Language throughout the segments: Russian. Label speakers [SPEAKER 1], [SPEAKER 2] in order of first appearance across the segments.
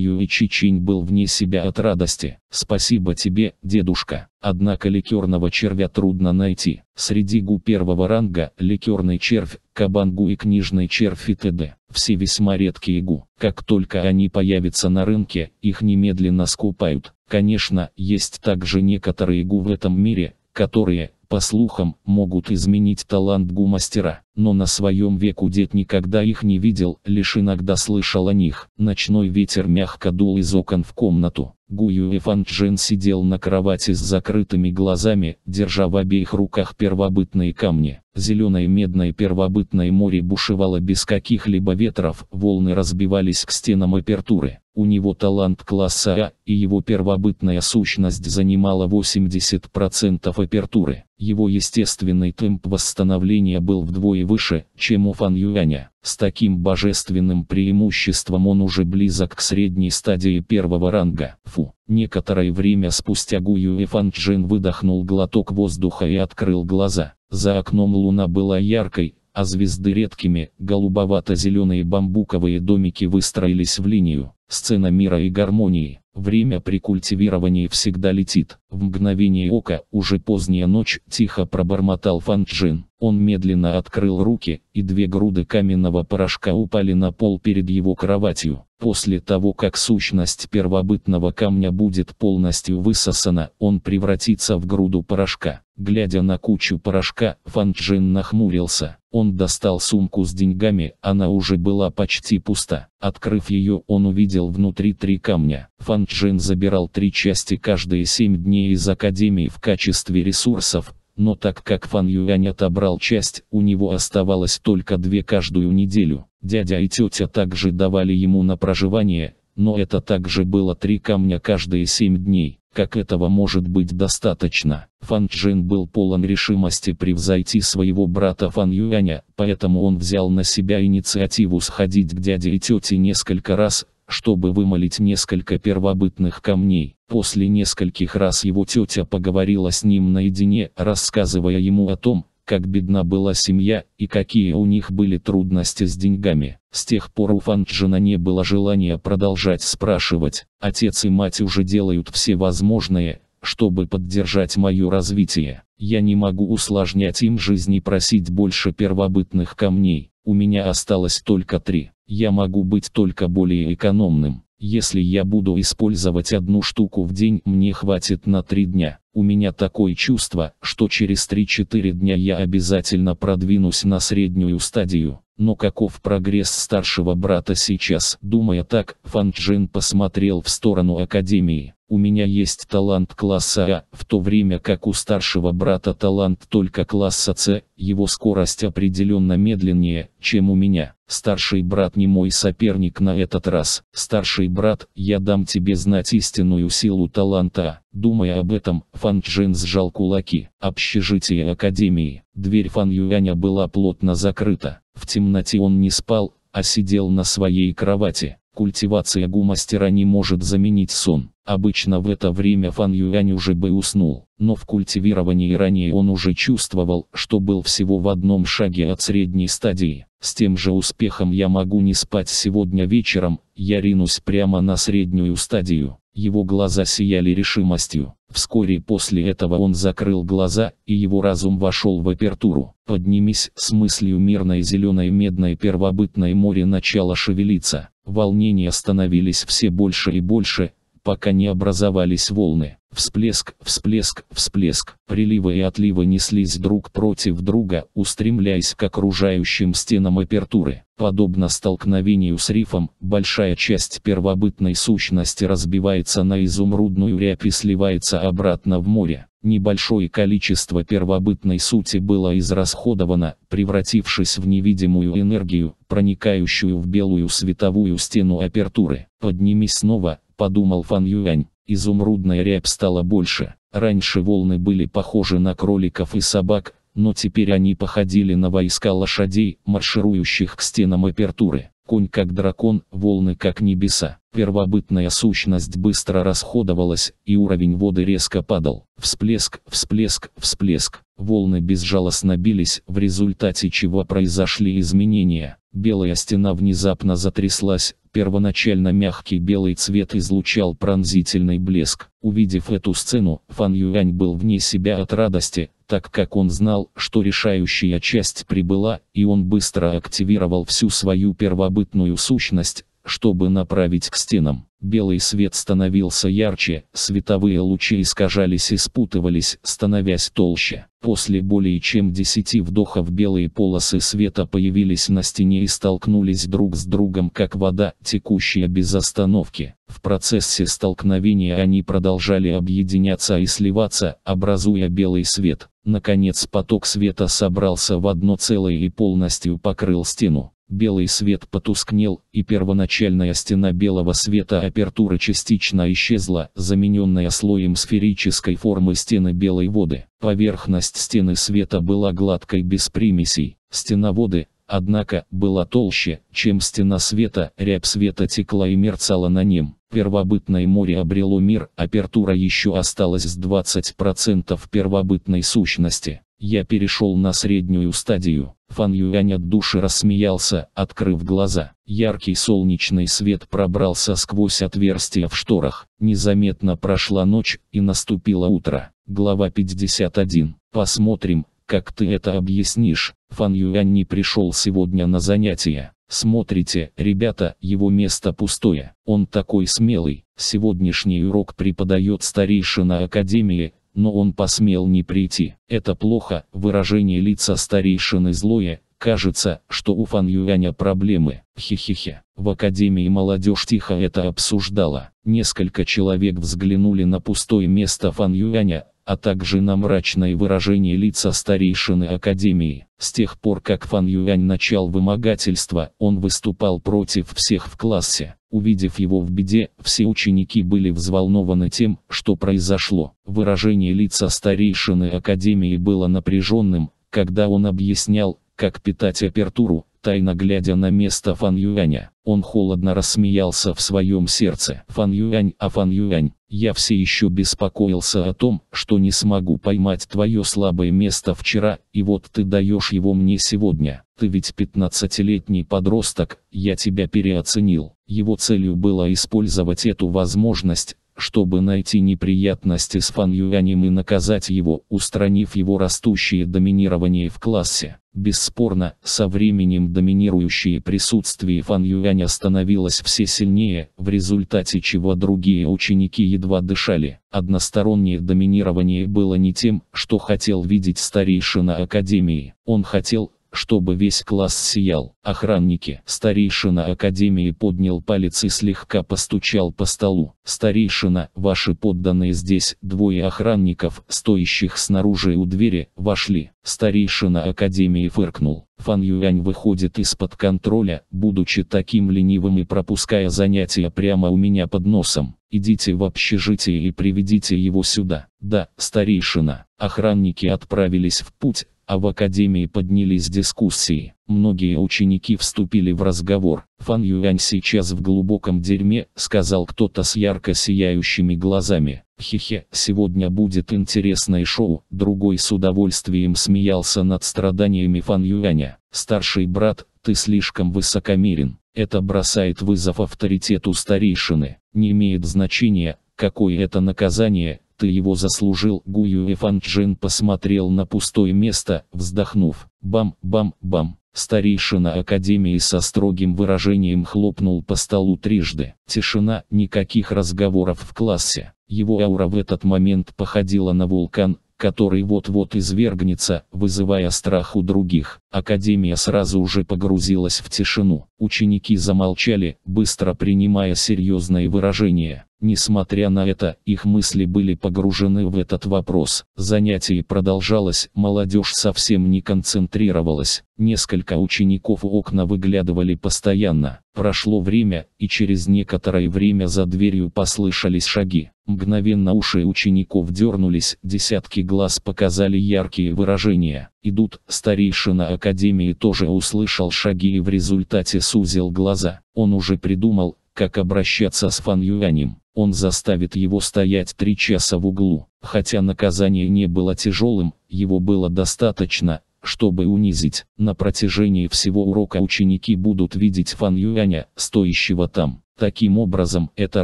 [SPEAKER 1] Юй Чичинь был вне себя от радости. «Спасибо тебе, дедушка». Однако ликерного червя трудно найти. Среди гу первого ранга – ликерный червь, кабангу и книжный червь и т.д. Все весьма редкие гу. Как только они появятся на рынке, их немедленно скупают. Конечно, есть также некоторые гу в этом мире, которые, по слухам, могут изменить талант гу-мастера но на своем веку дед никогда их не видел, лишь иногда слышал о них. Ночной ветер мягко дул из окон в комнату. Гую и Фанчжин сидел на кровати с закрытыми глазами, держа в обеих руках первобытные камни. Зеленое медное первобытное море бушевало без каких-либо ветров, волны разбивались к стенам апертуры. У него талант класса А, и его первобытная сущность занимала 80% апертуры. Его естественный темп восстановления был вдвое выше, чем у Фан Юаня. С таким божественным преимуществом он уже близок к средней стадии первого ранга. Фу. Некоторое время спустя Гу и Фан Чжин выдохнул глоток воздуха и открыл глаза. За окном луна была яркой, а звезды редкими, голубовато-зеленые бамбуковые домики выстроились в линию. Сцена мира и гармонии. Время при культивировании всегда летит. В мгновение ока, уже поздняя ночь, тихо пробормотал Фан Джин. Он медленно открыл руки, и две груды каменного порошка упали на пол перед его кроватью. После того, как сущность первобытного камня будет полностью высосана, он превратится в груду порошка. Глядя на кучу порошка, Фан Джин нахмурился. Он достал сумку с деньгами, она уже была почти пуста. Открыв ее, он увидел внутри три камня. Фан Джин забирал три части каждые семь дней из Академии в качестве ресурсов, но так как Фан Юань отобрал часть, у него оставалось только две каждую неделю. Дядя и тетя также давали ему на проживание, но это также было три камня каждые семь дней, как этого может быть достаточно. Фан Джин был полон решимости превзойти своего брата Фан Юаня, поэтому он взял на себя инициативу сходить к дяде и тете несколько раз, чтобы вымолить несколько первобытных камней. После нескольких раз его тетя поговорила с ним наедине, рассказывая ему о том, как бедна была семья и какие у них были трудности с деньгами. С тех пор у Фанджина не было желания продолжать спрашивать. Отец и мать уже делают все возможное, чтобы поддержать мое развитие. Я не могу усложнять им жизнь и просить больше первобытных камней. У меня осталось только три. Я могу быть только более экономным. Если я буду использовать одну штуку в день, мне хватит на три дня. У меня такое чувство, что через 3-4 дня я обязательно продвинусь на среднюю стадию. Но каков прогресс старшего брата сейчас? Думая так, Фан Джен посмотрел в сторону Академии. У меня есть талант класса А, в то время как у старшего брата талант только класса С, его скорость определенно медленнее, чем у меня. Старший брат не мой соперник на этот раз. Старший брат, я дам тебе знать истинную силу таланта. А. Думая об этом, Фан Чжин сжал кулаки. Общежитие Академии. Дверь Фан Юаня была плотно закрыта. В темноте он не спал, а сидел на своей кровати. Культивация гумастера не может заменить сон. Обычно в это время Фан Юань уже бы уснул, но в культивировании ранее он уже чувствовал, что был всего в одном шаге от средней стадии. С тем же успехом я могу не спать сегодня вечером, я ринусь прямо на среднюю стадию. Его глаза сияли решимостью. Вскоре после этого он закрыл глаза, и его разум вошел в апертуру. Поднимись с мыслью мирной зеленой медной первобытной море начало шевелиться. Волнения становились все больше и больше, пока не образовались волны. Всплеск, всплеск, всплеск. Приливы и отливы неслись друг против друга, устремляясь к окружающим стенам апертуры. Подобно столкновению с рифом, большая часть первобытной сущности разбивается на изумрудную рябь и сливается обратно в море. Небольшое количество первобытной сути было израсходовано, превратившись в невидимую энергию, проникающую в белую световую стену апертуры. Подними снова, подумал Фан Юань. Изумрудная рябь стала больше. Раньше волны были похожи на кроликов и собак, но теперь они походили на войска лошадей, марширующих к стенам апертуры. Конь как дракон, волны как небеса. Первобытная сущность быстро расходовалась, и уровень воды резко падал. Всплеск, всплеск, всплеск. Волны безжалостно бились, в результате чего произошли изменения. Белая стена внезапно затряслась, первоначально мягкий белый цвет излучал пронзительный блеск. Увидев эту сцену, Фан Юань был вне себя от радости, так как он знал, что решающая часть прибыла, и он быстро активировал всю свою первобытную сущность, чтобы направить к стенам. Белый свет становился ярче, световые лучи искажались и спутывались, становясь толще. После более чем десяти вдохов белые полосы света появились на стене и столкнулись друг с другом как вода, текущая без остановки. В процессе столкновения они продолжали объединяться и сливаться, образуя белый свет. Наконец поток света собрался в одно целое и полностью покрыл стену белый свет потускнел, и первоначальная стена белого света апертуры частично исчезла, замененная слоем сферической формы стены белой воды. Поверхность стены света была гладкой без примесей. Стена воды, однако, была толще, чем стена света, рябь света текла и мерцала на нем. Первобытное море обрело мир, апертура еще осталась с 20% первобытной сущности. Я перешел на среднюю стадию. Фан Юань от души рассмеялся, открыв глаза. Яркий солнечный свет пробрался сквозь отверстия в шторах. Незаметно прошла ночь, и наступило утро. Глава 51. Посмотрим, как ты это объяснишь. Фан Юань не пришел сегодня на занятия. Смотрите, ребята, его место пустое. Он такой смелый. Сегодняшний урок преподает старейшина Академии, но он посмел не прийти. Это плохо, выражение лица старейшины злое, кажется, что у Фан Юаня проблемы. Хе-хе-хе. В академии молодежь тихо это обсуждала. Несколько человек взглянули на пустое место Фан Юаня, а также на мрачное выражение лица старейшины академии. С тех пор, как Фан Юань начал вымогательство, он выступал против всех в классе. Увидев его в беде, все ученики были взволнованы тем, что произошло. Выражение лица старейшины Академии было напряженным, когда он объяснял, как питать апертуру, тайно глядя на место Фан Юаня. Он холодно рассмеялся в своем сердце. Фан Юань, а Фан Юань, я все еще беспокоился о том, что не смогу поймать твое слабое место вчера, и вот ты даешь его мне сегодня. Ты ведь 15-летний подросток, я тебя переоценил. Его целью было использовать эту возможность, чтобы найти неприятности с Фан Юанем и наказать его, устранив его растущее доминирование в классе. Бесспорно, со временем доминирующее присутствие Фан Юаня становилось все сильнее, в результате чего другие ученики едва дышали. Одностороннее доминирование было не тем, что хотел видеть старейшина Академии. Он хотел, чтобы весь класс сиял. Охранники. Старейшина Академии поднял палец и слегка постучал по столу. Старейшина, ваши подданные здесь, двое охранников, стоящих снаружи у двери, вошли. Старейшина Академии фыркнул. Фан Юань выходит из-под контроля, будучи таким ленивым и пропуская занятия прямо у меня под носом. Идите в общежитие и приведите его сюда. Да, старейшина. Охранники отправились в путь, а в академии поднялись дискуссии. Многие ученики вступили в разговор. Фан Юань сейчас в глубоком дерьме, сказал кто-то с ярко сияющими глазами. Хе-хе, сегодня будет интересное шоу. Другой с удовольствием смеялся над страданиями Фан Юаня. Старший брат, ты слишком высокомерен. Это бросает вызов авторитету старейшины. Не имеет значения, какое это наказание, ты его заслужил. Гую и Фанчжин посмотрел на пустое место, вздохнув. Бам-бам-бам. Старейшина Академии со строгим выражением хлопнул по столу трижды. Тишина, никаких разговоров в классе. Его аура в этот момент походила на вулкан, который вот-вот извергнется, вызывая страх у других. Академия сразу же погрузилась в тишину. Ученики замолчали, быстро принимая серьезные выражения. Несмотря на это, их мысли были погружены в этот вопрос. Занятие продолжалось, молодежь совсем не концентрировалась. Несколько учеников у окна выглядывали постоянно. Прошло время, и через некоторое время за дверью послышались шаги. Мгновенно уши учеников дернулись, десятки глаз показали яркие выражения идут, старейшина академии тоже услышал шаги и в результате сузил глаза. Он уже придумал, как обращаться с Фан Юанем. Он заставит его стоять три часа в углу. Хотя наказание не было тяжелым, его было достаточно, чтобы унизить. На протяжении всего урока ученики будут видеть Фан Юаня, стоящего там. Таким образом, это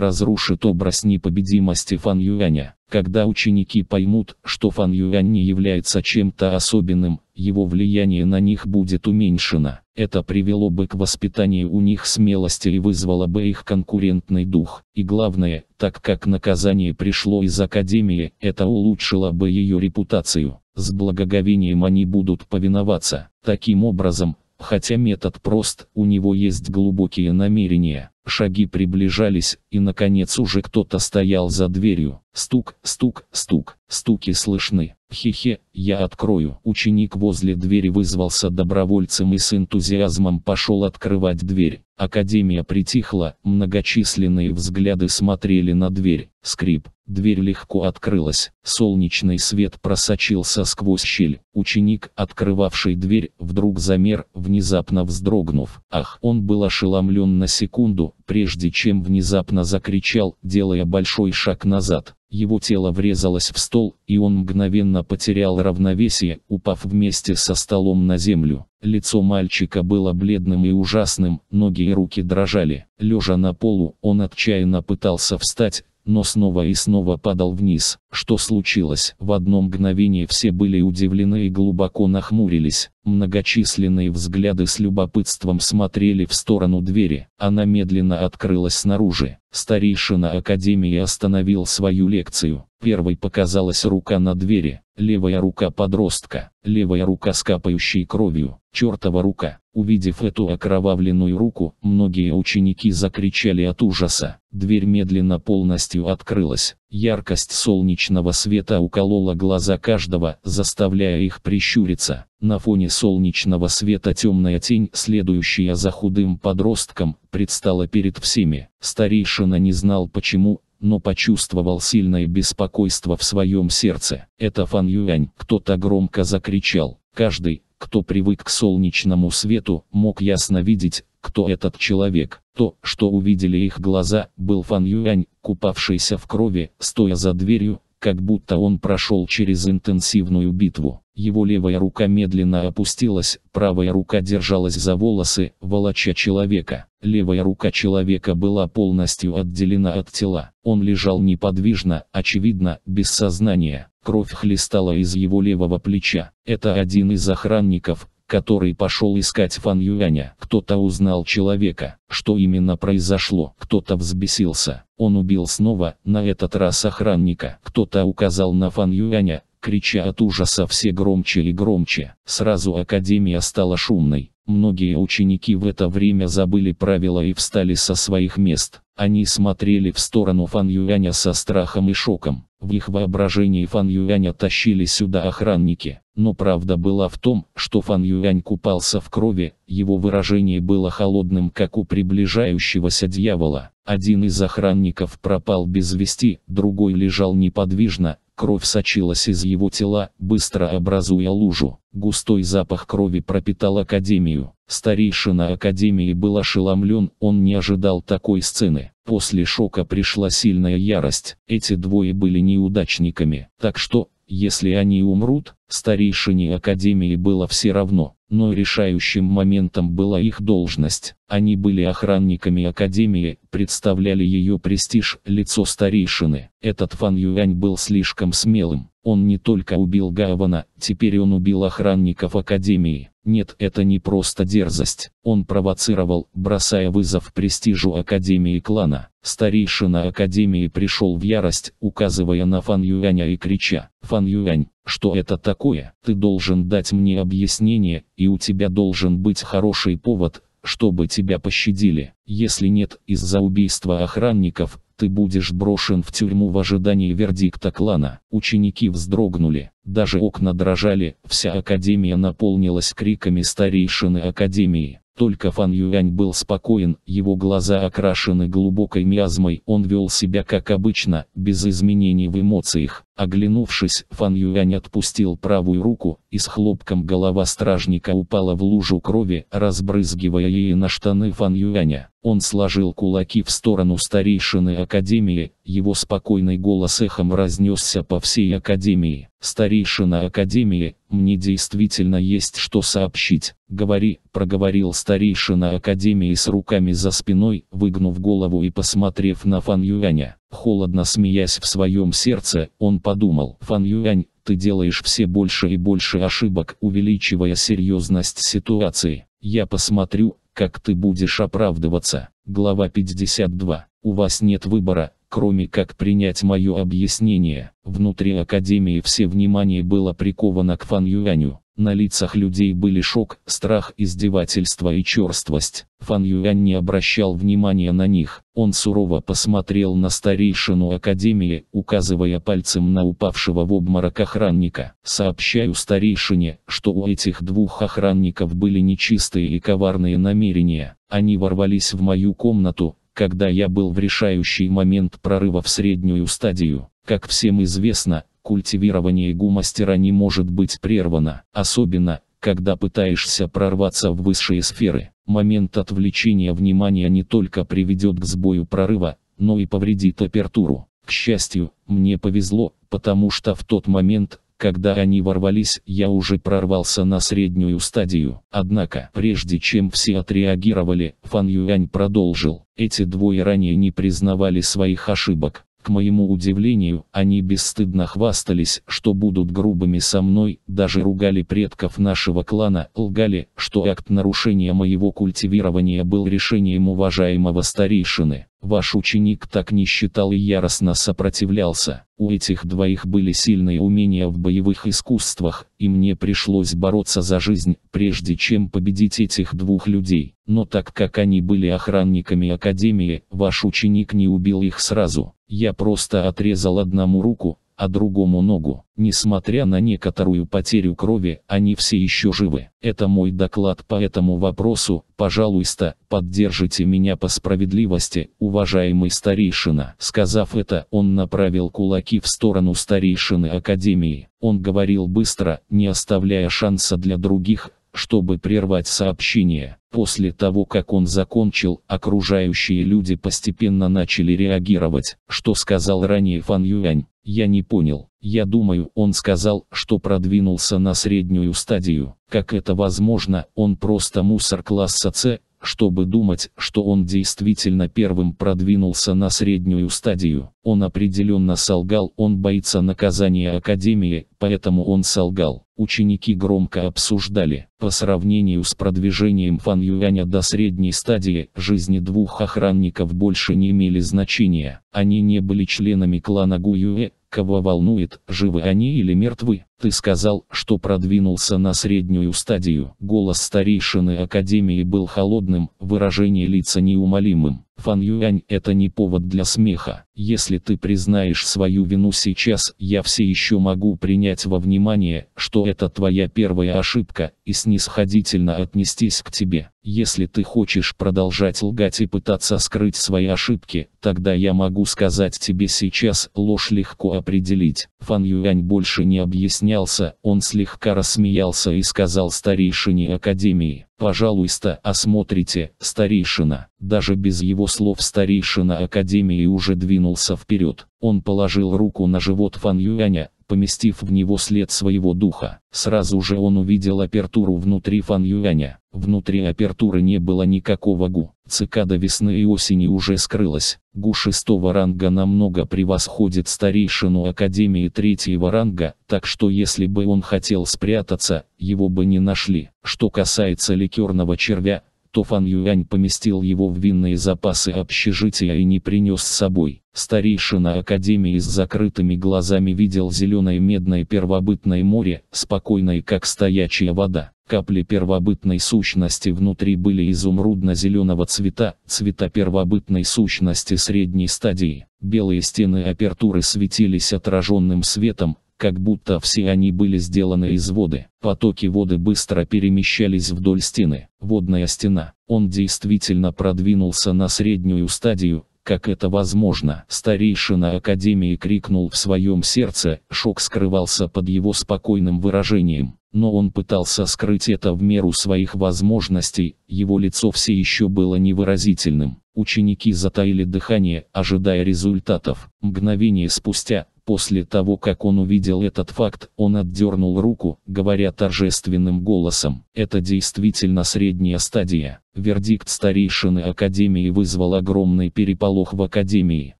[SPEAKER 1] разрушит образ непобедимости Фан Юаня. Когда ученики поймут, что Фан Юань не является чем-то особенным, его влияние на них будет уменьшено. Это привело бы к воспитанию у них смелости и вызвало бы их конкурентный дух. И главное, так как наказание пришло из Академии, это улучшило бы ее репутацию. С благоговением они будут повиноваться. Таким образом, хотя метод прост, у него есть глубокие намерения. Шаги приближались, и наконец уже кто-то стоял за дверью. Стук, стук, стук, стуки слышны. Хе-хе, я открою. Ученик возле двери вызвался добровольцем и с энтузиазмом пошел открывать дверь. Академия притихла, многочисленные взгляды смотрели на дверь. Скрип. Дверь легко открылась, солнечный свет просочился сквозь щель. Ученик, открывавший дверь, вдруг замер, внезапно вздрогнув. Ах, он был ошеломлен на секунду, прежде чем внезапно закричал, делая большой шаг назад. Его тело врезалось в стол, и он мгновенно потерял равновесие, упав вместе со столом на землю. Лицо мальчика было бледным и ужасным, ноги и руки дрожали. Лежа на полу, он отчаянно пытался встать, но снова и снова падал вниз. Что случилось? В одно мгновение все были удивлены и глубоко нахмурились. Многочисленные взгляды с любопытством смотрели в сторону двери. Она медленно открылась снаружи. Старейшина Академии остановил свою лекцию. Первой показалась рука на двери, левая рука подростка, левая рука с капающей кровью, чертова рука. Увидев эту окровавленную руку, многие ученики закричали от ужаса. Дверь медленно полностью открылась. Яркость солнечного света уколола глаза каждого, заставляя их прищуриться. На фоне солнечного света темная тень, следующая за худым подростком, предстала перед всеми. Старейшина не знал почему, но почувствовал сильное беспокойство в своем сердце. Это Фан Юань. Кто-то громко закричал. Каждый, кто привык к солнечному свету, мог ясно видеть, кто этот человек. То, что увидели их глаза, был Фан Юань, купавшийся в крови, стоя за дверью, как будто он прошел через интенсивную битву. Его левая рука медленно опустилась, правая рука держалась за волосы, волоча человека. Левая рука человека была полностью отделена от тела. Он лежал неподвижно, очевидно, без сознания. Кровь хлестала из его левого плеча. Это один из охранников, который пошел искать Фан Юаня. Кто-то узнал человека, что именно произошло. Кто-то взбесился. Он убил снова, на этот раз охранника. Кто-то указал на Фан Юаня, крича от ужаса все громче и громче. Сразу академия стала шумной. Многие ученики в это время забыли правила и встали со своих мест. Они смотрели в сторону Фан Юаня со страхом и шоком. В их воображении Фан Юаня тащили сюда охранники. Но правда была в том, что Фан Юань купался в крови, его выражение было холодным, как у приближающегося дьявола. Один из охранников пропал без вести, другой лежал неподвижно, Кровь сочилась из его тела, быстро образуя лужу. Густой запах крови пропитал Академию. Старейшина Академии был ошеломлен, он не ожидал такой сцены. После шока пришла сильная ярость. Эти двое были неудачниками, так что если они умрут, старейшине Академии было все равно, но решающим моментом была их должность. Они были охранниками Академии, представляли ее престиж, лицо старейшины. Этот Фан Юань был слишком смелым. Он не только убил Гавана, теперь он убил охранников Академии. Нет, это не просто дерзость. Он провоцировал, бросая вызов престижу Академии клана. Старейшина Академии пришел в ярость, указывая на Фан Юаня и крича. «Фан Юань, что это такое? Ты должен дать мне объяснение, и у тебя должен быть хороший повод, чтобы тебя пощадили. Если нет, из-за убийства охранников, ты будешь брошен в тюрьму в ожидании вердикта клана. Ученики вздрогнули, даже окна дрожали, вся академия наполнилась криками старейшины академии. Только Фан Юань был спокоен, его глаза окрашены глубокой миазмой, он вел себя как обычно, без изменений в эмоциях. Оглянувшись, Фан Юань отпустил правую руку, и с хлопком голова стражника упала в лужу крови, разбрызгивая ей на штаны Фан Юаня. Он сложил кулаки в сторону старейшины Академии, его спокойный голос эхом разнесся по всей Академии. «Старейшина Академии, мне действительно есть что сообщить. Говори», — проговорил старейшина Академии с руками за спиной, выгнув голову и посмотрев на Фан Юаня. Холодно смеясь в своем сердце, он подумал, Фан Юань, ты делаешь все больше и больше ошибок, увеличивая серьезность ситуации. Я посмотрю, как ты будешь оправдываться. Глава 52. У вас нет выбора, кроме как принять мое объяснение. Внутри Академии все внимание было приковано к Фан Юаню. На лицах людей были шок, страх, издевательство и черствость. Фан Юань не обращал внимания на них. Он сурово посмотрел на старейшину Академии, указывая пальцем на упавшего в обморок охранника. «Сообщаю старейшине, что у этих двух охранников были нечистые и коварные намерения. Они ворвались в мою комнату, когда я был в решающий момент прорыва в среднюю стадию. Как всем известно, культивирование гумастера не может быть прервано, особенно, когда пытаешься прорваться в высшие сферы. Момент отвлечения внимания не только приведет к сбою прорыва, но и повредит апертуру. К счастью, мне повезло, потому что в тот момент, когда они ворвались, я уже прорвался на среднюю стадию. Однако, прежде чем все отреагировали, Фан Юань продолжил. Эти двое ранее не признавали своих ошибок. К моему удивлению, они бесстыдно хвастались, что будут грубыми со мной, даже ругали предков нашего клана, лгали, что акт нарушения моего культивирования был решением уважаемого старейшины. Ваш ученик так не считал и яростно сопротивлялся. У этих двоих были сильные умения в боевых искусствах, и мне пришлось бороться за жизнь, прежде чем победить этих двух людей. Но так как они были охранниками Академии, ваш ученик не убил их сразу. Я просто отрезал одному руку, а другому ногу. Несмотря на некоторую потерю крови, они все еще живы. Это мой доклад по этому вопросу. Пожалуйста, поддержите меня по справедливости, уважаемый старейшина. Сказав это, он направил кулаки в сторону старейшины Академии. Он говорил быстро, не оставляя шанса для других, чтобы прервать сообщение. После того, как он закончил, окружающие люди постепенно начали реагировать. Что сказал ранее Фан Юань? Я не понял. Я думаю, он сказал, что продвинулся на среднюю стадию. Как это возможно, он просто мусор класса С, чтобы думать, что он действительно первым продвинулся на среднюю стадию. Он определенно солгал, он боится наказания Академии, поэтому он солгал. Ученики громко обсуждали, по сравнению с продвижением Фан Юаня до средней стадии, жизни двух охранников больше не имели значения. Они не были членами клана Гу Юэ, кого волнует, живы они или мертвы. Ты сказал, что продвинулся на среднюю стадию. Голос старейшины Академии был холодным, выражение лица неумолимым. Фан Юань это не повод для смеха. Если ты признаешь свою вину сейчас, я все еще могу принять во внимание, что это твоя первая ошибка, и снисходительно отнестись к тебе. Если ты хочешь продолжать лгать и пытаться скрыть свои ошибки, тогда я могу сказать тебе сейчас, ложь легко определить. Фан Юань больше не объяснялся, он слегка рассмеялся и сказал старейшине Академии. Пожалуйста, осмотрите, старейшина. Даже без его слов старейшина Академии уже двинулся вперед. Он положил руку на живот Фан Юаня, поместив в него след своего духа. Сразу же он увидел апертуру внутри Фан Юаня. Внутри апертуры не было никакого гу. Цикада весны и осени уже скрылась. Гу шестого ранга намного превосходит старейшину Академии третьего ранга, так что если бы он хотел спрятаться, его бы не нашли. Что касается ликерного червя, то Фан Юань поместил его в винные запасы общежития и не принес с собой. Старейшина Академии с закрытыми глазами видел зеленое медное первобытное море, спокойное как стоячая вода. Капли первобытной сущности внутри были изумрудно-зеленого цвета, цвета первобытной сущности средней стадии. Белые стены апертуры светились отраженным светом, как будто все они были сделаны из воды. Потоки воды быстро перемещались вдоль стены. Водная стена. Он действительно продвинулся на среднюю стадию, как это возможно? Старейшина Академии крикнул в своем сердце, шок скрывался под его спокойным выражением. Но он пытался скрыть это в меру своих возможностей, его лицо все еще было невыразительным. Ученики затаили дыхание, ожидая результатов. Мгновение спустя, После того, как он увидел этот факт, он отдернул руку, говоря торжественным голосом. Это действительно средняя стадия. Вердикт старейшины Академии вызвал огромный переполох в Академии.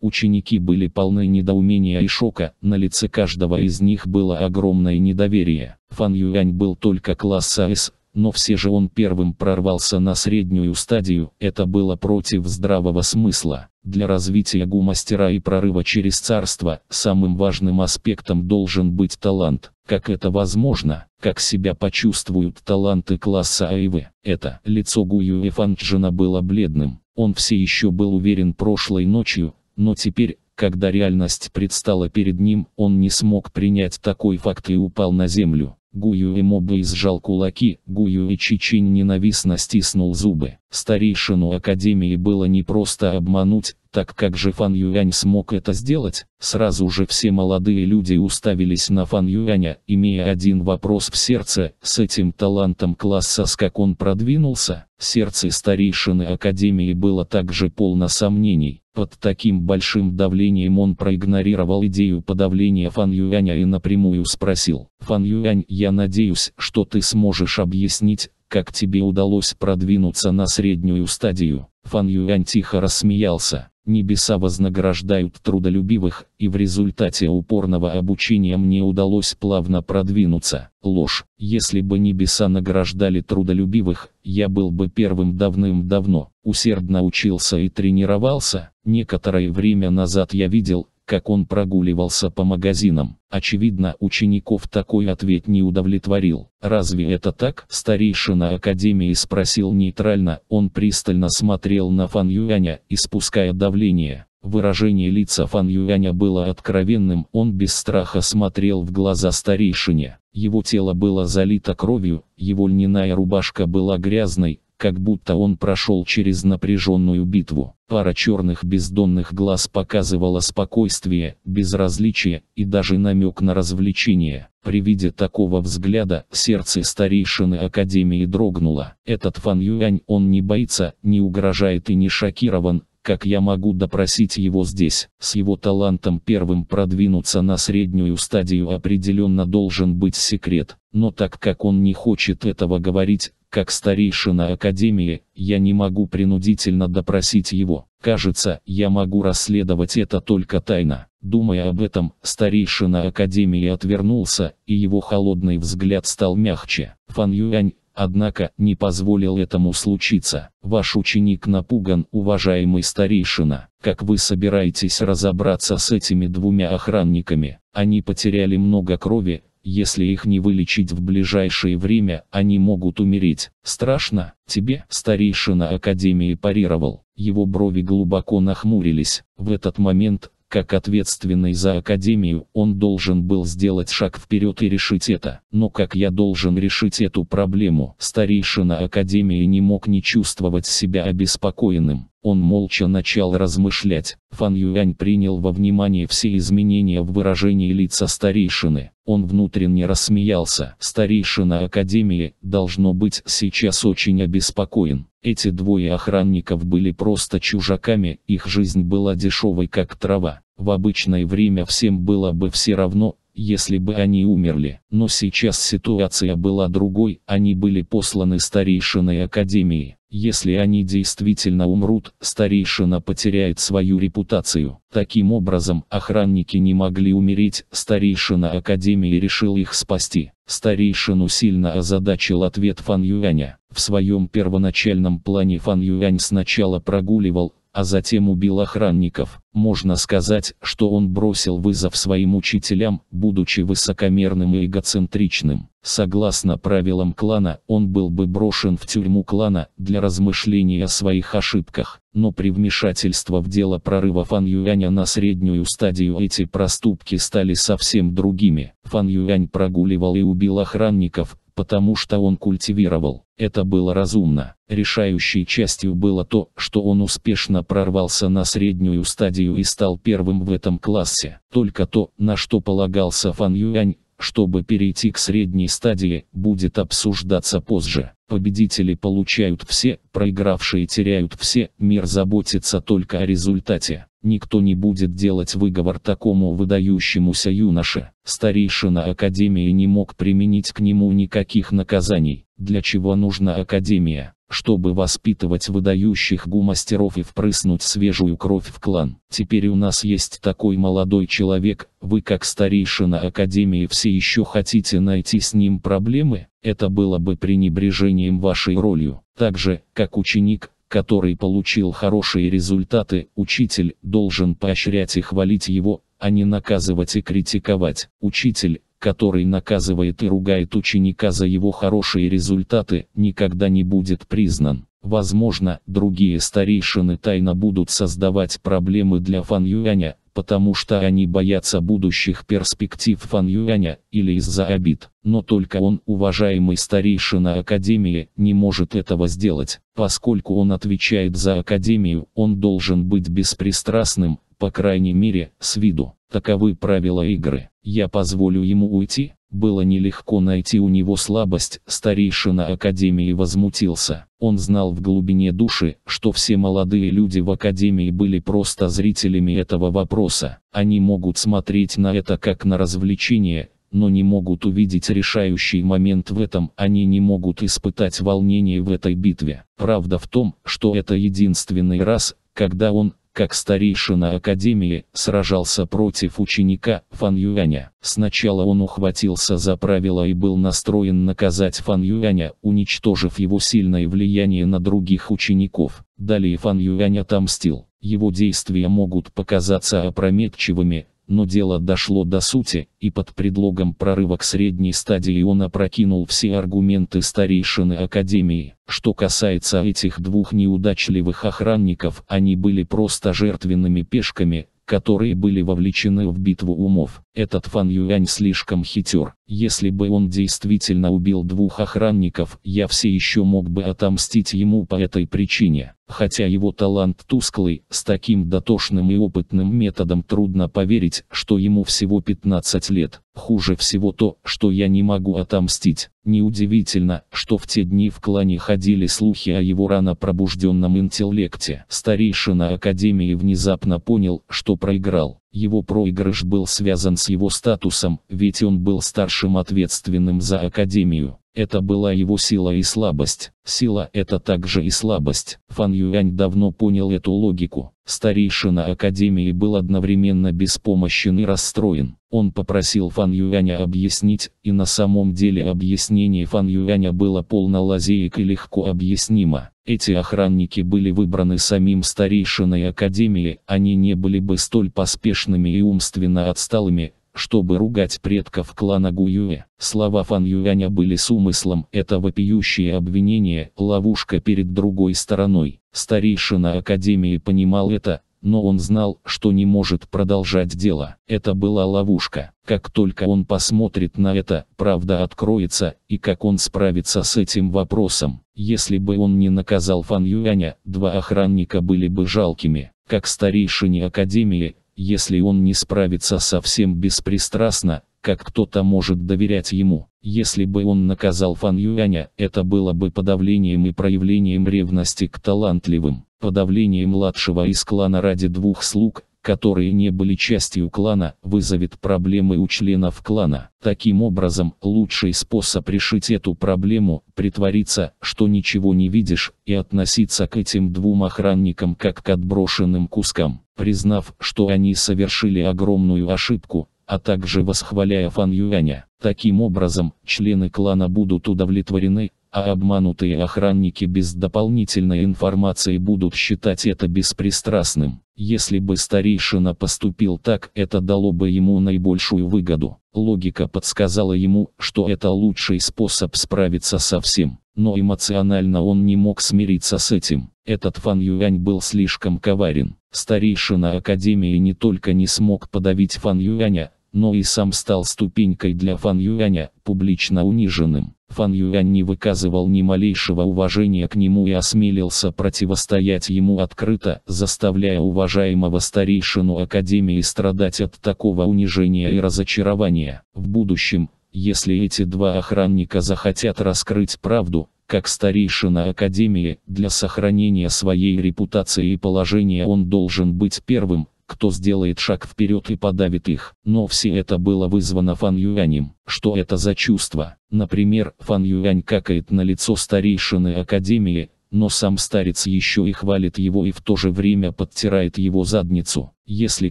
[SPEAKER 1] Ученики были полны недоумения и шока, на лице каждого из них было огромное недоверие. Фан Юань был только класса С, но все же он первым прорвался на среднюю стадию, это было против здравого смысла. Для развития гумастера и прорыва через царство, самым важным аспектом должен быть талант. Как это возможно? Как себя почувствуют таланты класса А Это лицо Гую Эфанджина было бледным. Он все еще был уверен прошлой ночью, но теперь, когда реальность предстала перед ним, он не смог принять такой факт и упал на землю. Гую и мобы изжал кулаки, Гую и Чичин ненавистно стиснул зубы. Старейшину Академии было непросто обмануть, так как же Фан Юань смог это сделать? Сразу же все молодые люди уставились на Фан Юаня, имея один вопрос в сердце, с этим талантом класса как он продвинулся? Сердце старейшины Академии было также полно сомнений. Под таким большим давлением он проигнорировал идею подавления Фан Юаня и напрямую спросил. «Фан Юань, я надеюсь, что ты сможешь объяснить, как тебе удалось продвинуться на среднюю стадию». Фан Юань тихо рассмеялся. Небеса вознаграждают трудолюбивых, и в результате упорного обучения мне удалось плавно продвинуться. Ложь. Если бы небеса награждали трудолюбивых, я был бы первым давным-давно усердно учился и тренировался. Некоторое время назад я видел, как он прогуливался по магазинам. Очевидно, учеников такой ответ не удовлетворил. «Разве это так?» Старейшина Академии спросил нейтрально. Он пристально смотрел на Фан Юаня, испуская давление. Выражение лица Фан Юаня было откровенным, он без страха смотрел в глаза старейшине. Его тело было залито кровью, его льняная рубашка была грязной, как будто он прошел через напряженную битву. Пара черных бездонных глаз показывала спокойствие, безразличие и даже намек на развлечение. При виде такого взгляда сердце старейшины Академии дрогнуло. Этот Фан Юань он не боится, не угрожает и не шокирован, как я могу допросить его здесь. С его талантом первым продвинуться на среднюю стадию определенно должен быть секрет. Но так как он не хочет этого говорить, как старейшина Академии, я не могу принудительно допросить его. Кажется, я могу расследовать это только тайно. Думая об этом, старейшина Академии отвернулся, и его холодный взгляд стал мягче. Фан Юань, однако не позволил этому случиться. Ваш ученик напуган, уважаемый старейшина. Как вы собираетесь разобраться с этими двумя охранниками? Они потеряли много крови, если их не вылечить в ближайшее время, они могут умереть. Страшно? Тебе? Старейшина Академии парировал. Его брови глубоко нахмурились. В этот момент как ответственный за Академию, он должен был сделать шаг вперед и решить это. Но как я должен решить эту проблему? Старейшина Академии не мог не чувствовать себя обеспокоенным. Он молча начал размышлять. Фан Юань принял во внимание все изменения в выражении лица старейшины. Он внутренне рассмеялся. Старейшина Академии, должно быть, сейчас очень обеспокоен. Эти двое охранников были просто чужаками, их жизнь была дешевой как трава. В обычное время всем было бы все равно, если бы они умерли. Но сейчас ситуация была другой, они были посланы старейшиной Академии. Если они действительно умрут, старейшина потеряет свою репутацию. Таким образом, охранники не могли умереть, старейшина Академии решил их спасти. Старейшину сильно озадачил ответ Фан Юаня. В своем первоначальном плане Фан Юань сначала прогуливал, а затем убил охранников. Можно сказать, что он бросил вызов своим учителям, будучи высокомерным и эгоцентричным. Согласно правилам клана, он был бы брошен в тюрьму клана для размышления о своих ошибках, но при вмешательстве в дело прорыва Фан Юаня на среднюю стадию эти проступки стали совсем другими. Фан Юань прогуливал и убил охранников, потому что он культивировал. Это было разумно. Решающей частью было то, что он успешно прорвался на среднюю стадию и стал первым в этом классе. Только то, на что полагался Фан Юань, чтобы перейти к средней стадии, будет обсуждаться позже. Победители получают все, проигравшие теряют все, мир заботится только о результате. Никто не будет делать выговор такому выдающемуся юноше. Старейшина Академии не мог применить к нему никаких наказаний. Для чего нужна академия? Чтобы воспитывать выдающих гумастеров и впрыснуть свежую кровь в клан. Теперь у нас есть такой молодой человек, вы как старейшина академии все еще хотите найти с ним проблемы? Это было бы пренебрежением вашей ролью. Так же, как ученик, который получил хорошие результаты, учитель должен поощрять и хвалить его, а не наказывать и критиковать. Учитель, который наказывает и ругает ученика за его хорошие результаты, никогда не будет признан. Возможно, другие старейшины тайно будут создавать проблемы для Фан Юаня, потому что они боятся будущих перспектив Фан Юаня, или из-за обид. Но только он, уважаемый старейшина Академии, не может этого сделать. Поскольку он отвечает за Академию, он должен быть беспристрастным, по крайней мере, с виду. Таковы правила игры. Я позволю ему уйти. Было нелегко найти у него слабость, старейшина Академии возмутился. Он знал в глубине души, что все молодые люди в Академии были просто зрителями этого вопроса. Они могут смотреть на это как на развлечение, но не могут увидеть решающий момент в этом, они не могут испытать волнение в этой битве. Правда в том, что это единственный раз, когда он, как старейшина Академии, сражался против ученика Фан Юаня. Сначала он ухватился за правило и был настроен наказать Фан Юаня, уничтожив его сильное влияние на других учеников. Далее Фан Юань отомстил. Его действия могут показаться опрометчивыми, но дело дошло до сути, и под предлогом прорыва к средней стадии он опрокинул все аргументы старейшины Академии. Что касается этих двух неудачливых охранников, они были просто жертвенными пешками, которые были вовлечены в битву умов. Этот Фан Юань слишком хитер. Если бы он действительно убил двух охранников, я все еще мог бы отомстить ему по этой причине. Хотя его талант тусклый, с таким дотошным и опытным методом трудно поверить, что ему всего 15 лет. Хуже всего то, что я не могу отомстить. Неудивительно, что в те дни в клане ходили слухи о его рано пробужденном интеллекте. Старейшина Академии внезапно понял, что проиграл. Его проигрыш был связан с его статусом, ведь он был старшим ответственным за Академию. Это была его сила и слабость. Сила – это также и слабость. Фан Юань давно понял эту логику. Старейшина Академии был одновременно беспомощен и расстроен. Он попросил Фан Юаня объяснить, и на самом деле объяснение Фан Юаня было полно лазеек и легко объяснимо. Эти охранники были выбраны самим старейшиной Академии, они не были бы столь поспешными и умственно отсталыми, чтобы ругать предков клана Гуюэ. Слова Фан Юаня были с умыслом, это вопиющее обвинение, ловушка перед другой стороной. Старейшина Академии понимал это, но он знал, что не может продолжать дело. Это была ловушка. Как только он посмотрит на это, правда откроется, и как он справится с этим вопросом. Если бы он не наказал Фан Юаня, два охранника были бы жалкими. Как старейшине Академии, если он не справится совсем беспристрастно, как кто-то может доверять ему. Если бы он наказал Фан Юаня, это было бы подавлением и проявлением ревности к талантливым, подавлением младшего из клана ради двух слуг, которые не были частью клана, вызовет проблемы у членов клана. Таким образом, лучший способ решить эту проблему – притвориться, что ничего не видишь, и относиться к этим двум охранникам как к отброшенным кускам. Признав, что они совершили огромную ошибку, а также восхваляя Фан Юаня. Таким образом, члены клана будут удовлетворены, а обманутые охранники без дополнительной информации будут считать это беспристрастным. Если бы старейшина поступил так, это дало бы ему наибольшую выгоду. Логика подсказала ему, что это лучший способ справиться со всем, но эмоционально он не мог смириться с этим. Этот Фан Юань был слишком коварен. Старейшина Академии не только не смог подавить Фан Юаня, но и сам стал ступенькой для Фан Юаня, публично униженным. Фан Юань не выказывал ни малейшего уважения к нему и осмелился противостоять ему открыто, заставляя уважаемого старейшину Академии страдать от такого унижения и разочарования. В будущем, если эти два охранника захотят раскрыть правду, как старейшина Академии, для сохранения своей репутации и положения он должен быть первым, кто сделает шаг вперед и подавит их. Но все это было вызвано Фан Юанем. Что это за чувство? Например, Фан Юань какает на лицо старейшины Академии, но сам старец еще и хвалит его и в то же время подтирает его задницу. Если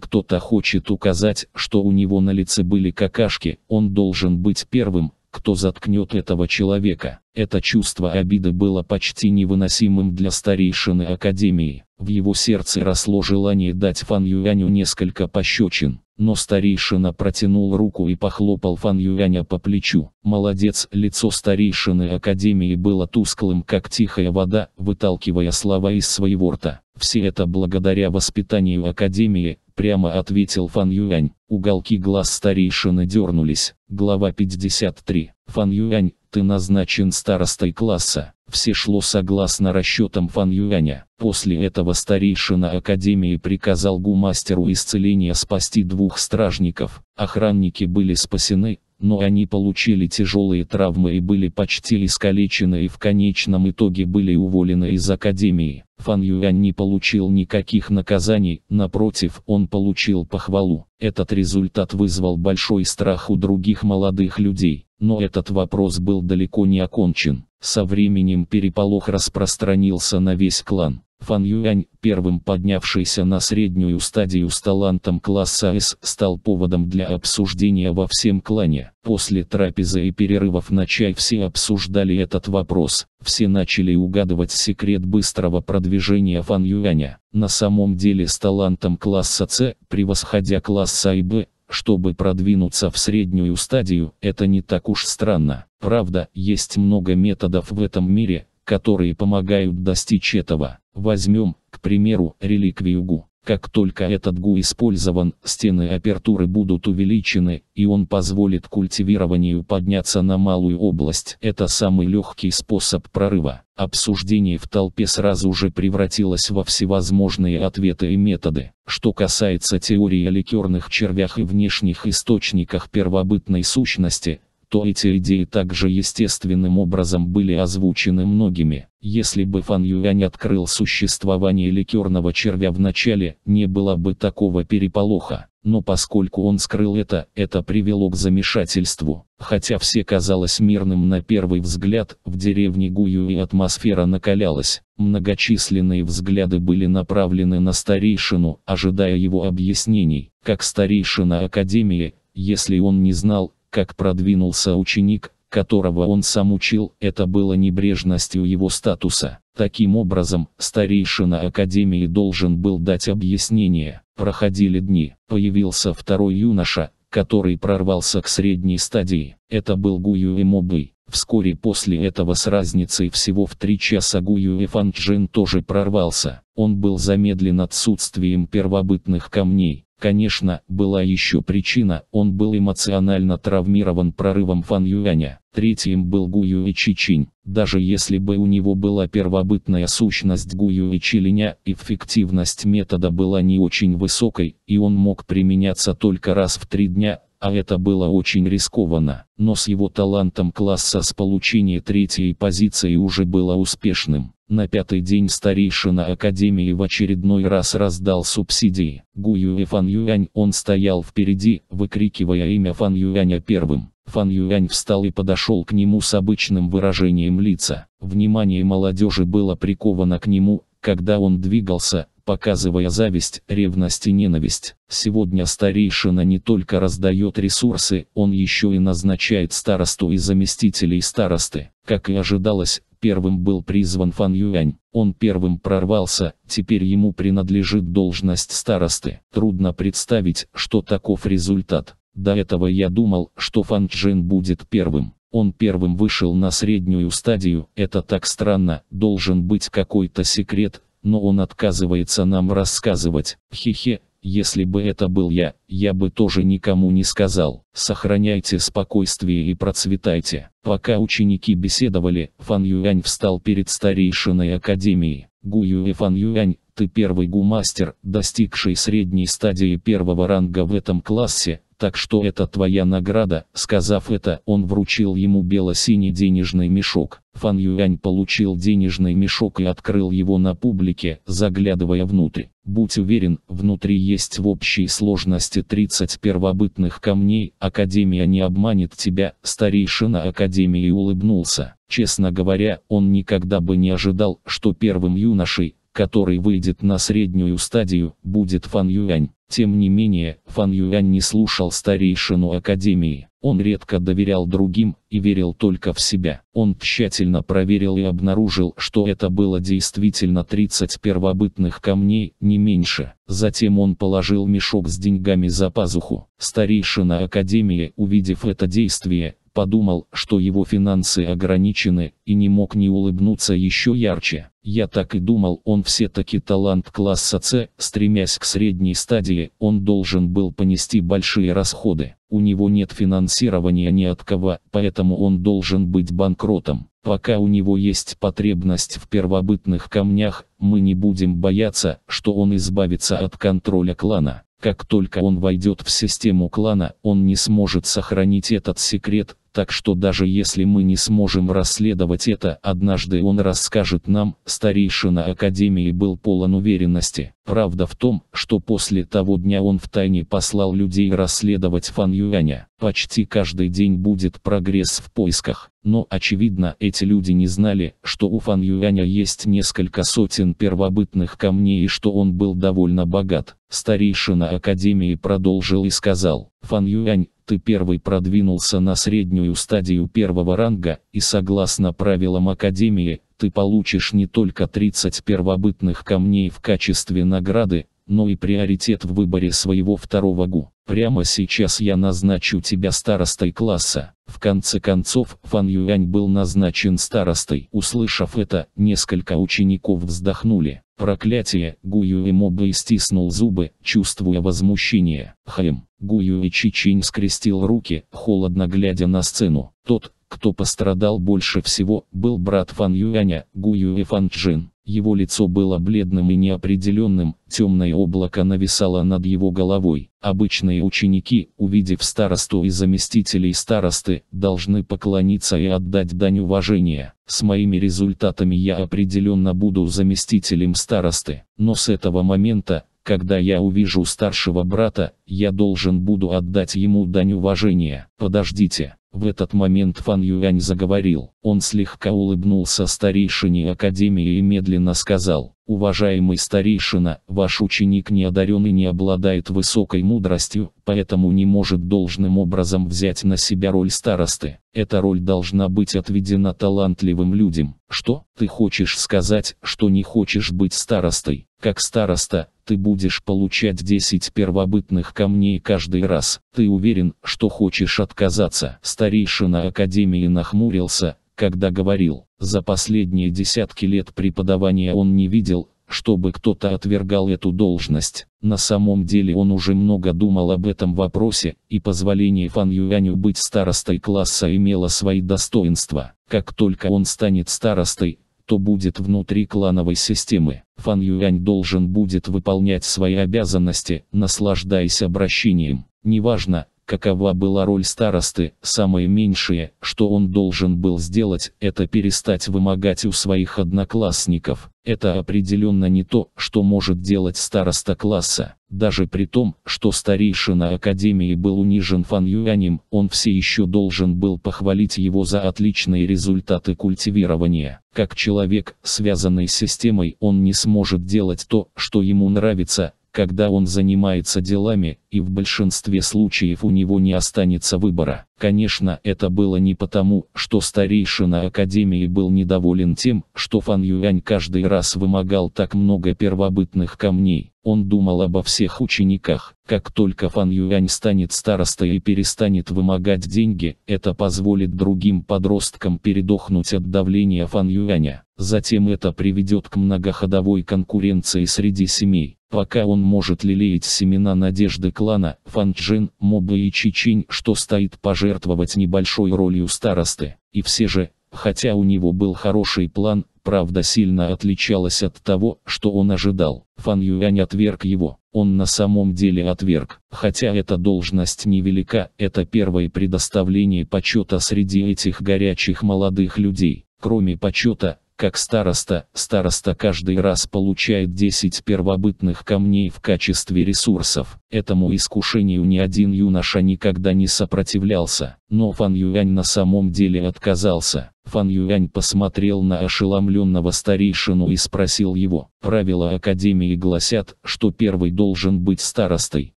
[SPEAKER 1] кто-то хочет указать, что у него на лице были какашки, он должен быть первым, кто заткнет этого человека. Это чувство обиды было почти невыносимым для старейшины Академии. В его сердце росло желание дать Фан Юаню несколько пощечин, но старейшина протянул руку и похлопал Фан Юаня по плечу. Молодец, лицо старейшины Академии было тусклым, как тихая вода, выталкивая слова из своего рта. Все это благодаря воспитанию Академии, прямо ответил Фан Юань. Уголки глаз старейшины дернулись. Глава 53. Фан Юань, ты назначен старостой класса. Все шло согласно расчетам Фан Юаня. После этого старейшина Академии приказал Гумастеру исцеления спасти двух стражников. Охранники были спасены, но они получили тяжелые травмы и были почти искалечены и в конечном итоге были уволены из Академии. Фан Юань не получил никаких наказаний, напротив, он получил похвалу. Этот результат вызвал большой страх у других молодых людей, но этот вопрос был далеко не окончен. Со временем переполох распространился на весь клан. Фан Юань, первым поднявшийся на среднюю стадию с талантом класса С, стал поводом для обсуждения во всем клане. После трапезы и перерывов на чай все обсуждали этот вопрос. Все начали угадывать секрет быстрого продвижения Фан Юаня. На самом деле с талантом класса С, превосходя класса и Б, чтобы продвинуться в среднюю стадию, это не так уж странно. Правда, есть много методов в этом мире, которые помогают достичь этого. Возьмем, к примеру, реликвию Гу. Как только этот ГУ использован, стены апертуры будут увеличены, и он позволит культивированию подняться на малую область. Это самый легкий способ прорыва. Обсуждение в толпе сразу же превратилось во всевозможные ответы и методы. Что касается теории о ликерных червях и внешних источниках первобытной сущности, то эти идеи также естественным образом были озвучены многими. Если бы Фан Юань открыл существование ликерного червя в начале, не было бы такого переполоха. Но поскольку он скрыл это, это привело к замешательству. Хотя все казалось мирным на первый взгляд, в деревне Гую и атмосфера накалялась. Многочисленные взгляды были направлены на старейшину, ожидая его объяснений. Как старейшина Академии, если он не знал, как продвинулся ученик, которого он сам учил, это было небрежностью его статуса. Таким образом, старейшина Академии должен был дать объяснение. Проходили дни, появился второй юноша, который прорвался к средней стадии. Это был Гую Мобы. Вскоре после этого с разницей всего в три часа Гую и Фанчжин тоже прорвался. Он был замедлен отсутствием первобытных камней. Конечно, была еще причина, он был эмоционально травмирован прорывом Фан Юаня. Третьим был Гу Юэ Чичинь. Даже если бы у него была первобытная сущность Гу Юэ Чилиня, эффективность метода была не очень высокой, и он мог применяться только раз в три дня, а это было очень рискованно. Но с его талантом класса с получения третьей позиции уже было успешным. На пятый день старейшина Академии в очередной раз раздал субсидии. Гую и Фан Юань он стоял впереди, выкрикивая имя Фан Юаня первым. Фан Юань встал и подошел к нему с обычным выражением лица. Внимание молодежи было приковано к нему, когда он двигался, показывая зависть, ревность и ненависть. Сегодня старейшина не только раздает ресурсы, он еще и назначает старосту и заместителей старосты. Как и ожидалось, Первым был призван Фан Юань. Он первым прорвался, теперь ему принадлежит должность старосты. Трудно представить, что таков результат. До этого я думал, что Фан Чжин будет первым. Он первым вышел на среднюю стадию, это так странно, должен быть какой-то секрет, но он отказывается нам рассказывать. Хе-хе, если бы это был я, я бы тоже никому не сказал. Сохраняйте спокойствие и процветайте. Пока ученики беседовали, Фан Юань встал перед старейшиной академии. Гу Юэ, Фан Юань, ты первый гумастер, достигший средней стадии первого ранга в этом классе, так что это твоя награда». Сказав это, он вручил ему бело-синий денежный мешок. Фан Юань получил денежный мешок и открыл его на публике, заглядывая внутрь. Будь уверен, внутри есть в общей сложности 30 первобытных камней, Академия не обманет тебя, старейшина Академии улыбнулся. Честно говоря, он никогда бы не ожидал, что первым юношей, который выйдет на среднюю стадию, будет Фан Юань. Тем не менее, Фан Юань не слушал старейшину Академии. Он редко доверял другим и верил только в себя. Он тщательно проверил и обнаружил, что это было действительно 30 первобытных камней, не меньше. Затем он положил мешок с деньгами за пазуху. Старейшина Академии, увидев это действие, подумал, что его финансы ограничены, и не мог не улыбнуться еще ярче. Я так и думал, он все-таки талант класса С, стремясь к средней стадии, он должен был понести большие расходы. У него нет финансирования ни от кого, поэтому он должен быть банкротом. Пока у него есть потребность в первобытных камнях, мы не будем бояться, что он избавится от контроля клана. Как только он войдет в систему клана, он не сможет сохранить этот секрет, так что даже если мы не сможем расследовать это, однажды он расскажет нам, старейшина Академии был полон уверенности. Правда в том, что после того дня он втайне послал людей расследовать Фан Юаня. Почти каждый день будет прогресс в поисках, но очевидно эти люди не знали, что у Фан Юаня есть несколько сотен первобытных камней и что он был довольно богат. Старейшина Академии продолжил и сказал, Фан Юань, ты первый продвинулся на среднюю стадию первого ранга, и согласно правилам Академии, ты получишь не только 30 первобытных камней в качестве награды, но и приоритет в выборе своего второго ГУ. Прямо сейчас я назначу тебя старостой класса. В конце концов, Фан Юань был назначен старостой. Услышав это, несколько учеников вздохнули. Проклятие, Гу Юэ Моба стиснул зубы, чувствуя возмущение. Хэм. Гу Юэ Чичин скрестил руки, холодно глядя на сцену. Тот, кто пострадал больше всего, был брат Фан Юаня, Гу Юэ Фан Чжин. Его лицо было бледным и неопределенным, темное облако нависало над его головой. Обычные ученики, увидев старосту и заместителей старосты, должны поклониться и отдать дань уважения. С моими результатами я определенно буду заместителем старосты. Но с этого момента, когда я увижу старшего брата, я должен буду отдать ему дань уважения. Подождите. В этот момент Фан Юань заговорил. Он слегка улыбнулся старейшине Академии и медленно сказал. Уважаемый старейшина, ваш ученик не одарен и не обладает высокой мудростью, поэтому не может должным образом взять на себя роль старосты. Эта роль должна быть отведена талантливым людям. Что? Ты хочешь сказать, что не хочешь быть старостой? Как староста, ты будешь получать 10 первобытных камней каждый раз. Ты уверен, что хочешь отказаться? Старейшина Академии нахмурился, когда говорил, за последние десятки лет преподавания он не видел, чтобы кто-то отвергал эту должность. На самом деле он уже много думал об этом вопросе, и позволение Фан Юаню быть старостой класса имело свои достоинства. Как только он станет старостой, то будет внутри клановой системы. Фан Юань должен будет выполнять свои обязанности, наслаждаясь обращением. Неважно, Какова была роль старосты, самое меньшее, что он должен был сделать, это перестать вымогать у своих одноклассников. Это определенно не то, что может делать староста класса. Даже при том, что старейшина Академии был унижен Фан Юанем, он все еще должен был похвалить его за отличные результаты культивирования. Как человек, связанный с системой, он не сможет делать то, что ему нравится, когда он занимается делами, и в большинстве случаев у него не останется выбора. Конечно, это было не потому, что старейшина Академии был недоволен тем, что Фан Юань каждый раз вымогал так много первобытных камней. Он думал обо всех учениках. Как только Фан Юань станет старостой и перестанет вымогать деньги, это позволит другим подросткам передохнуть от давления Фан Юаня. Затем это приведет к многоходовой конкуренции среди семей. Пока он может лелеять семена надежды клана, Фанчжин, Моба и Чичинь, что стоит пожертвовать небольшой ролью старосты. И все же, хотя у него был хороший план, правда сильно отличалась от того, что он ожидал. Фан Юань отверг его. Он на самом деле отверг. Хотя эта должность невелика, это первое предоставление почета среди этих горячих молодых людей. Кроме почета, как староста, староста каждый раз получает 10 первобытных камней в качестве ресурсов. Этому искушению ни один юноша никогда не сопротивлялся, но Фан Юань на самом деле отказался. Фан Юань посмотрел на ошеломленного старейшину и спросил его. Правила Академии гласят, что первый должен быть старостой.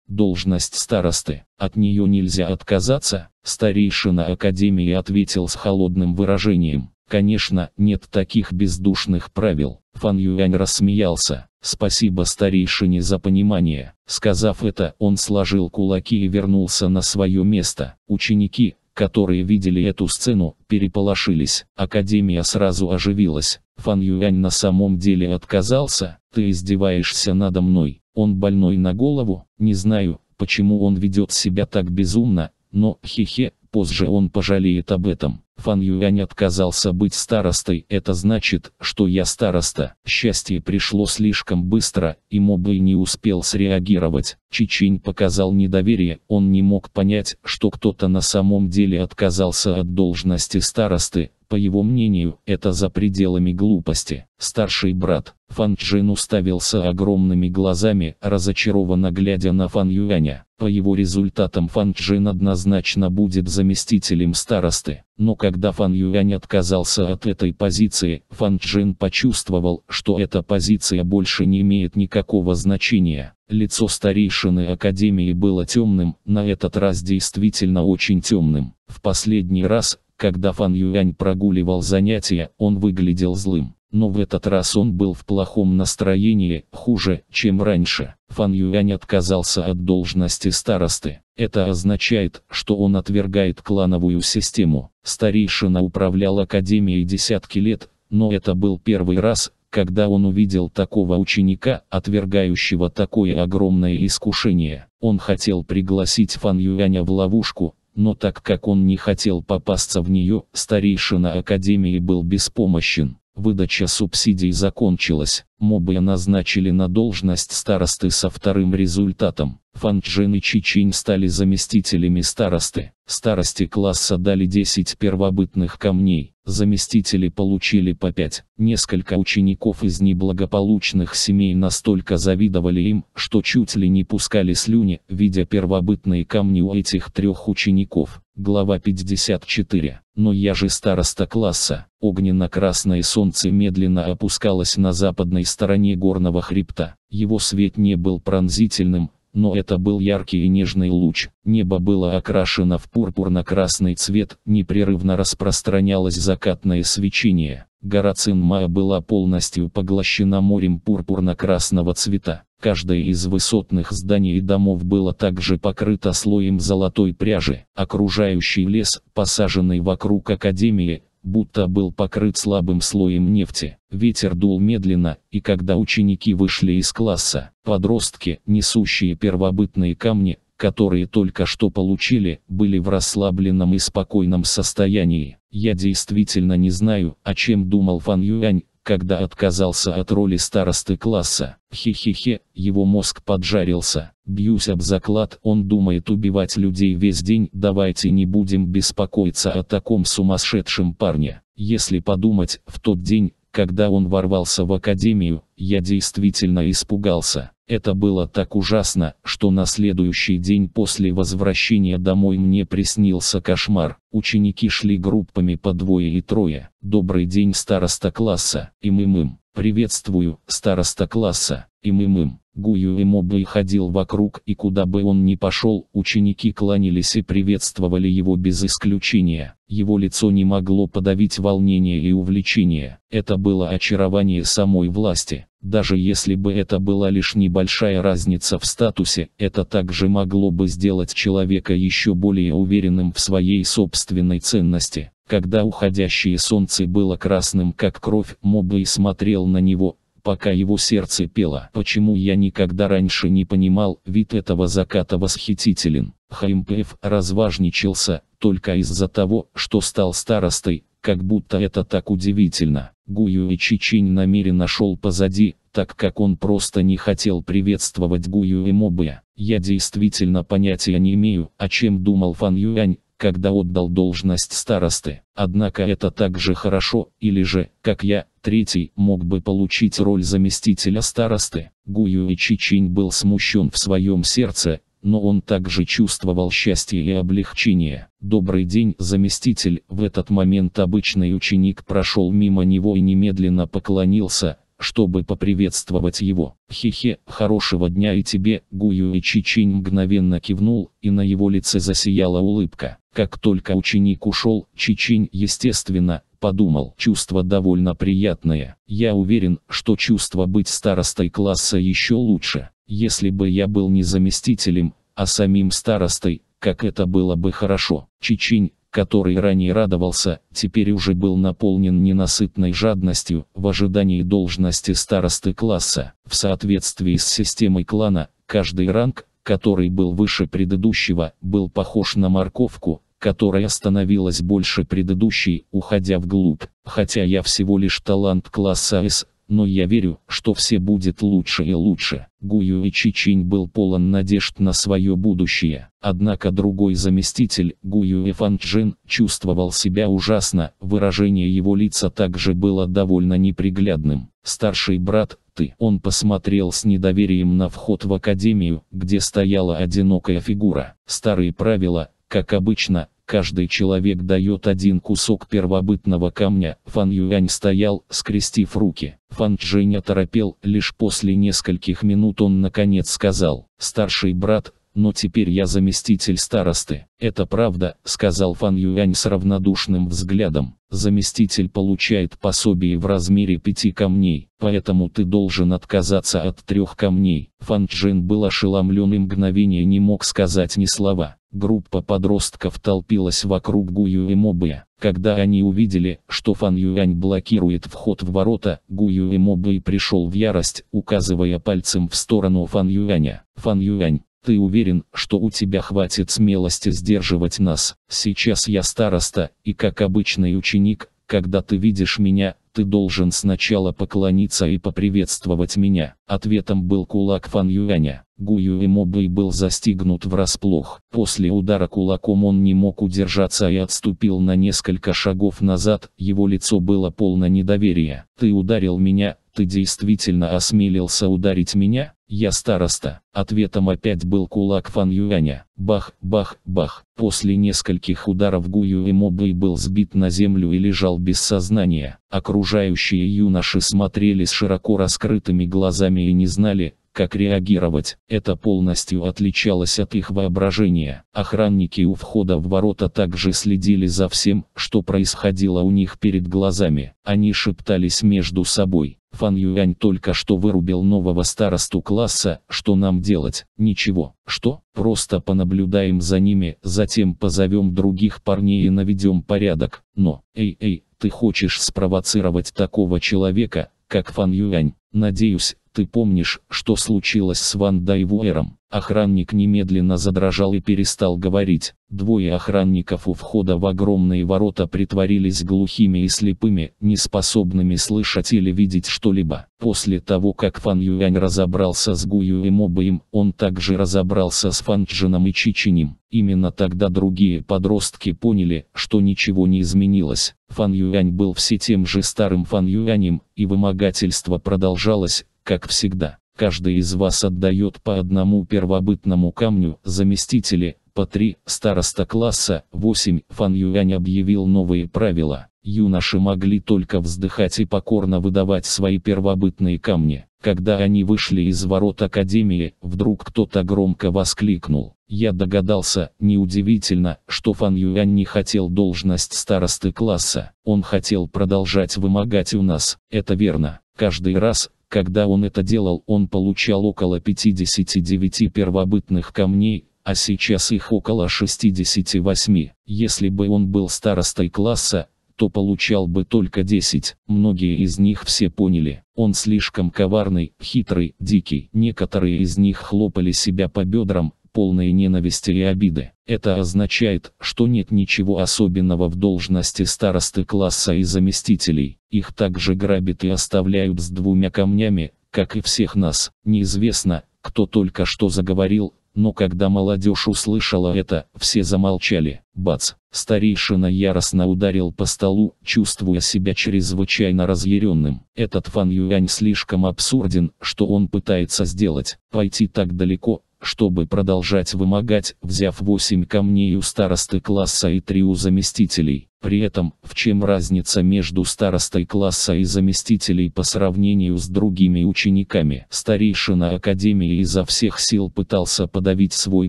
[SPEAKER 1] Должность старосты. От нее нельзя отказаться, старейшина Академии ответил с холодным выражением. Конечно, нет таких бездушных правил. Фан Юань рассмеялся. Спасибо старейшине за понимание. Сказав это, он сложил кулаки и вернулся на свое место. Ученики, которые видели эту сцену, переполошились. Академия сразу оживилась. Фан Юань на самом деле отказался. Ты издеваешься надо мной. Он больной на голову? Не знаю, почему он ведет себя так безумно, но, хе-хе, Позже он пожалеет об этом. Фан Юань отказался быть старостой, это значит, что я староста. Счастье пришло слишком быстро, и Мобэй не успел среагировать. Чичень показал недоверие, он не мог понять, что кто-то на самом деле отказался от должности старосты, по его мнению, это за пределами глупости. Старший брат, Фан Джин уставился огромными глазами, разочарованно глядя на Фан Юаня. По его результатам Фан Джин однозначно будет заместителем старосты. Но когда Фан Юань отказался от этой позиции, Фан Джин почувствовал, что эта позиция больше не имеет никакого значения. Лицо старейшины Академии было темным, на этот раз действительно очень темным. В последний раз, когда Фан Юань прогуливал занятия, он выглядел злым. Но в этот раз он был в плохом настроении, хуже, чем раньше. Фан Юань отказался от должности старосты. Это означает, что он отвергает клановую систему. Старейшина управлял академией десятки лет, но это был первый раз, когда он увидел такого ученика, отвергающего такое огромное искушение. Он хотел пригласить Фан Юаня в ловушку, но так как он не хотел попасться в нее, старейшина Академии был беспомощен. Выдача субсидий закончилась. Мобы назначили на должность старосты со вторым результатом. Фанчжин и Чичин стали заместителями старосты. Старости класса дали 10 первобытных камней. Заместители получили по 5. Несколько учеников из неблагополучных семей настолько завидовали им, что чуть ли не пускали слюни, видя первобытные камни у этих трех учеников. Глава 54. Но я же староста класса. Огненно-красное солнце медленно опускалось на западный стороне горного хребта. Его свет не был пронзительным, но это был яркий и нежный луч. Небо было окрашено в пурпурно-красный цвет, непрерывно распространялось закатное свечение. Гора Цинмая была полностью поглощена морем пурпурно-красного цвета. Каждое из высотных зданий и домов было также покрыто слоем золотой пряжи. Окружающий лес, посаженный вокруг Академии, будто был покрыт слабым слоем нефти. Ветер дул медленно, и когда ученики вышли из класса, подростки, несущие первобытные камни, которые только что получили, были в расслабленном и спокойном состоянии. Я действительно не знаю, о чем думал Фан Юань, когда отказался от роли старосты класса. Хе-хе-хе, его мозг поджарился. Бьюсь об заклад, он думает убивать людей весь день. Давайте не будем беспокоиться о таком сумасшедшем парне. Если подумать, в тот день когда он ворвался в академию, я действительно испугался. Это было так ужасно, что на следующий день после возвращения домой мне приснился кошмар. Ученики шли группами по двое и трое. «Добрый день, староста класса!» «Им-им-им!» «Приветствую, староста класса!» Им им им. Гую и обы ходил вокруг и куда бы он ни пошел, ученики кланялись и приветствовали его без исключения. Его лицо не могло подавить волнение и увлечение. Это было очарование самой власти. Даже если бы это была лишь небольшая разница в статусе, это также могло бы сделать человека еще более уверенным в своей собственной ценности. Когда уходящее солнце было красным как кровь, Мобы смотрел на него, пока его сердце пело. Почему я никогда раньше не понимал, вид этого заката восхитителен. ХМПФ разважничался, только из-за того, что стал старостой, как будто это так удивительно. Гую и Чичень намеренно шел позади, так как он просто не хотел приветствовать Гую и Мобе. Я действительно понятия не имею, о чем думал Фан Юань, когда отдал должность старосты. Однако это так же хорошо, или же, как я, III мог бы получить роль заместителя старосты. Гую и Чичинь был смущен в своем сердце, но он также чувствовал счастье и облегчение. «Добрый день, заместитель!» В этот момент обычный ученик прошел мимо него и немедленно поклонился, чтобы поприветствовать его. «Хе-хе, хорошего дня и тебе!» Гую и Чичинь мгновенно кивнул, и на его лице засияла улыбка. Как только ученик ушел, Чичинь, естественно, подумал, чувство довольно приятное. Я уверен, что чувство быть старостой класса еще лучше. Если бы я был не заместителем, а самим старостой, как это было бы хорошо. Чечень, который ранее радовался, теперь уже был наполнен ненасытной жадностью в ожидании должности старосты класса. В соответствии с системой клана, каждый ранг, который был выше предыдущего, был похож на морковку, которая становилась больше предыдущей, уходя вглубь. Хотя я всего лишь талант класса С, но я верю, что все будет лучше и лучше. Гую и Чичинь был полон надежд на свое будущее. Однако другой заместитель, Гую и Фан чувствовал себя ужасно, выражение его лица также было довольно неприглядным. Старший брат, ты. Он посмотрел с недоверием на вход в академию, где стояла одинокая фигура. Старые правила, как обычно, каждый человек дает один кусок первобытного камня, Фан Юань стоял, скрестив руки. Фан Чжэнь оторопел, лишь после нескольких минут он наконец сказал, «Старший брат, но теперь я заместитель старосты. Это правда, сказал Фан Юань с равнодушным взглядом. Заместитель получает пособие в размере пяти камней, поэтому ты должен отказаться от трех камней. Фан Джин был ошеломлен и мгновение не мог сказать ни слова. Группа подростков толпилась вокруг Гую и Мобе. Когда они увидели, что Фан Юань блокирует вход в ворота, Гую и Мобе пришел в ярость, указывая пальцем в сторону Фан Юаня. Фан Юань, ты уверен, что у тебя хватит смелости сдерживать нас? Сейчас я староста, и как обычный ученик, когда ты видишь меня, ты должен сначала поклониться и поприветствовать меня. Ответом был кулак Фан Юаня. Гую Эмобэй был застигнут врасплох. После удара кулаком он не мог удержаться и отступил на несколько шагов назад, его лицо было полно недоверия. «Ты ударил меня, ты действительно осмелился ударить меня?» «Я староста». Ответом опять был кулак Фан Юаня. Бах, бах, бах. После нескольких ударов Гую Эмобэй был сбит на землю и лежал без сознания. Окружающие юноши смотрели с широко раскрытыми глазами и не знали, как реагировать. Это полностью отличалось от их воображения. Охранники у входа в ворота также следили за всем, что происходило у них перед глазами. Они шептались между собой. Фан Юань только что вырубил нового старосту класса, что нам делать? Ничего. Что? Просто понаблюдаем за ними, затем позовем других парней и наведем порядок. Но, эй-эй, ты хочешь спровоцировать такого человека, как Фан Юань? Надеюсь, ты помнишь, что случилось с Ван Дайвуэром?» Охранник немедленно задрожал и перестал говорить. Двое охранников у входа в огромные ворота притворились глухими и слепыми, неспособными слышать или видеть что-либо. После того, как Фан Юань разобрался с Гую и Мобаем, он также разобрался с Фан Чжином и Чичинем. Именно тогда другие подростки поняли, что ничего не изменилось. Фан Юань был все тем же старым Фан Юанем, и вымогательство продолжалось, как всегда, каждый из вас отдает по одному первобытному камню, заместители, по три, староста класса, 8, Фан Юань объявил новые правила. Юноши могли только вздыхать и покорно выдавать свои первобытные камни. Когда они вышли из ворот Академии, вдруг кто-то громко воскликнул. Я догадался, неудивительно, что Фан Юань не хотел должность старосты класса. Он хотел продолжать вымогать у нас, это верно. Каждый раз, когда он это делал, он получал около 59 первобытных камней, а сейчас их около 68. Если бы он был старостой класса, то получал бы только 10. Многие из них все поняли. Он слишком коварный, хитрый, дикий. Некоторые из них хлопали себя по бедрам, полные ненависти и обиды. Это означает, что нет ничего особенного в должности старосты класса и заместителей. Их также грабят и оставляют с двумя камнями, как и всех нас. Неизвестно, кто только что заговорил, но когда молодежь услышала это, все замолчали. Бац! Старейшина яростно ударил по столу, чувствуя себя чрезвычайно разъяренным. Этот Фан Юань слишком абсурден, что он пытается сделать. Пойти так далеко, чтобы продолжать вымогать, взяв 8 камней у старосты класса и 3 у заместителей. При этом, в чем разница между старостой класса и заместителей по сравнению с другими учениками? Старейшина Академии изо всех сил пытался подавить свой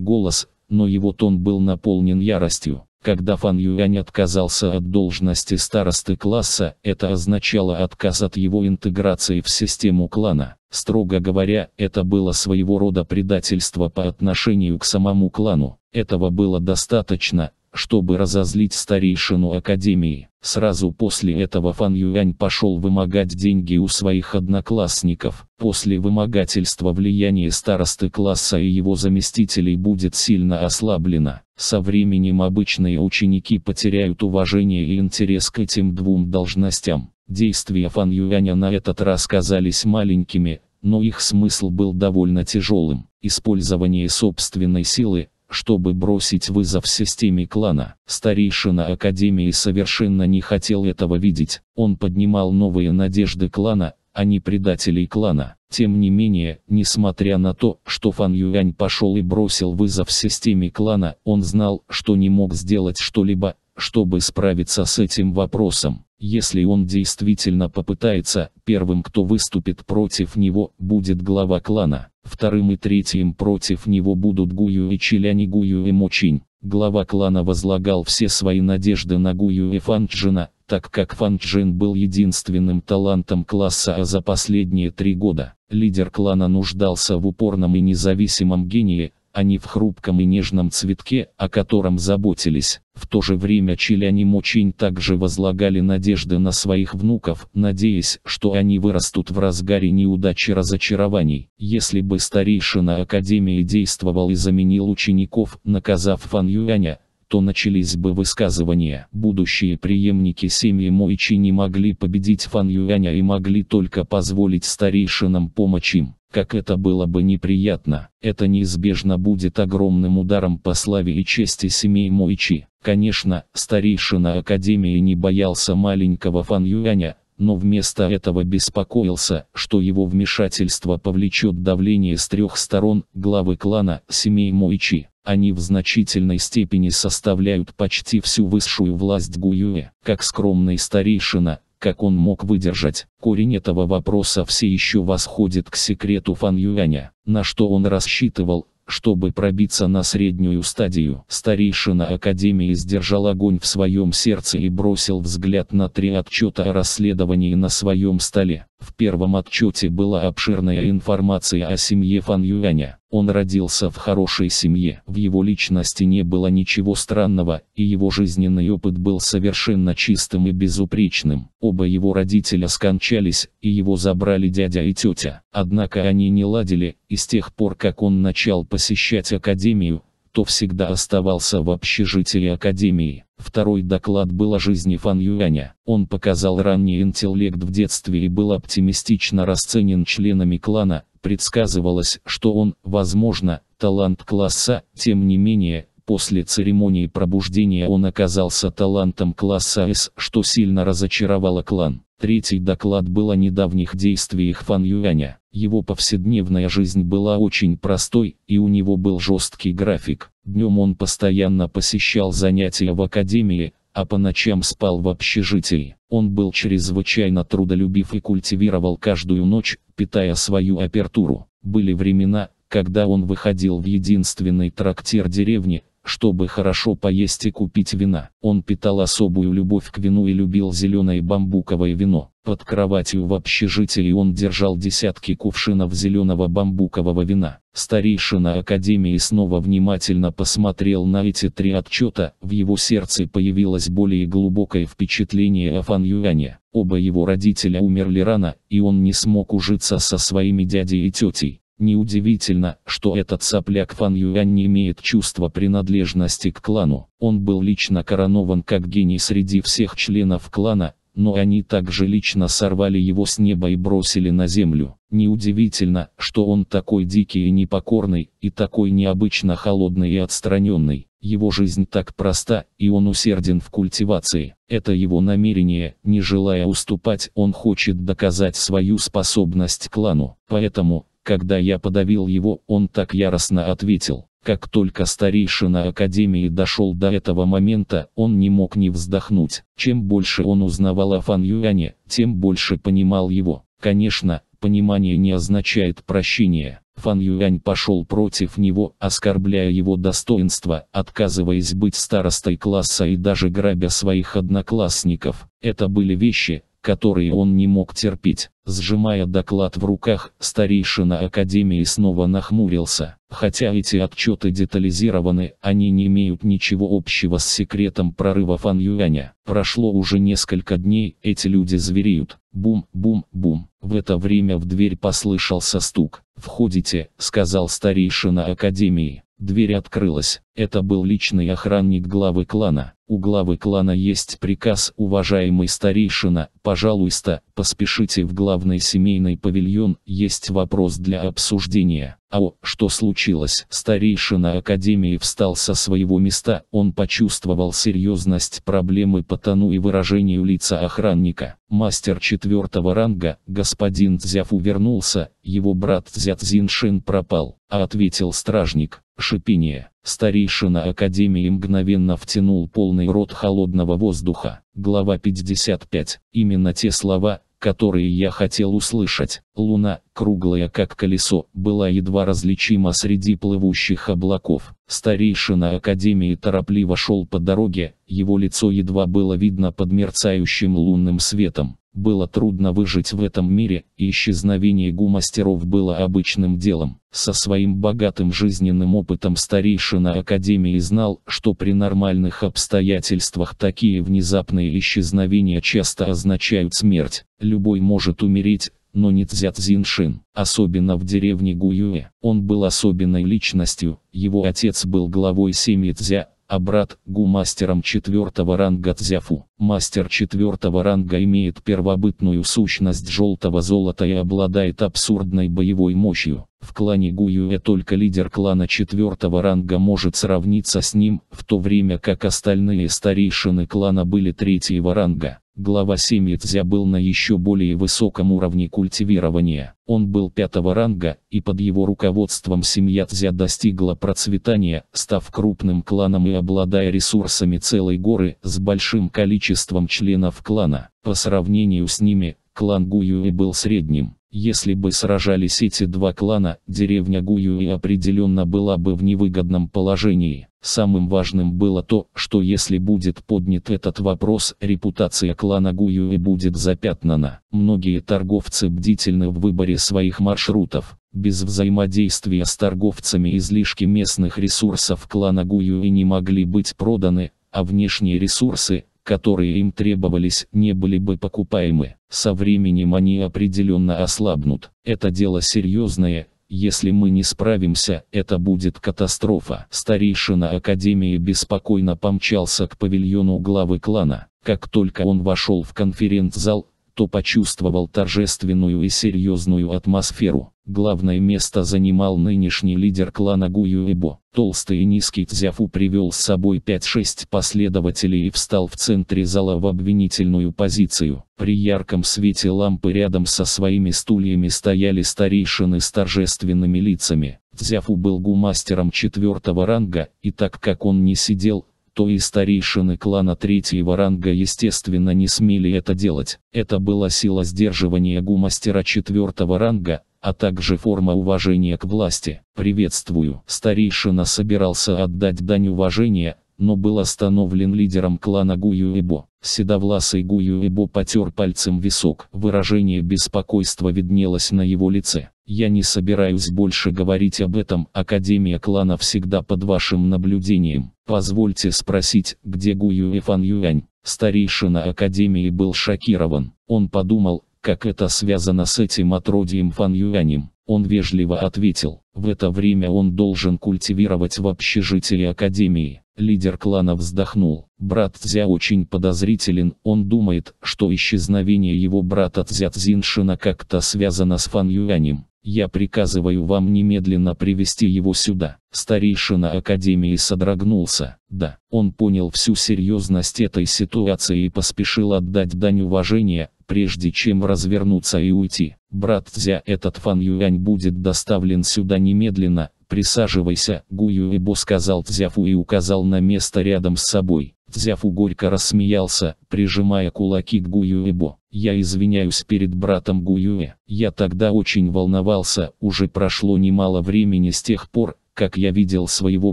[SPEAKER 1] голос, но его тон был наполнен яростью. Когда Фан Юань отказался от должности старосты класса, это означало отказ от его интеграции в систему клана. Строго говоря, это было своего рода предательство по отношению к самому клану. Этого было достаточно, чтобы разозлить старейшину Академии. Сразу после этого Фан Юань пошел вымогать деньги у своих одноклассников. После вымогательства влияние старосты класса и его заместителей будет сильно ослаблено. Со временем обычные ученики потеряют уважение и интерес к этим двум должностям. Действия Фан Юаня на этот раз казались маленькими, но их смысл был довольно тяжелым. Использование собственной силы, чтобы бросить вызов системе клана. Старейшина Академии совершенно не хотел этого видеть, он поднимал новые надежды клана, а не предателей клана. Тем не менее, несмотря на то, что Фан Юань пошел и бросил вызов системе клана, он знал, что не мог сделать что-либо, чтобы справиться с этим вопросом. Если он действительно попытается, первым кто выступит против него, будет глава клана. Вторым и третьим против него будут Гую и Челяни Гую и Мочинь. Глава клана возлагал все свои надежды на Гую и Фанчжина, так как Фанчжин был единственным талантом класса А за последние три года. Лидер клана нуждался в упорном и независимом гении, а не в хрупком и нежном цветке, о котором заботились. В то же время Челяне Мучень также возлагали надежды на своих внуков, надеясь, что они вырастут в разгаре неудачи разочарований. Если бы старейшина Академии действовал и заменил учеников, наказав Фан Юаня, то начались бы высказывания. Будущие преемники семьи Муичи не могли победить Фан Юаня и могли только позволить старейшинам помочь им. Как это было бы неприятно, это неизбежно будет огромным ударом по славе и чести семей Муичи. Конечно, старейшина Академии не боялся маленького Фан Юаня, но вместо этого беспокоился, что его вмешательство повлечет давление с трех сторон главы клана семей Муичи. Они в значительной степени составляют почти всю высшую власть Гуюэ. Как скромный старейшина, как он мог выдержать. Корень этого вопроса все еще восходит к секрету Фан Юаня, на что он рассчитывал, чтобы пробиться на среднюю стадию. Старейшина Академии сдержал огонь в своем сердце и бросил взгляд на три отчета о расследовании на своем столе. В первом отчете была обширная информация о семье Фан Юаня. Он родился в хорошей семье, в его личности не было ничего странного, и его жизненный опыт был совершенно чистым и безупречным. Оба его родителя скончались, и его забрали дядя и тетя. Однако они не ладили, и с тех пор как он начал посещать академию, то всегда оставался в общежитии Академии. Второй доклад был о жизни Фан Юаня. Он показал ранний интеллект в детстве и был оптимистично расценен членами клана, предсказывалось, что он, возможно, талант класса, тем не менее, после церемонии пробуждения он оказался талантом класса С, что сильно разочаровало клан. Третий доклад был о недавних действиях Фан Юаня. Его повседневная жизнь была очень простой, и у него был жесткий график. Днем он постоянно посещал занятия в академии, а по ночам спал в общежитии. Он был чрезвычайно трудолюбив и культивировал каждую ночь, питая свою апертуру. Были времена, когда он выходил в единственный трактир деревни, чтобы хорошо поесть и купить вина. Он питал особую любовь к вину и любил зеленое бамбуковое вино. Под кроватью в общежитии он держал десятки кувшинов зеленого бамбукового вина. Старейшина Академии снова внимательно посмотрел на эти три отчета, в его сердце появилось более глубокое впечатление о Фан Юане. Оба его родителя умерли рано, и он не смог ужиться со своими дядей и тетей. Неудивительно, что этот сопляк Фан Юань не имеет чувства принадлежности к клану. Он был лично коронован как гений среди всех членов клана, но они также лично сорвали его с неба и бросили на землю. Неудивительно, что он такой дикий и непокорный, и такой необычно холодный и отстраненный. Его жизнь так проста, и он усерден в культивации. Это его намерение, не желая уступать, он хочет доказать свою способность клану. Поэтому, когда я подавил его, он так яростно ответил. Как только старейшина Академии дошел до этого момента, он не мог не вздохнуть. Чем больше он узнавал о Фан Юане, тем больше понимал его. Конечно, понимание не означает прощения. Фан Юань пошел против него, оскорбляя его достоинство, отказываясь быть старостой класса и даже грабя своих одноклассников. Это были вещи, которые он не мог терпеть. Сжимая доклад в руках, старейшина Академии снова нахмурился. Хотя эти отчеты детализированы, они не имеют ничего общего с секретом прорыва Фан Юаня. Прошло уже несколько дней, эти люди звереют. Бум, бум, бум. В это время в дверь послышался стук. «Входите», — сказал старейшина Академии. Дверь открылась. Это был личный охранник главы клана. У главы клана есть приказ, уважаемый старейшина, пожалуйста, поспешите в главный семейный павильон, есть вопрос для обсуждения. «А о, что случилось? Старейшина Академии встал со своего места, он почувствовал серьезность проблемы по тону и выражению лица охранника. Мастер четвертого ранга, господин Цзяфу вернулся, его брат Цзяцзиншин пропал, а ответил стражник шипение. Старейшина Академии мгновенно втянул полный рот холодного воздуха. Глава 55. Именно те слова, которые я хотел услышать. Луна, круглая как колесо, была едва различима среди плывущих облаков. Старейшина Академии торопливо шел по дороге, его лицо едва было видно под мерцающим лунным светом. Было трудно выжить в этом мире, и исчезновение гумастеров было обычным делом. Со своим богатым жизненным опытом старейшина Академии знал, что при нормальных обстоятельствах такие внезапные исчезновения часто означают смерть. Любой может умереть, но не Цзятзиншин, особенно в деревне Гуюэ. Он был особенной личностью, его отец был главой семьи Цзя, Абрат, Гу мастером четвертого ранга Цзяфу. Мастер четвертого ранга имеет первобытную сущность желтого золота и обладает абсурдной боевой мощью. В клане Гуюэ только лидер клана четвертого ранга может сравниться с ним, в то время как остальные старейшины клана были третьего ранга глава семьи Цзя был на еще более высоком уровне культивирования. Он был пятого ранга, и под его руководством семья Цзя достигла процветания, став крупным кланом и обладая ресурсами целой горы с большим количеством членов клана. По сравнению с ними, клан Гуюи был средним. Если бы сражались эти два клана, деревня Гуюи определенно была бы в невыгодном положении. Самым важным было то, что если будет поднят этот вопрос, репутация клана Гуюи будет запятнана. Многие торговцы бдительны в выборе своих маршрутов. Без взаимодействия с торговцами излишки местных ресурсов клана Гуюи не могли быть проданы, а внешние ресурсы, которые им требовались, не были бы покупаемы. Со временем они определенно ослабнут. Это дело серьезное, если мы не справимся, это будет катастрофа. Старейшина Академии беспокойно помчался к павильону главы клана. Как только он вошел в конференц-зал, то почувствовал торжественную и серьезную атмосферу. Главное место занимал нынешний лидер клана Гуюэбо. Толстый и низкий Цзяфу привел с собой 5-6 последователей и встал в центре зала в обвинительную позицию. При ярком свете лампы рядом со своими стульями стояли старейшины с торжественными лицами. Цзяфу был гумастером четвертого ранга, и так как он не сидел, то и старейшины клана третьего ранга естественно не смели это делать. Это была сила сдерживания гумастера четвертого ранга, а также форма уважения к власти. Приветствую. Старейшина собирался отдать дань уважения, но был остановлен лидером клана Гуюэбо. Седовласый Гуюэбо потер пальцем висок. Выражение беспокойства виднелось на его лице. «Я не собираюсь больше говорить об этом, Академия клана всегда под вашим наблюдением. Позвольте спросить, где Гуюэфан Юань?» Старейшина Академии был шокирован. Он подумал, как это связано с этим отродьем Фан Юанем. Он вежливо ответил, в это время он должен культивировать в общежитии Академии. Лидер клана вздохнул. Брат Цзя очень подозрителен, он думает, что исчезновение его брата Цзя Цзиншина как-то связано с Фан Юанем. Я приказываю вам немедленно привести его сюда. Старейшина Академии содрогнулся. Да, он понял всю серьезность этой ситуации и поспешил отдать дань уважения, прежде чем развернуться и уйти. «Брат Цзя, этот Фан Юань будет доставлен сюда немедленно, присаживайся», Гу Юэбо сказал Цзяфу и указал на место рядом с собой. Цзяфу горько рассмеялся, прижимая кулаки к Гу Юэбо. «Я извиняюсь перед братом Гу Юэ. Я тогда очень волновался, уже прошло немало времени с тех пор, как я видел своего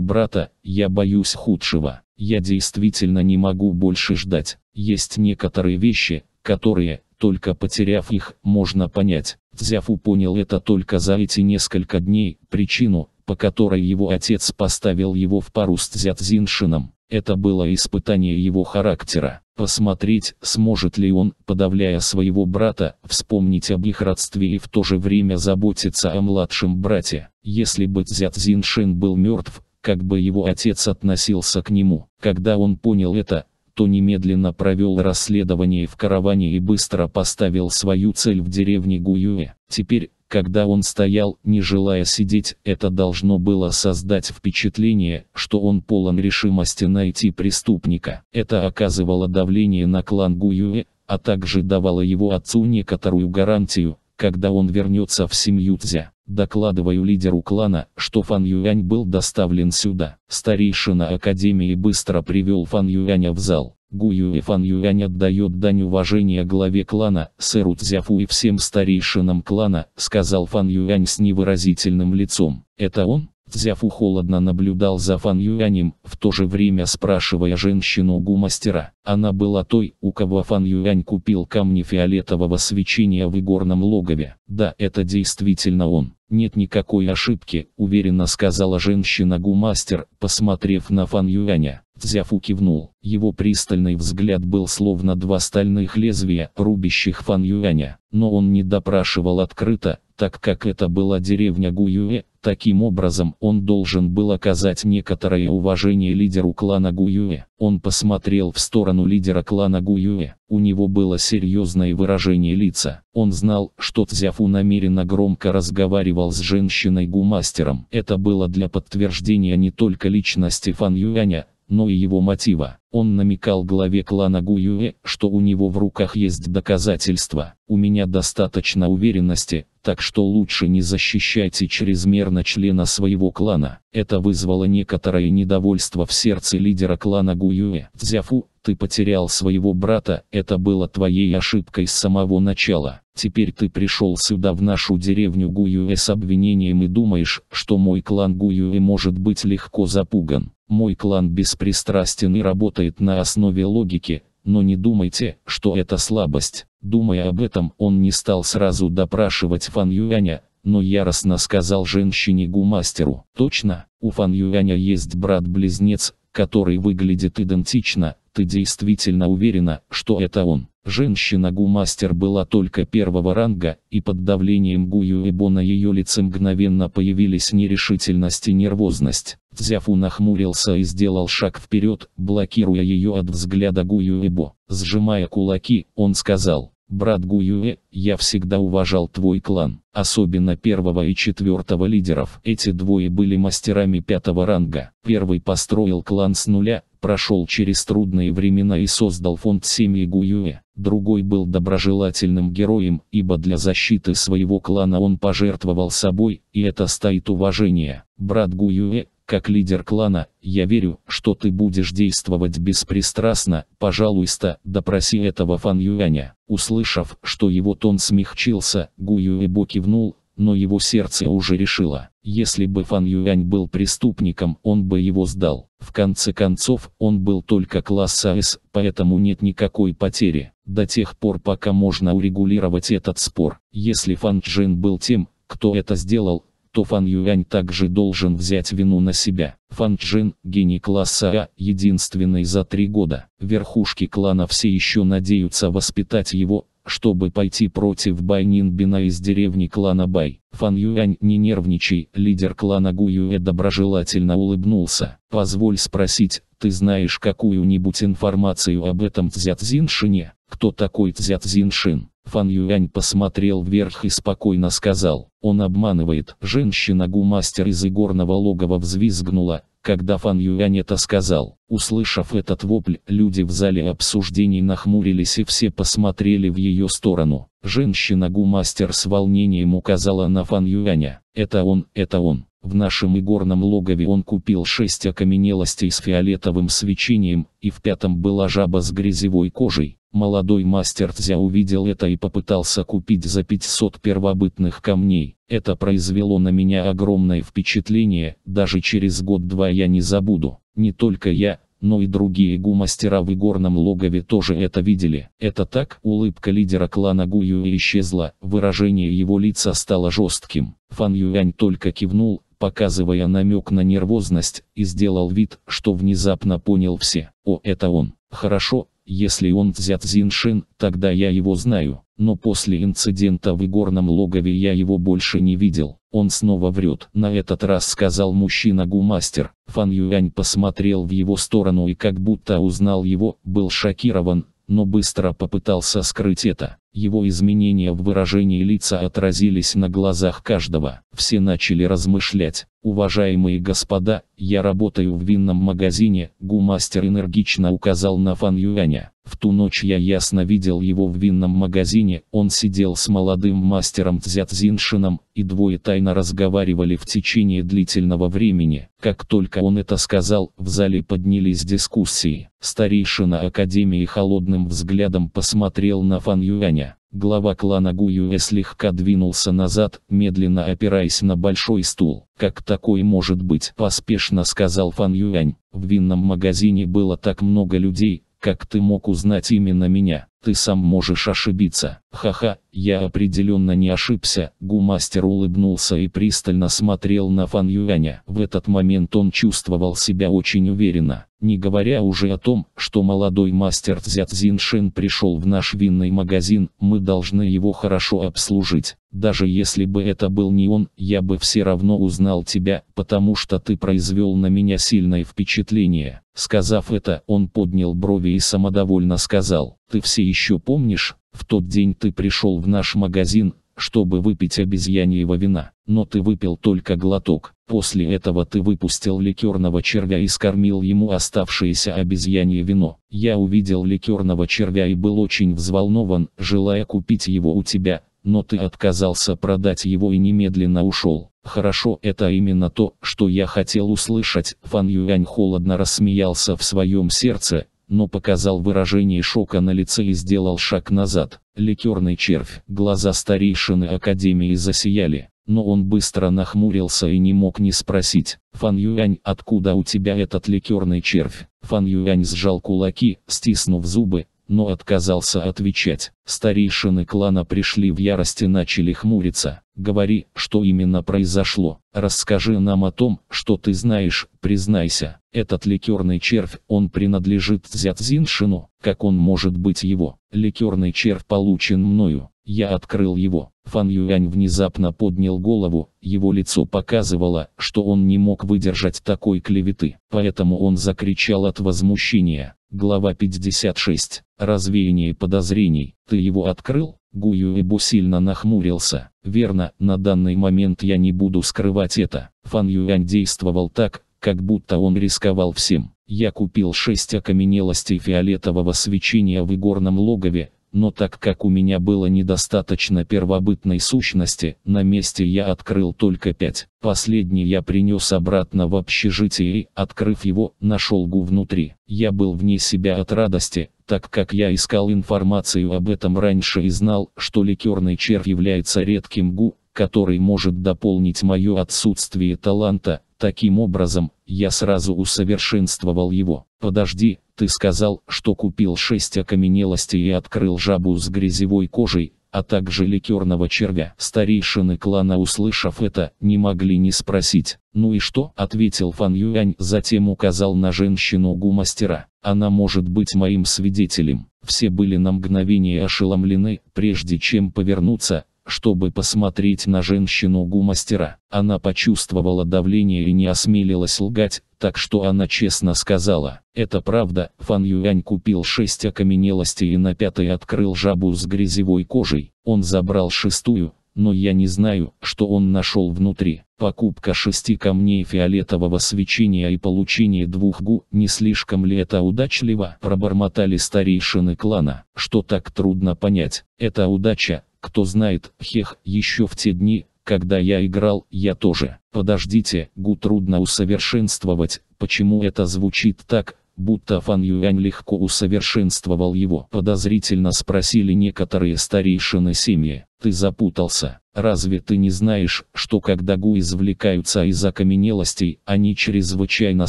[SPEAKER 1] брата, я боюсь худшего. Я действительно не могу больше ждать. Есть некоторые вещи, которые, только потеряв их, можно понять. Дзяфу понял это только за эти несколько дней, причину, по которой его отец поставил его в пару с Дзятзиншином. Это было испытание его характера. Посмотреть, сможет ли он, подавляя своего брата, вспомнить об их родстве и в то же время заботиться о младшем брате. Если бы Дзятзиншин был мертв, как бы его отец относился к нему. Когда он понял это, то немедленно провел расследование в караване и быстро поставил свою цель в деревне Гуюэ. Теперь, когда он стоял, не желая сидеть, это должно было создать впечатление, что он полон решимости найти преступника. Это оказывало давление на клан Гуюэ, а также давало его отцу некоторую гарантию, когда он вернется в семью Цзя. Докладываю лидеру клана, что Фан Юань был доставлен сюда. Старейшина Академии быстро привел Фан Юаня в зал. Гу Юэ Фан Юань отдает дань уважения главе клана, сэру Цзяфу и всем старейшинам клана, сказал Фан Юань с невыразительным лицом. Это он? Взяв у холодно наблюдал за Фан Юанем, в то же время спрашивая женщину-гу мастера. Она была той, у кого Фан Юань купил камни фиолетового свечения в игорном логове. Да, это действительно он. Нет никакой ошибки, уверенно сказала женщина-гу мастер, посмотрев на Фан Юаня. Взяв у кивнул. Его пристальный взгляд был словно два стальных лезвия, рубящих Фан Юаня. Но он не допрашивал открыто, так как это была деревня Гу Гуюэ, Таким образом, он должен был оказать некоторое уважение лидеру клана Гуюэ. Он посмотрел в сторону лидера клана Гуюэ. У него было серьезное выражение лица. Он знал, что Цзяфу намеренно громко разговаривал с женщиной-гумастером. Это было для подтверждения не только личности Фан Юаня, но и его мотива. Он намекал главе клана Гуюэ, что у него в руках есть доказательства. У меня достаточно уверенности, так что лучше не защищайте чрезмерно члена своего клана. Это вызвало некоторое недовольство в сердце лидера клана Гуюэ. Дзяфу, ты потерял своего брата, это было твоей ошибкой с самого начала. Теперь ты пришел сюда в нашу деревню Гуюэ с обвинением и думаешь, что мой клан Гуюэ может быть легко запуган. Мой клан беспристрастен и работает на основе логики, но не думайте, что это слабость. Думая об этом, он не стал сразу допрашивать Фан Юаня, но яростно сказал женщине Гумастеру. Точно, у Фан Юаня есть брат-близнец, который выглядит идентично, ты действительно уверена, что это он? Женщина Гумастер была только первого ранга, и под давлением Гуюэбо Бона ее лице мгновенно появились нерешительность и нервозность. Цзяфу нахмурился и сделал шаг вперед, блокируя ее от взгляда Бо. Сжимая кулаки, он сказал, «Брат Гуюэ, я всегда уважал твой клан, особенно первого и четвертого лидеров. Эти двое были мастерами пятого ранга. Первый построил клан с нуля, прошел через трудные времена и создал фонд семьи Гуюэ другой был доброжелательным героем, ибо для защиты своего клана он пожертвовал собой, и это стоит уважение. Брат Гуюэ, как лидер клана, я верю, что ты будешь действовать беспристрастно, пожалуйста, допроси этого Фан Юаня. Услышав, что его тон смягчился, Гу Юэбо кивнул, но его сердце уже решило. Если бы Фан Юань был преступником, он бы его сдал. В конце концов, он был только класса С, поэтому нет никакой потери. До тех пор, пока можно урегулировать этот спор. Если Фан Джин был тем, кто это сделал, то Фан Юань также должен взять вину на себя. Фан Джин, гений класса А, единственный за три года. Верхушки клана все еще надеются воспитать его, чтобы пойти против Байнин Бина из деревни клана Бай. Фан Юань, не нервничай, лидер клана Гу Юэ доброжелательно улыбнулся. Позволь спросить, ты знаешь какую-нибудь информацию об этом Цзятзиншине? Кто такой Цзятзиншин? Фан Юань посмотрел вверх и спокойно сказал. Он обманывает. Женщина-гумастер из игорного логова взвизгнула, когда Фан Юань это сказал. Услышав этот вопль, люди в зале обсуждений нахмурились и все посмотрели в ее сторону. Женщина-гумастер с волнением указала на Фан Юаня. «Это он, это он». В нашем игорном логове он купил шесть окаменелостей с фиолетовым свечением, и в пятом была жаба с грязевой кожей. Молодой мастер Цзя увидел это и попытался купить за 500 первобытных камней. Это произвело на меня огромное впечатление, даже через год-два я не забуду. Не только я, но и другие гу-мастера в игорном логове тоже это видели. Это так, улыбка лидера клана Гу Юэ исчезла, выражение его лица стало жестким. Фан Юань только кивнул, показывая намек на нервозность, и сделал вид, что внезапно понял все. О, это он. Хорошо, если он взят Зиншин, тогда я его знаю. Но после инцидента в игорном логове я его больше не видел. Он снова врет. На этот раз сказал мужчина-гумастер. Фан Юань посмотрел в его сторону и как будто узнал его, был шокирован, но быстро попытался скрыть это. Его изменения в выражении лица отразились на глазах каждого. Все начали размышлять. «Уважаемые господа, я работаю в винном магазине», Гумастер энергично указал на Фан Юаня. В ту ночь я ясно видел его в винном магазине, он сидел с молодым мастером Цзятзиншином, и двое тайно разговаривали в течение длительного времени. Как только он это сказал, в зале поднялись дискуссии. Старейшина Академии холодным взглядом посмотрел на Фан Юаня меня. Глава клана Гуюэ слегка двинулся назад, медленно опираясь на большой стул. «Как такое может быть?» – поспешно сказал Фан Юань. «В винном магазине было так много людей, как ты мог узнать именно меня?» ты сам можешь ошибиться. Ха-ха, я определенно не ошибся. Гумастер улыбнулся и пристально смотрел на Фан Юаня. В этот момент он чувствовал себя очень уверенно. Не говоря уже о том, что молодой мастер Цзят Шин пришел в наш винный магазин, мы должны его хорошо обслужить. Даже если бы это был не он, я бы все равно узнал тебя, потому что ты произвел на меня сильное впечатление. Сказав это, он поднял брови и самодовольно сказал. Ты все еще помнишь, в тот день ты пришел в наш магазин, чтобы выпить обезьяньего вина, но ты выпил только глоток. После этого ты выпустил ликерного червя и скормил ему оставшееся обезьянье вино. Я увидел ликерного червя и был очень взволнован, желая купить его у тебя, но ты отказался продать его и немедленно ушел. Хорошо, это именно то, что я хотел услышать. Фан Юань холодно рассмеялся в своем сердце, но показал выражение шока на лице и сделал шаг назад. Ликерный червь. Глаза старейшины Академии засияли, но он быстро нахмурился и не мог не спросить. «Фан Юань, откуда у тебя этот ликерный червь?» Фан Юань сжал кулаки, стиснув зубы, но отказался отвечать. Старейшины клана пришли в ярости и начали хмуриться. «Говори, что именно произошло. Расскажи нам о том, что ты знаешь, признайся. Этот ликерный червь, он принадлежит Зятзиншину. как он может быть его? Ликерный червь получен мною. Я открыл его. Фан Юань внезапно поднял голову, его лицо показывало, что он не мог выдержать такой клеветы, поэтому он закричал от возмущения. Глава 56. Развеяние подозрений. Ты его открыл? Гу Юэбу сильно нахмурился. Верно, на данный момент я не буду скрывать это. Фан Юань действовал так, как будто он рисковал всем. Я купил шесть окаменелостей фиолетового свечения в игорном логове, но так как у меня было недостаточно первобытной сущности, на месте я открыл только пять. Последний я принес обратно в общежитие и, открыв его, нашел гу внутри. Я был вне себя от радости, так как я искал информацию об этом раньше и знал, что ликерный червь является редким гу, который может дополнить мое отсутствие таланта, таким образом, я сразу усовершенствовал его. Подожди, ты сказал, что купил шесть окаменелостей и открыл жабу с грязевой кожей, а также ликерного червя. Старейшины клана, услышав это, не могли не спросить. «Ну и что?» – ответил Фан Юань, затем указал на женщину гумастера. «Она может быть моим свидетелем». Все были на мгновение ошеломлены, прежде чем повернуться, чтобы посмотреть на женщину-гу мастера. Она почувствовала давление и не осмелилась лгать, так что она честно сказала, «Это правда, Фан Юань купил шесть окаменелостей и на пятой открыл жабу с грязевой кожей, он забрал шестую, но я не знаю, что он нашел внутри. Покупка шести камней фиолетового свечения и получение двух гу, не слишком ли это удачливо? Пробормотали старейшины клана, что так трудно понять. Это удача, кто знает, хех, еще в те дни, когда я играл, я тоже. Подождите, гу трудно усовершенствовать, почему это звучит так, будто Фан Юань легко усовершенствовал его. Подозрительно спросили некоторые старейшины семьи. Ты запутался. Разве ты не знаешь, что когда гу извлекаются из окаменелостей, они чрезвычайно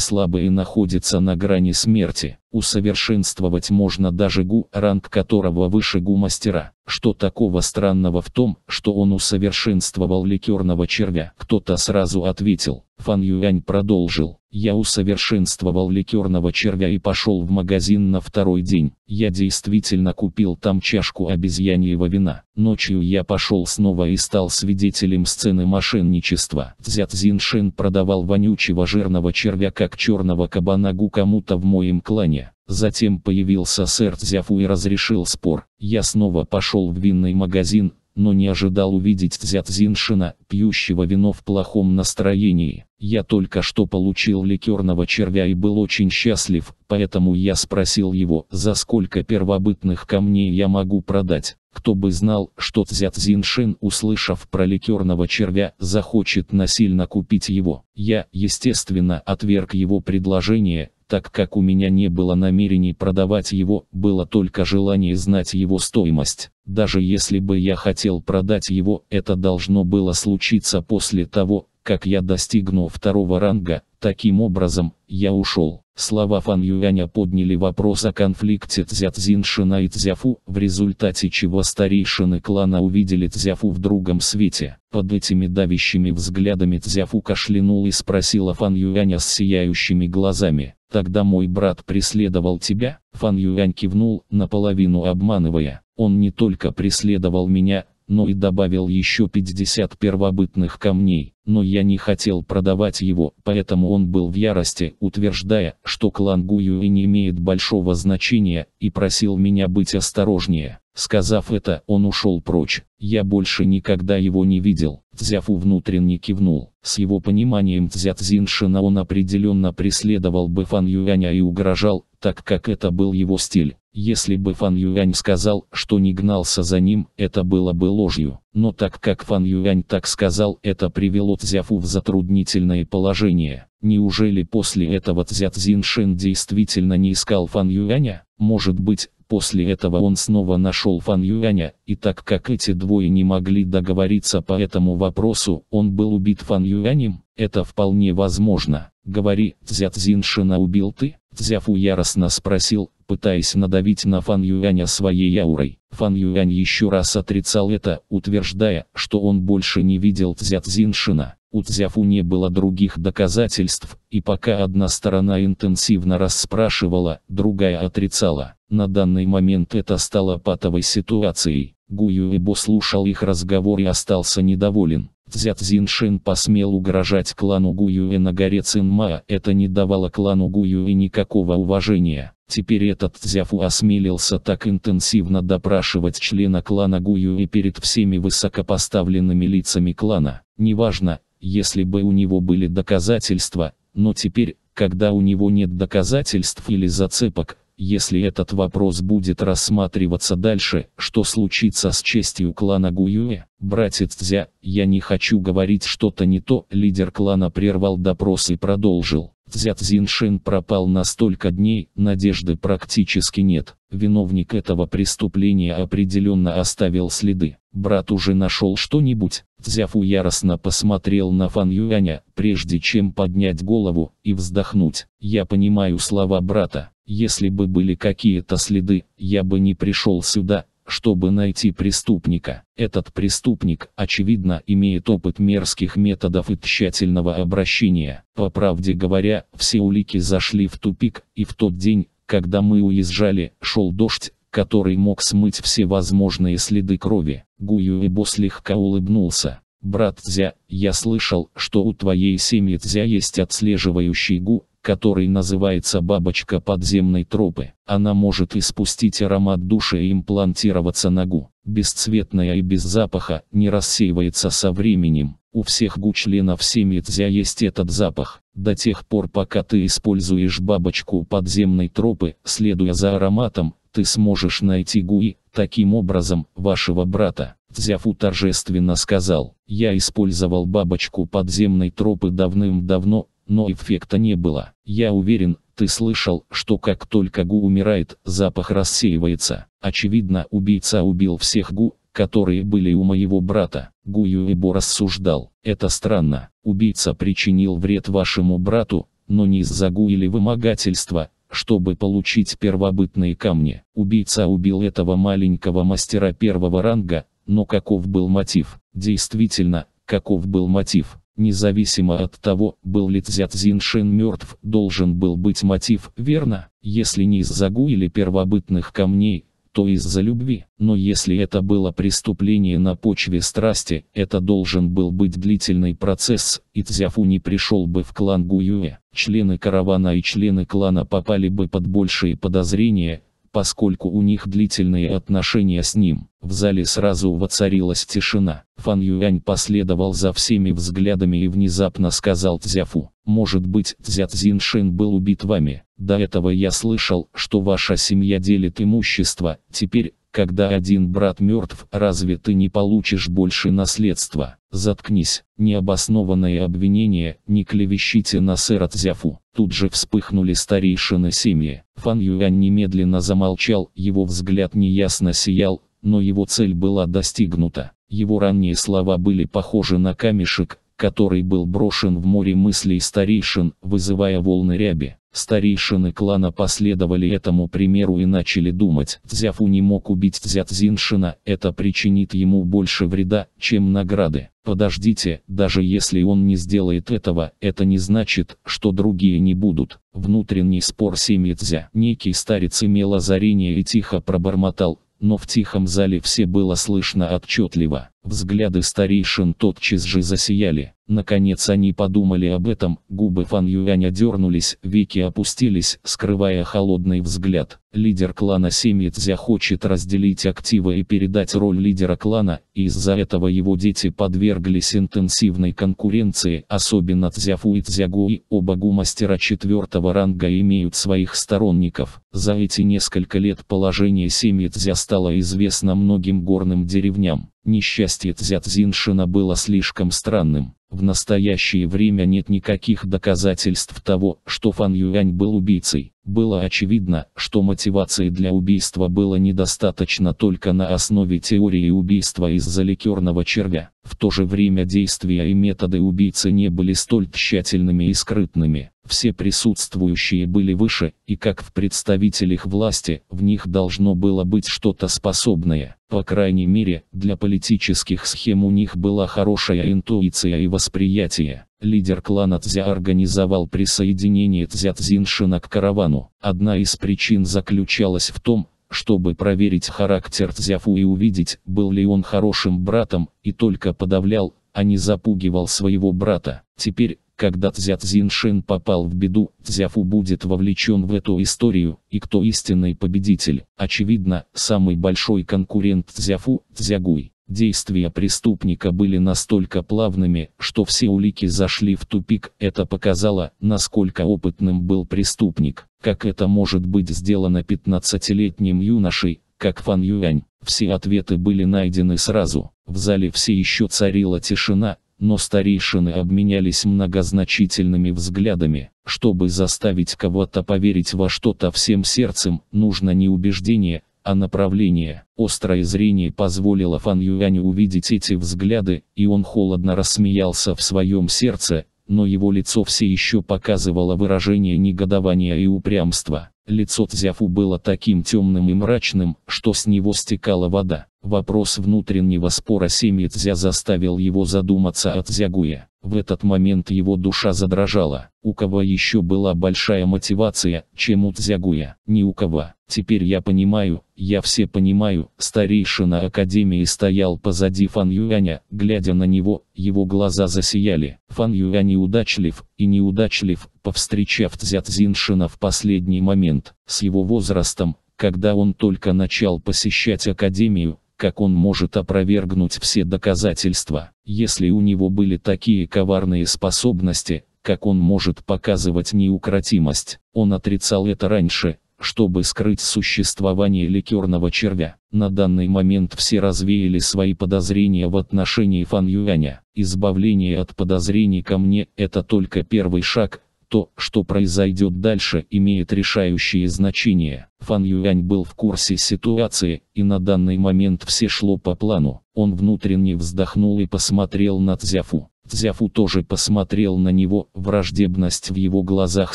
[SPEAKER 1] слабы и находятся на грани смерти? Усовершенствовать можно даже гу, ранг которого выше гу мастера. Что такого странного в том, что он усовершенствовал ликерного червя? Кто-то сразу ответил. Фан Юань продолжил. Я усовершенствовал ликерного червя и пошел в магазин на второй день. Я действительно купил там чашку обезьяньего вина. Ночью я пошел снова и стал свидетелем сцены мошенничества. Зят Зиншин продавал вонючего жирного червя как черного кабанагу кому-то в моем клане. Затем появился сэр Цзяфу и разрешил спор. Я снова пошел в винный магазин, но не ожидал увидеть Дзятзиншина, пьющего вино в плохом настроении. Я только что получил ликерного червя и был очень счастлив, поэтому я спросил его, за сколько первобытных камней я могу продать. Кто бы знал, что Цзятзиншин, услышав про ликерного червя, захочет насильно купить его. Я, естественно, отверг его предложение, так как у меня не было намерений продавать его, было только желание знать его стоимость. Даже если бы я хотел продать его, это должно было случиться после того, как я достигну второго ранга, таким образом, я ушел. Слова Фан Юаня подняли вопрос о конфликте Цзятзиншина и Цзяфу, в результате чего старейшины клана увидели Цзяфу в другом свете. Под этими давящими взглядами Цзяфу кашлянул и спросила Фан Юаня с сияющими глазами. Тогда мой брат преследовал тебя? Фан Юань кивнул, наполовину обманывая. Он не только преследовал меня, но и добавил еще 50 первобытных камней. Но я не хотел продавать его, поэтому он был в ярости, утверждая, что клан Гую и не имеет большого значения, и просил меня быть осторожнее. Сказав это, он ушел прочь. Я больше никогда его не видел. Цзяфу внутренне кивнул. С его пониманием Цзя Цзиншина он определенно преследовал бы Фан Юаня и угрожал, так как это был его стиль. Если бы Фан Юань сказал, что не гнался за ним, это было бы ложью. Но так как Фан Юань так сказал, это привело Цзяфу в затруднительное положение. Неужели после этого Цзя Цзиншин действительно не искал Фан Юаня? Может быть, После этого он снова нашел Фан Юаня, и так как эти двое не могли договориться по этому вопросу, он был убит Фан Юанем, это вполне возможно. Говори, Цзя Цзиншина убил ты? Цзяфу яростно спросил пытаясь надавить на Фан Юаня своей аурой. Фан Юань еще раз отрицал это, утверждая, что он больше не видел Цзятзиншина. У Цзяфу не было других доказательств, и пока одна сторона интенсивно расспрашивала, другая отрицала. На данный момент это стало патовой ситуацией. Гу Юэбо слушал их разговор и остался недоволен. Цзятзиншин посмел угрожать клану Гуюэ на горе Цинма, это не давало клану Гуюэ никакого уважения. Теперь этот Цзяфу осмелился так интенсивно допрашивать члена клана Гуюэ перед всеми высокопоставленными лицами клана. Неважно, если бы у него были доказательства, но теперь, когда у него нет доказательств или зацепок, если этот вопрос будет рассматриваться дальше, что случится с честью клана Гуюэ? Братец Цзя, я не хочу говорить что-то не то, лидер клана прервал допрос и продолжил. Цзя Цзиншин пропал на столько дней, надежды практически нет. Виновник этого преступления определенно оставил следы. Брат уже нашел что-нибудь. Цзяфу яростно посмотрел на Фан Юаня, прежде чем поднять голову и вздохнуть. Я понимаю слова брата. Если бы были какие-то следы, я бы не пришел сюда, чтобы найти преступника. Этот преступник, очевидно, имеет опыт мерзких методов и тщательного обращения. По правде говоря, все улики зашли в тупик, и в тот день, когда мы уезжали, шел дождь, который мог смыть все возможные следы крови. Гуюэбо слегка улыбнулся. «Брат Дзя, я слышал, что у твоей семьи Дзя есть отслеживающий Гу, который называется бабочка подземной тропы. Она может испустить аромат души и имплантироваться на гу. Бесцветная и без запаха, не рассеивается со временем. У всех гу-членов семьи Цзя есть этот запах. До тех пор, пока ты используешь бабочку подземной тропы, следуя за ароматом, ты сможешь найти Гуи, таким образом, вашего брата. Цзяфу торжественно сказал, я использовал бабочку подземной тропы давным-давно, но эффекта не было. Я уверен, ты слышал, что как только Гу умирает, запах рассеивается. Очевидно, убийца убил всех Гу, которые были у моего брата. Гу Юэбо рассуждал. Это странно. Убийца причинил вред вашему брату, но не из-за Гу или вымогательства, чтобы получить первобытные камни. Убийца убил этого маленького мастера первого ранга, но каков был мотив? Действительно, каков был мотив? Независимо от того, был ли Цзятзиншин мертв, должен был быть мотив, верно? Если не из-за гу или первобытных камней, то из-за любви. Но если это было преступление на почве страсти, это должен был быть длительный процесс, и Цзяфу не пришел бы в клан Гуюэ. Члены каравана и члены клана попали бы под большие подозрения, поскольку у них длительные отношения с ним. В зале сразу воцарилась тишина. Фан Юань последовал за всеми взглядами и внезапно сказал Цзяфу, «Может быть, Цзя Цзиншин был убит вами. До этого я слышал, что ваша семья делит имущество, теперь когда один брат мертв, разве ты не получишь больше наследства? Заткнись, необоснованные обвинения, не клевещите на сэра Цзяфу. Тут же вспыхнули старейшины семьи. Фан Юань немедленно замолчал, его взгляд неясно сиял, но его цель была достигнута. Его ранние слова были похожи на камешек, который был брошен в море мыслей старейшин, вызывая волны ряби. Старейшины клана последовали этому примеру и начали думать, Цзяфу не мог убить Цзятзиншина, это причинит ему больше вреда, чем награды. Подождите, даже если он не сделает этого, это не значит, что другие не будут. Внутренний спор семьи Цзя. Некий старец имел озарение и тихо пробормотал, но в тихом зале все было слышно отчетливо. Взгляды старейшин тотчас же засияли. Наконец они подумали об этом, губы Фан Юаня дернулись, веки опустились, скрывая холодный взгляд. Лидер клана Семидзя хочет разделить активы и передать роль лидера клана, из-за этого его дети подверглись интенсивной конкуренции, особенно Цзяфу и Цзягу и оба гумастера четвертого ранга имеют своих сторонников. За эти несколько лет положение Семидзя стало известно многим горным деревням. Несчастье Цзятзиншина было слишком странным. В настоящее время нет никаких доказательств того, что Фан Юань был убийцей. Было очевидно, что мотивации для убийства было недостаточно только на основе теории убийства из-за ликерного червя. В то же время действия и методы убийцы не были столь тщательными и скрытными. Все присутствующие были выше, и как в представителях власти, в них должно было быть что-то способное. По крайней мере, для политических схем у них была хорошая интуиция и восприятие восприятия. Лидер клана Цзя организовал присоединение Цзя Цзиншина к каравану. Одна из причин заключалась в том, чтобы проверить характер Цзяфу и увидеть, был ли он хорошим братом, и только подавлял, а не запугивал своего брата. Теперь, когда Цзя Цзиншин попал в беду, Цзяфу будет вовлечен в эту историю, и кто истинный победитель? Очевидно, самый большой конкурент Цзяфу – Цзягуй. Действия преступника были настолько плавными, что все улики зашли в тупик. Это показало, насколько опытным был преступник. Как это может быть сделано 15-летним юношей, как Фан Юань? Все ответы были найдены сразу. В зале все еще царила тишина, но старейшины обменялись многозначительными взглядами. Чтобы заставить кого-то поверить во что-то всем сердцем, нужно не убеждение, а направление. Острое зрение позволило Фан Юаню увидеть эти взгляды, и он холодно рассмеялся в своем сердце, но его лицо все еще показывало выражение негодования и упрямства. Лицо Цзяфу было таким темным и мрачным, что с него стекала вода. Вопрос внутреннего спора семьи Цзя заставил его задуматься о Цзягуе. В этот момент его душа задрожала. У кого еще была большая мотивация, чем у Цзягуя? Ни у кого. Теперь я понимаю, я все понимаю. Старейшина Академии стоял позади Фан Юаня, глядя на него, его глаза засияли. Фан Юань удачлив, и неудачлив, повстречав Цзя Цзиншина в последний момент. С его возрастом, когда он только начал посещать Академию, как он может опровергнуть все доказательства, если у него были такие коварные способности, как он может показывать неукротимость. Он отрицал это раньше, чтобы скрыть существование ликерного червя. На данный момент все развеяли свои подозрения в отношении Фан Юаня. Избавление от подозрений ко мне – это только первый шаг – то, что произойдет дальше, имеет решающее значение. Фан Юань был в курсе ситуации, и на данный момент все шло по плану. Он внутренне вздохнул и посмотрел на Цзяфу. Цзяфу тоже посмотрел на него, враждебность в его глазах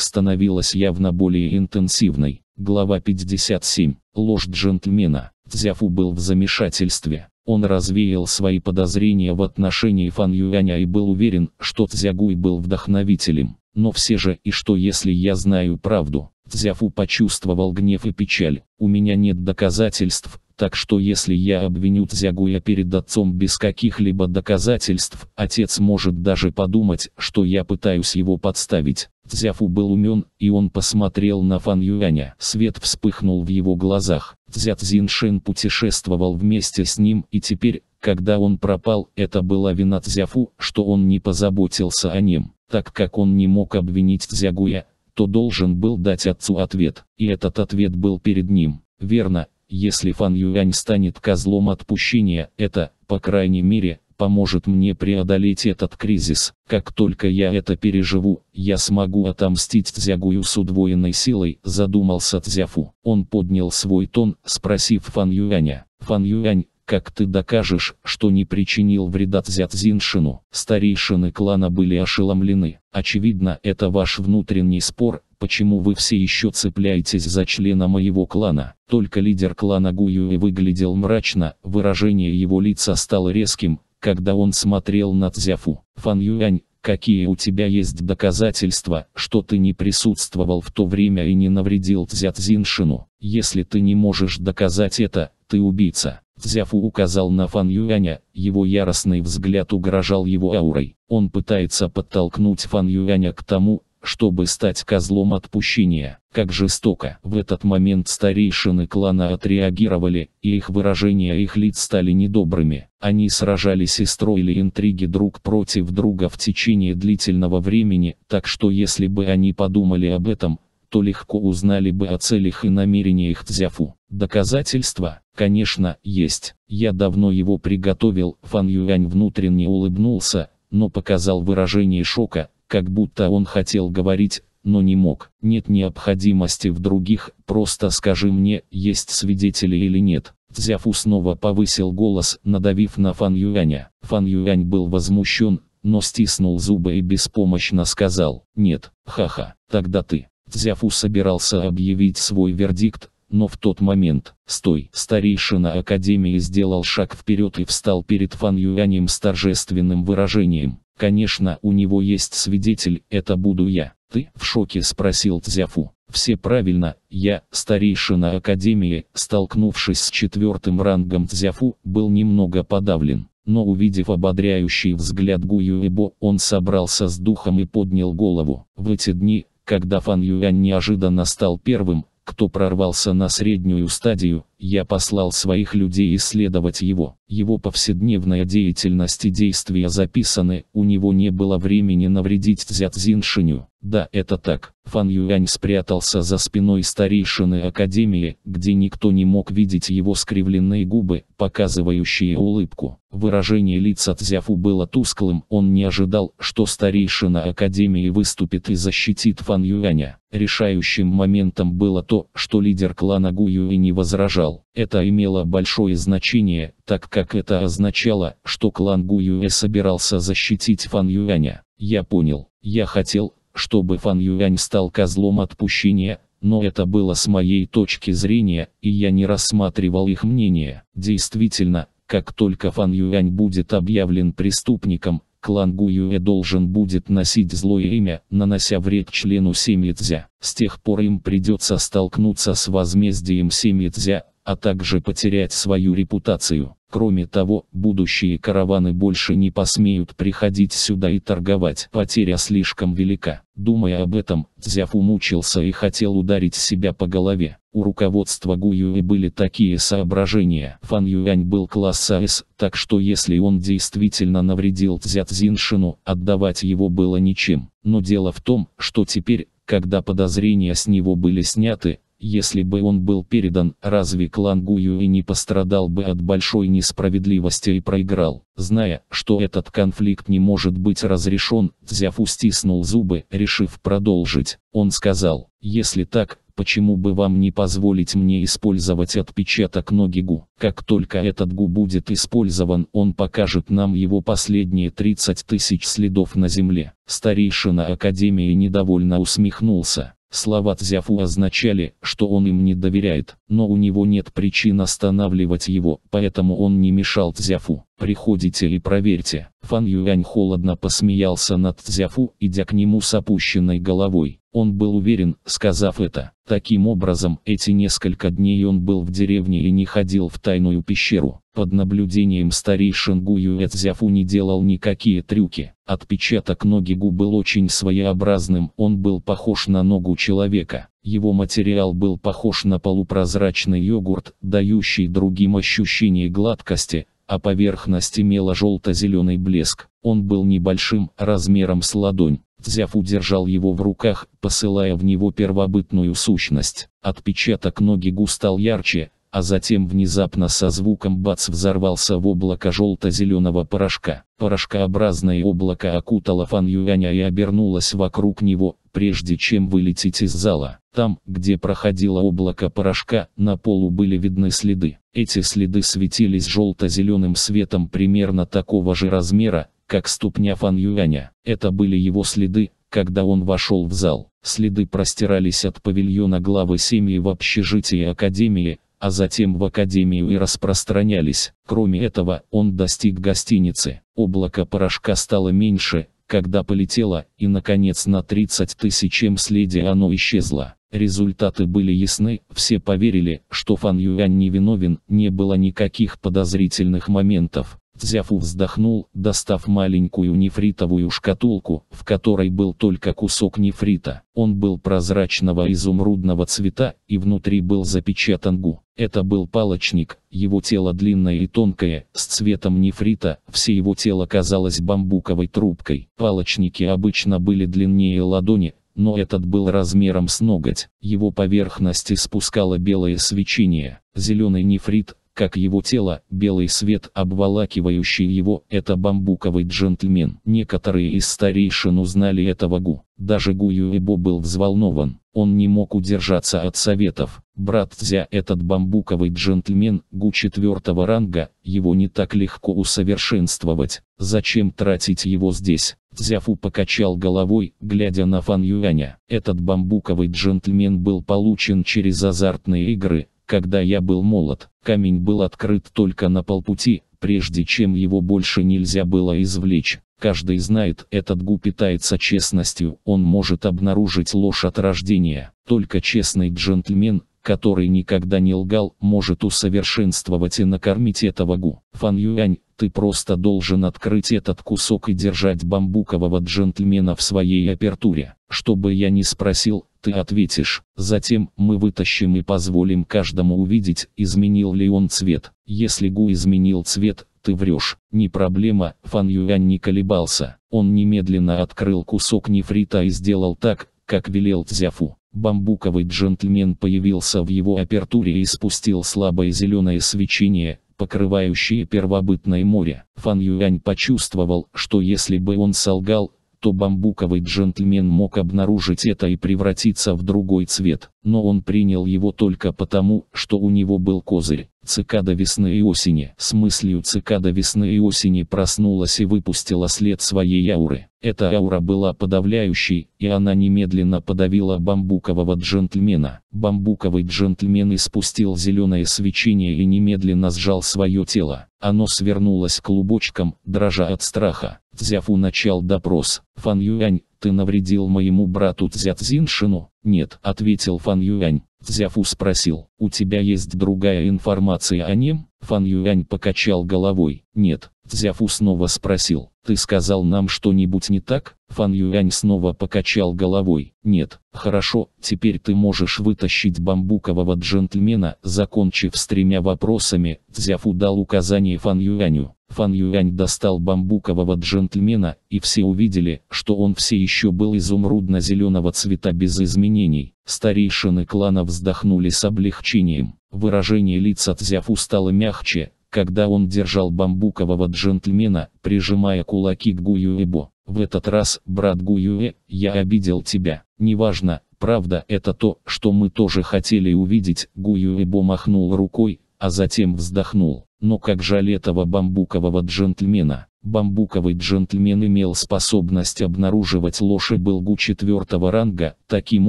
[SPEAKER 1] становилась явно более интенсивной. Глава 57. Ложь джентльмена. Цзяфу был в замешательстве. Он развеял свои подозрения в отношении Фан Юаня и был уверен, что Цзягуй был вдохновителем. Но все же, и что если я знаю правду? Дзяфу почувствовал гнев и печаль. У меня нет доказательств, так что если я обвиню Дзягуя перед отцом без каких-либо доказательств, отец может даже подумать, что я пытаюсь его подставить. Дзяфу был умен, и он посмотрел на Фан Юаня. Свет вспыхнул в его глазах. Дзят Зиншен путешествовал вместе с ним, и теперь когда он пропал, это была вина Цзяфу, что он не позаботился о нем. Так как он не мог обвинить Цзягуя, то должен был дать отцу ответ. И этот ответ был перед ним. Верно, если Фан Юань станет козлом отпущения, это, по крайней мере, поможет мне преодолеть этот кризис. Как только я это переживу, я смогу отомстить Цзягую с удвоенной силой, задумался Цзяфу. Он поднял свой тон, спросив Фан Юаня. Фан Юань, как ты докажешь, что не причинил вреда Цзятзиншину? Старейшины клана были ошеломлены. Очевидно, это ваш внутренний спор, почему вы все еще цепляетесь за члена моего клана. Только лидер клана Гуюи выглядел мрачно, выражение его лица стало резким, когда он смотрел на Цзяфу. Фан Юань, какие у тебя есть доказательства, что ты не присутствовал в то время и не навредил Цзятзиншину. Если ты не можешь доказать это, ты убийца. Цзяфу указал на Фан Юаня, его яростный взгляд угрожал его аурой. Он пытается подтолкнуть Фан Юаня к тому, чтобы стать козлом отпущения. Как жестоко. В этот момент старейшины клана отреагировали, и их выражения их лиц стали недобрыми. Они сражались и строили интриги друг против друга в течение длительного времени, так что если бы они подумали об этом, то легко узнали бы о целях и намерениях Цзяфу. Доказательства. Конечно, есть. Я давно его приготовил. Фан Юань внутренне улыбнулся, но показал выражение шока, как будто он хотел говорить, но не мог. Нет необходимости в других, просто скажи мне, есть свидетели или нет. Цзяфу снова повысил голос, надавив на Фан Юаня. Фан Юань был возмущен, но стиснул зубы и беспомощно сказал «Нет, ха-ха, тогда ты». Цзяфу собирался объявить свой вердикт, но в тот момент, стой, старейшина Академии сделал шаг вперед и встал перед Фан Юанем с торжественным выражением. Конечно, у него есть свидетель, это буду я. Ты в шоке спросил Цзяфу. Все правильно, я, старейшина Академии, столкнувшись с четвертым рангом Цзяфу, был немного подавлен. Но увидев ободряющий взгляд Гу Юэбо, он собрался с духом и поднял голову. В эти дни, когда Фан Юань неожиданно стал первым, кто прорвался на среднюю стадию, я послал своих людей исследовать его. Его повседневная деятельность и действия записаны, у него не было времени навредить Цзятзиншиню. Да, это так. Фан Юань спрятался за спиной старейшины Академии, где никто не мог видеть его скривленные губы, показывающие улыбку. Выражение лица Цзяфу было тусклым, он не ожидал, что старейшина Академии выступит и защитит Фан Юаня. Решающим моментом было то, что лидер клана Гу Юэ не возражал генерал. Это имело большое значение, так как это означало, что клан Гуюэ собирался защитить Фан Юаня. Я понял. Я хотел, чтобы Фан Юань стал козлом отпущения, но это было с моей точки зрения, и я не рассматривал их мнение. Действительно, как только Фан Юань будет объявлен преступником, клан Гуюэ должен будет носить злое имя, нанося вред члену семьи Цзя. С тех пор им придется столкнуться с возмездием семьи Цзя, а также потерять свою репутацию. Кроме того, будущие караваны больше не посмеют приходить сюда и торговать. Потеря слишком велика. Думая об этом, Цзяфу мучился и хотел ударить себя по голове. У руководства Гуюи были такие соображения. Фан Юань был класса С, так что если он действительно навредил Цзятзиншину, отдавать его было ничем. Но дело в том, что теперь, когда подозрения с него были сняты, если бы он был передан, разве клан Гую и не пострадал бы от большой несправедливости и проиграл? Зная, что этот конфликт не может быть разрешен, Цзяфу стиснул зубы, решив продолжить. Он сказал, если так, почему бы вам не позволить мне использовать отпечаток ноги Гу? Как только этот Гу будет использован, он покажет нам его последние 30 тысяч следов на земле. Старейшина Академии недовольно усмехнулся. Слова Цзяфу означали, что он им не доверяет, но у него нет причин останавливать его, поэтому он не мешал Цзяфу. «Приходите и проверьте». Фан Юань холодно посмеялся над Цзяфу, идя к нему с опущенной головой. Он был уверен, сказав это. Таким образом, эти несколько дней он был в деревне и не ходил в тайную пещеру. Под наблюдением старейшин Гую Эцзяфу не делал никакие трюки. Отпечаток ноги Гу был очень своеобразным, он был похож на ногу человека. Его материал был похож на полупрозрачный йогурт, дающий другим ощущение гладкости, а поверхность имела желто-зеленый блеск. Он был небольшим, размером с ладонь. Цзяф удержал его в руках, посылая в него первобытную сущность. Отпечаток ноги Гу стал ярче, а затем внезапно со звуком бац взорвался в облако желто-зеленого порошка. Порошкообразное облако окутало Фан Юаня и обернулось вокруг него, прежде чем вылететь из зала. Там, где проходило облако порошка, на полу были видны следы. Эти следы светились желто-зеленым светом примерно такого же размера, как ступня Фан Юаня. Это были его следы, когда он вошел в зал. Следы простирались от павильона главы семьи в общежитии Академии, а затем в академию и распространялись. Кроме этого, он достиг гостиницы. Облако порошка стало меньше, когда полетело, и наконец на 30 тысячем следе оно исчезло. Результаты были ясны, все поверили, что Фан Юань не виновен, не было никаких подозрительных моментов. Дзяфу вздохнул, достав маленькую нефритовую шкатулку, в которой был только кусок нефрита. Он был прозрачного изумрудного цвета, и внутри был запечатан гу. Это был палочник, его тело длинное и тонкое, с цветом нефрита, все его тело казалось бамбуковой трубкой. Палочники обычно были длиннее ладони, но этот был размером с ноготь. Его поверхность испускала белое свечение. Зеленый нефрит, как его тело, белый свет, обволакивающий его, это бамбуковый джентльмен. Некоторые из старейшин узнали этого Гу. Даже Гу Юэбо был взволнован. Он не мог удержаться от советов. Брат Цзя, этот бамбуковый джентльмен, Гу четвертого ранга, его не так легко усовершенствовать. Зачем тратить его здесь? Цзяфу покачал головой, глядя на Фан Юаня. Этот бамбуковый джентльмен был получен через азартные игры, когда я был молод, камень был открыт только на полпути, прежде чем его больше нельзя было извлечь. Каждый знает, этот гу питается честностью, он может обнаружить ложь от рождения. Только честный джентльмен, который никогда не лгал, может усовершенствовать и накормить этого гу. Фан Юань, ты просто должен открыть этот кусок и держать бамбукового джентльмена в своей апертуре. Чтобы я не спросил, ты ответишь. Затем мы вытащим и позволим каждому увидеть, изменил ли он цвет. Если Гу изменил цвет, ты врешь. Не проблема, Фан Юань не колебался. Он немедленно открыл кусок нефрита и сделал так, как велел Цзяфу. Бамбуковый джентльмен появился в его апертуре и спустил слабое зеленое свечение, покрывающие первобытное море. Фан Юань почувствовал, что если бы он солгал, то бамбуковый джентльмен мог обнаружить это и превратиться в другой цвет, но он принял его только потому, что у него был козырь. Цикада весны и осени. С мыслью цикада весны и осени проснулась и выпустила след своей ауры. Эта аура была подавляющей, и она немедленно подавила бамбукового джентльмена. Бамбуковый джентльмен испустил зеленое свечение и немедленно сжал свое тело. Оно свернулось клубочком, дрожа от страха. Цзяфу начал допрос. «Фан Юань, ты навредил моему брату Цзяцзиншину?» «Нет», — ответил Фан Юань. Цзяфу спросил, «У тебя есть другая информация о нем?» Фан Юань покачал головой. «Нет». Цзяфу снова спросил. «Ты сказал нам что-нибудь не так?» Фан Юань снова покачал головой. «Нет». «Хорошо, теперь ты можешь вытащить бамбукового джентльмена», закончив с тремя вопросами, Цзяфу дал указание Фан Юаню. Фан Юань достал бамбукового джентльмена, и все увидели, что он все еще был изумрудно-зеленого цвета без изменений. Старейшины клана вздохнули с облегчением. Выражение лица Цзяфу стало мягче, когда он держал бамбукового джентльмена, прижимая кулаки к Гуюэбо. «В этот раз, брат Гуюэ, я обидел тебя. Неважно, правда это то, что мы тоже хотели увидеть», Гуюэбо махнул рукой, а затем вздохнул. Но как жаль этого бамбукового джентльмена. Бамбуковый джентльмен имел способность обнаруживать ложь и был гу четвертого ранга, таким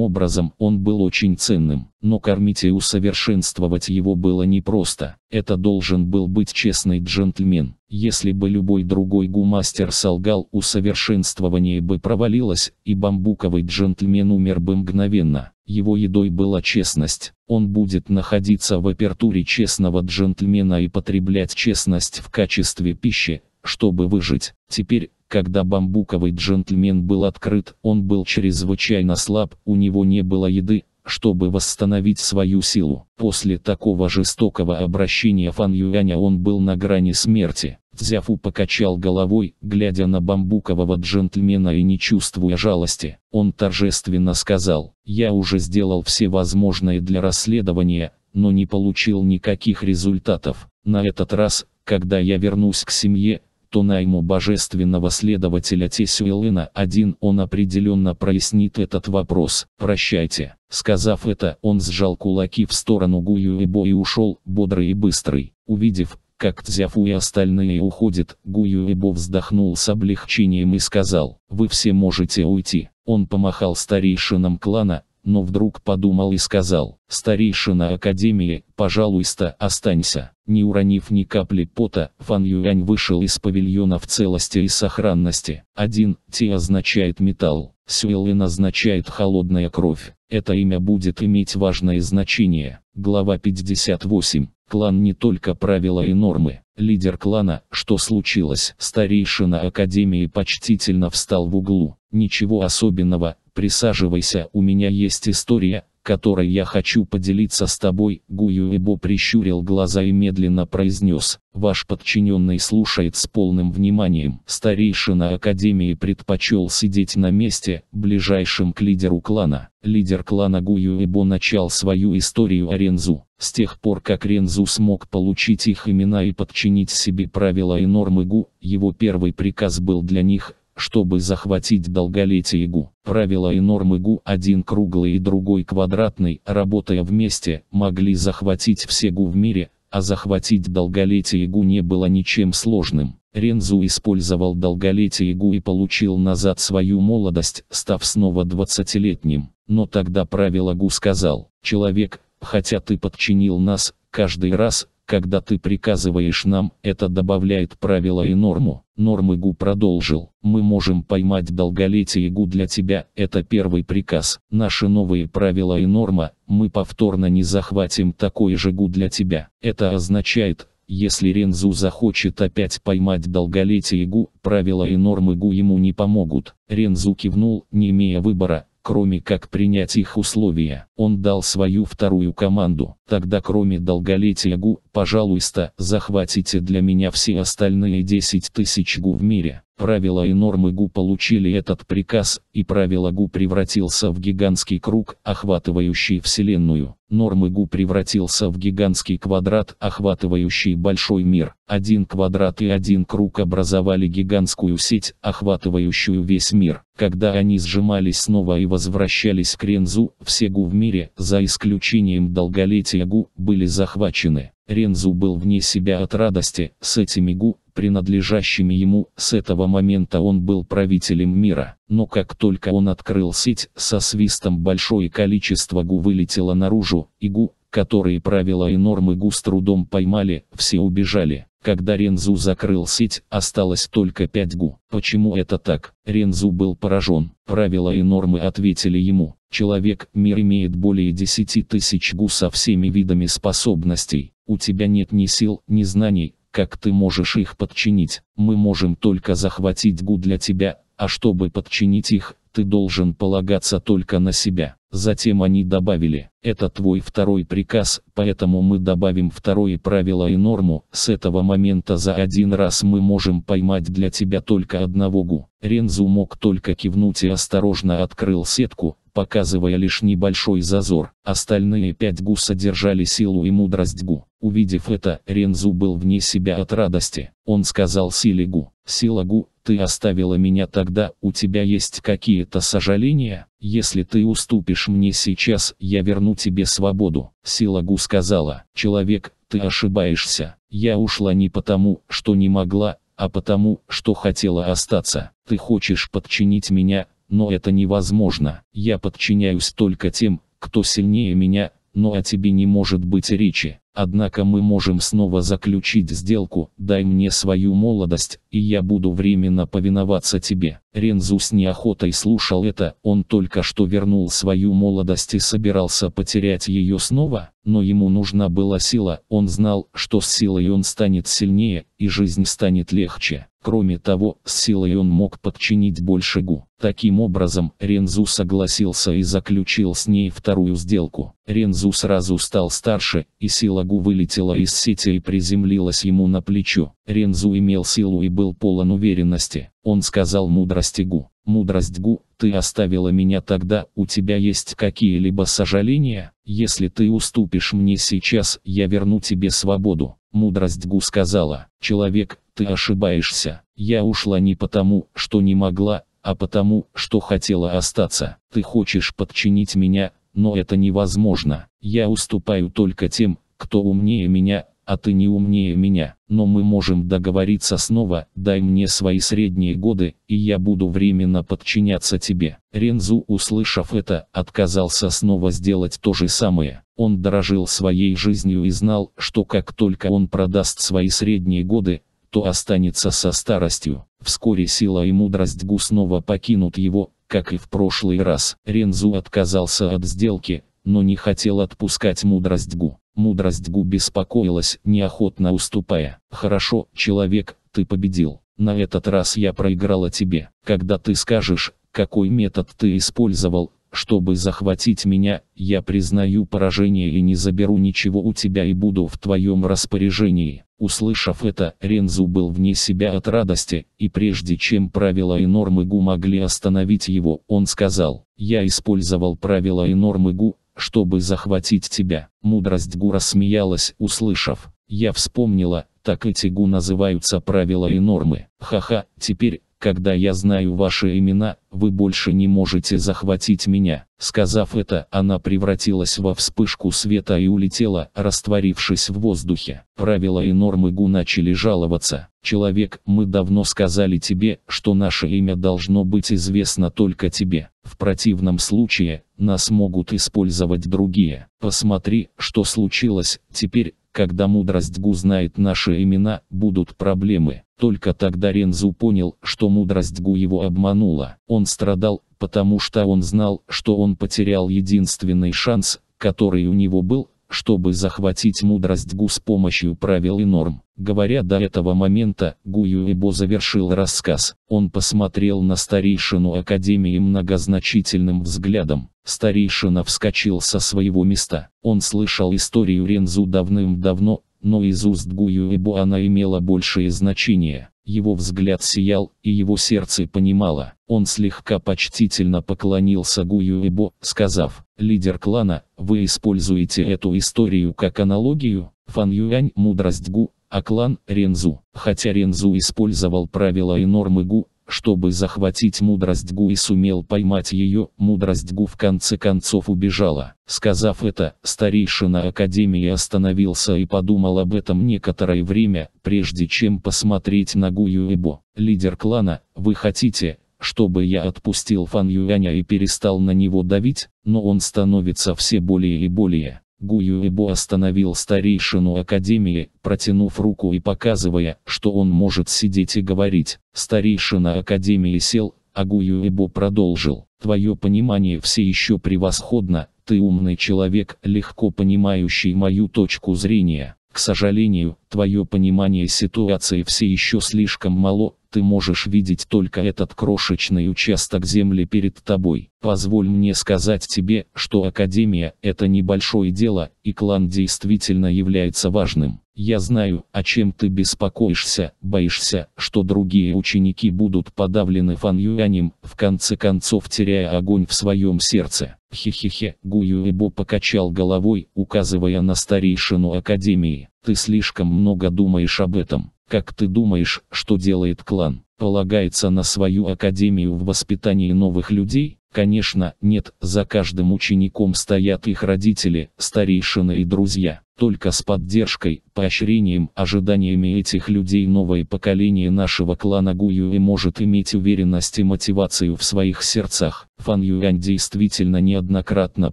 [SPEAKER 1] образом он был очень ценным. Но кормить и усовершенствовать его было непросто. Это должен был быть честный джентльмен. Если бы любой другой гумастер солгал, усовершенствование бы провалилось, и бамбуковый джентльмен умер бы мгновенно. Его едой была честность. Он будет находиться в апертуре честного джентльмена и потреблять честность в качестве пищи, чтобы выжить. Теперь, когда бамбуковый джентльмен был открыт, он был чрезвычайно слаб, у него не было еды, чтобы восстановить свою силу. После такого жестокого обращения Фан Юаня он был на грани смерти. Дзяфу покачал головой, глядя на бамбукового джентльмена и не чувствуя жалости. Он торжественно сказал, «Я уже сделал все возможное для расследования, но не получил никаких результатов. На этот раз, когда я вернусь к семье, то найму божественного следователя Тесюэлэна один он определенно прояснит этот вопрос. Прощайте. Сказав это, он сжал кулаки в сторону Гуюэбо и ушел, бодрый и быстрый. Увидев, как Цзяфу и остальные уходят, Гуюэбо вздохнул с облегчением и сказал, «Вы все можете уйти». Он помахал старейшинам клана, но вдруг подумал и сказал, «Старейшина Академии, пожалуйста, останься». Не уронив ни капли пота, Фан Юань вышел из павильона в целости и сохранности. Один, Ти означает металл, Сюэлин означает холодная кровь. Это имя будет иметь важное значение. Глава 58. Клан не только правила и нормы. Лидер клана, что случилось? Старейшина Академии почтительно встал в углу. Ничего особенного, присаживайся, у меня есть история, которой я хочу поделиться с тобой», Гуюэбо прищурил глаза и медленно произнес, «Ваш подчиненный слушает с полным вниманием». Старейшина Академии предпочел сидеть на месте, ближайшим к лидеру клана. Лидер клана Гуюэбо начал свою историю о Рензу. С тех пор, как Рензу смог получить их имена и подчинить себе правила и нормы Гу, его первый приказ был для них – чтобы захватить долголетие ГУ. Правила и нормы ГУ, один круглый и другой квадратный, работая вместе, могли захватить все ГУ в мире, а захватить долголетие ГУ не было ничем сложным. Рензу использовал долголетие ГУ и получил назад свою молодость, став снова 20-летним. Но тогда правило ГУ сказал, «Человек, хотя ты подчинил нас, каждый раз, когда ты приказываешь нам, это добавляет правила и норму. Нормы Гу продолжил. Мы можем поймать долголетие Гу для тебя, это первый приказ. Наши новые правила и норма, мы повторно не захватим такой же Гу для тебя. Это означает, если Рензу захочет опять поймать долголетие Гу, правила и нормы Гу ему не помогут. Рензу кивнул, не имея выбора, кроме как принять их условия. Он дал свою вторую команду. Тогда кроме долголетия ГУ, пожалуйста, захватите для меня все остальные 10 тысяч ГУ в мире. Правила и нормы ГУ получили этот приказ, и правило ГУ превратился в гигантский круг, охватывающий Вселенную. Нормы ГУ превратился в гигантский квадрат, охватывающий большой мир. Один квадрат и один круг образовали гигантскую сеть, охватывающую весь мир. Когда они сжимались снова и возвращались к Рензу, все ГУ в мире, за исключением долголетия ГУ, были захвачены. Рензу был вне себя от радости, с этими гу, принадлежащими ему, с этого момента он был правителем мира. Но как только он открыл сеть, со свистом большое количество гу вылетело наружу, и гу, которые правила и нормы гу с трудом поймали, все убежали. Когда Рензу закрыл сеть, осталось только 5 гу. Почему это так? Рензу был поражен. Правила и нормы ответили ему. Человек, мир имеет более 10 тысяч гу со всеми видами способностей. У тебя нет ни сил, ни знаний, как ты можешь их подчинить. Мы можем только захватить Гу для тебя, а чтобы подчинить их, ты должен полагаться только на себя. Затем они добавили, это твой второй приказ, поэтому мы добавим второе правило и норму, с этого момента за один раз мы можем поймать для тебя только одного гу. Рензу мог только кивнуть и осторожно открыл сетку, показывая лишь небольшой зазор, остальные пять гу содержали силу и мудрость гу. Увидев это, Рензу был вне себя от радости. Он сказал Силигу, «Силагу, ты оставила меня тогда, у тебя есть какие-то сожаления? Если ты уступишь мне сейчас, я верну тебе свободу». Силагу сказала, «Человек, ты ошибаешься. Я ушла не потому, что не могла, а потому, что хотела остаться. Ты хочешь подчинить меня, но это невозможно. Я подчиняюсь только тем, кто сильнее меня, но о тебе не может быть речи. Однако мы можем снова заключить сделку, дай мне свою молодость, и я буду временно повиноваться тебе. Рензус неохотой слушал это, он только что вернул свою молодость и собирался потерять ее снова, но ему нужна была сила, он знал, что с силой он станет сильнее, и жизнь станет легче. Кроме того, с силой он мог подчинить больше Гу. Таким образом, Рензу согласился и заключил с ней вторую сделку. Рензу сразу стал старше, и сила Гу вылетела из сети и приземлилась ему на плечо. Рензу имел силу и был полон уверенности. Он сказал мудрости Гу. «Мудрость Гу, ты оставила меня тогда, у тебя есть какие-либо сожаления? Если ты уступишь мне сейчас, я верну тебе свободу». Мудрость Гу сказала, «Человек, ты ошибаешься. Я ушла не потому, что не могла, а потому, что хотела остаться. Ты хочешь подчинить меня, но это невозможно. Я уступаю только тем, кто умнее меня, а ты не умнее меня. Но мы можем договориться снова, дай мне свои средние годы, и я буду временно подчиняться тебе. Рензу, услышав это, отказался снова сделать то же самое. Он дорожил своей жизнью и знал, что как только он продаст свои средние годы, то останется со старостью. Вскоре сила и мудрость Гу снова покинут его, как и в прошлый раз. Рензу отказался от сделки, но не хотел отпускать мудрость Гу. Мудрость Гу беспокоилась, неохотно уступая. «Хорошо, человек, ты победил. На этот раз я проиграла тебе. Когда ты скажешь, какой метод ты использовал, чтобы захватить меня, я признаю поражение и не заберу ничего у тебя и буду в твоем распоряжении». Услышав это, Рензу был вне себя от радости, и прежде чем правила и нормы ГУ могли остановить его, он сказал, «Я использовал правила и нормы ГУ, чтобы захватить тебя». Мудрость ГУ рассмеялась, услышав, «Я вспомнила, так эти ГУ называются правила и нормы. Ха-ха, теперь когда я знаю ваши имена, вы больше не можете захватить меня». Сказав это, она превратилась во вспышку света и улетела, растворившись в воздухе. Правила и нормы Гу начали жаловаться. «Человек, мы давно сказали тебе, что наше имя должно быть известно только тебе. В противном случае, нас могут использовать другие. Посмотри, что случилось, теперь, когда мудрость Гу знает наши имена, будут проблемы. Только тогда Рензу понял, что мудрость Гу его обманула. Он страдал, потому что он знал, что он потерял единственный шанс, который у него был, чтобы захватить мудрость Гу с помощью правил и норм. Говоря до этого момента, Гу Юэбо завершил рассказ. Он посмотрел на старейшину Академии многозначительным взглядом. Старейшина вскочил со своего места. Он слышал историю Рензу давным-давно, но из уст Гуюэбу она имела большее значение. Его взгляд сиял, и его сердце понимало. Он слегка почтительно поклонился Гуюэбо, сказав, «Лидер клана, вы используете эту историю как аналогию, Фан Юань – мудрость Гу, а клан – Рензу. Хотя Рензу использовал правила и нормы Гу, чтобы захватить мудрость Гу и сумел поймать ее, мудрость Гу в конце концов убежала. Сказав это, старейшина Академии остановился и подумал об этом некоторое время, прежде чем посмотреть на Гу Юэбо. «Лидер клана, вы хотите, чтобы я отпустил Фан Юаня и перестал на него давить, но он становится все более и более Гуюэбо остановил старейшину Академии, протянув руку и показывая, что он может сидеть и говорить. Старейшина Академии сел, а Гуюэбо продолжил. «Твое понимание все еще превосходно, ты умный человек, легко понимающий мою точку зрения. К сожалению, твое понимание ситуации все еще слишком мало, ты можешь видеть только этот крошечный участок земли перед тобой. Позволь мне сказать тебе, что Академия – это небольшое дело, и клан действительно является важным. Я знаю, о чем ты беспокоишься, боишься, что другие ученики будут подавлены Фан Юанем, в конце концов теряя огонь в своем сердце. Хе-хе-хе, Юэбо покачал головой, указывая на старейшину Академии. Ты слишком много думаешь об этом. Как ты думаешь, что делает клан? Полагается на свою академию в воспитании новых людей? Конечно, нет, за каждым учеником стоят их родители, старейшины и друзья. Только с поддержкой, поощрением, ожиданиями этих людей новое поколение нашего клана Гуюэ может иметь уверенность и мотивацию в своих сердцах. Фан Юань действительно неоднократно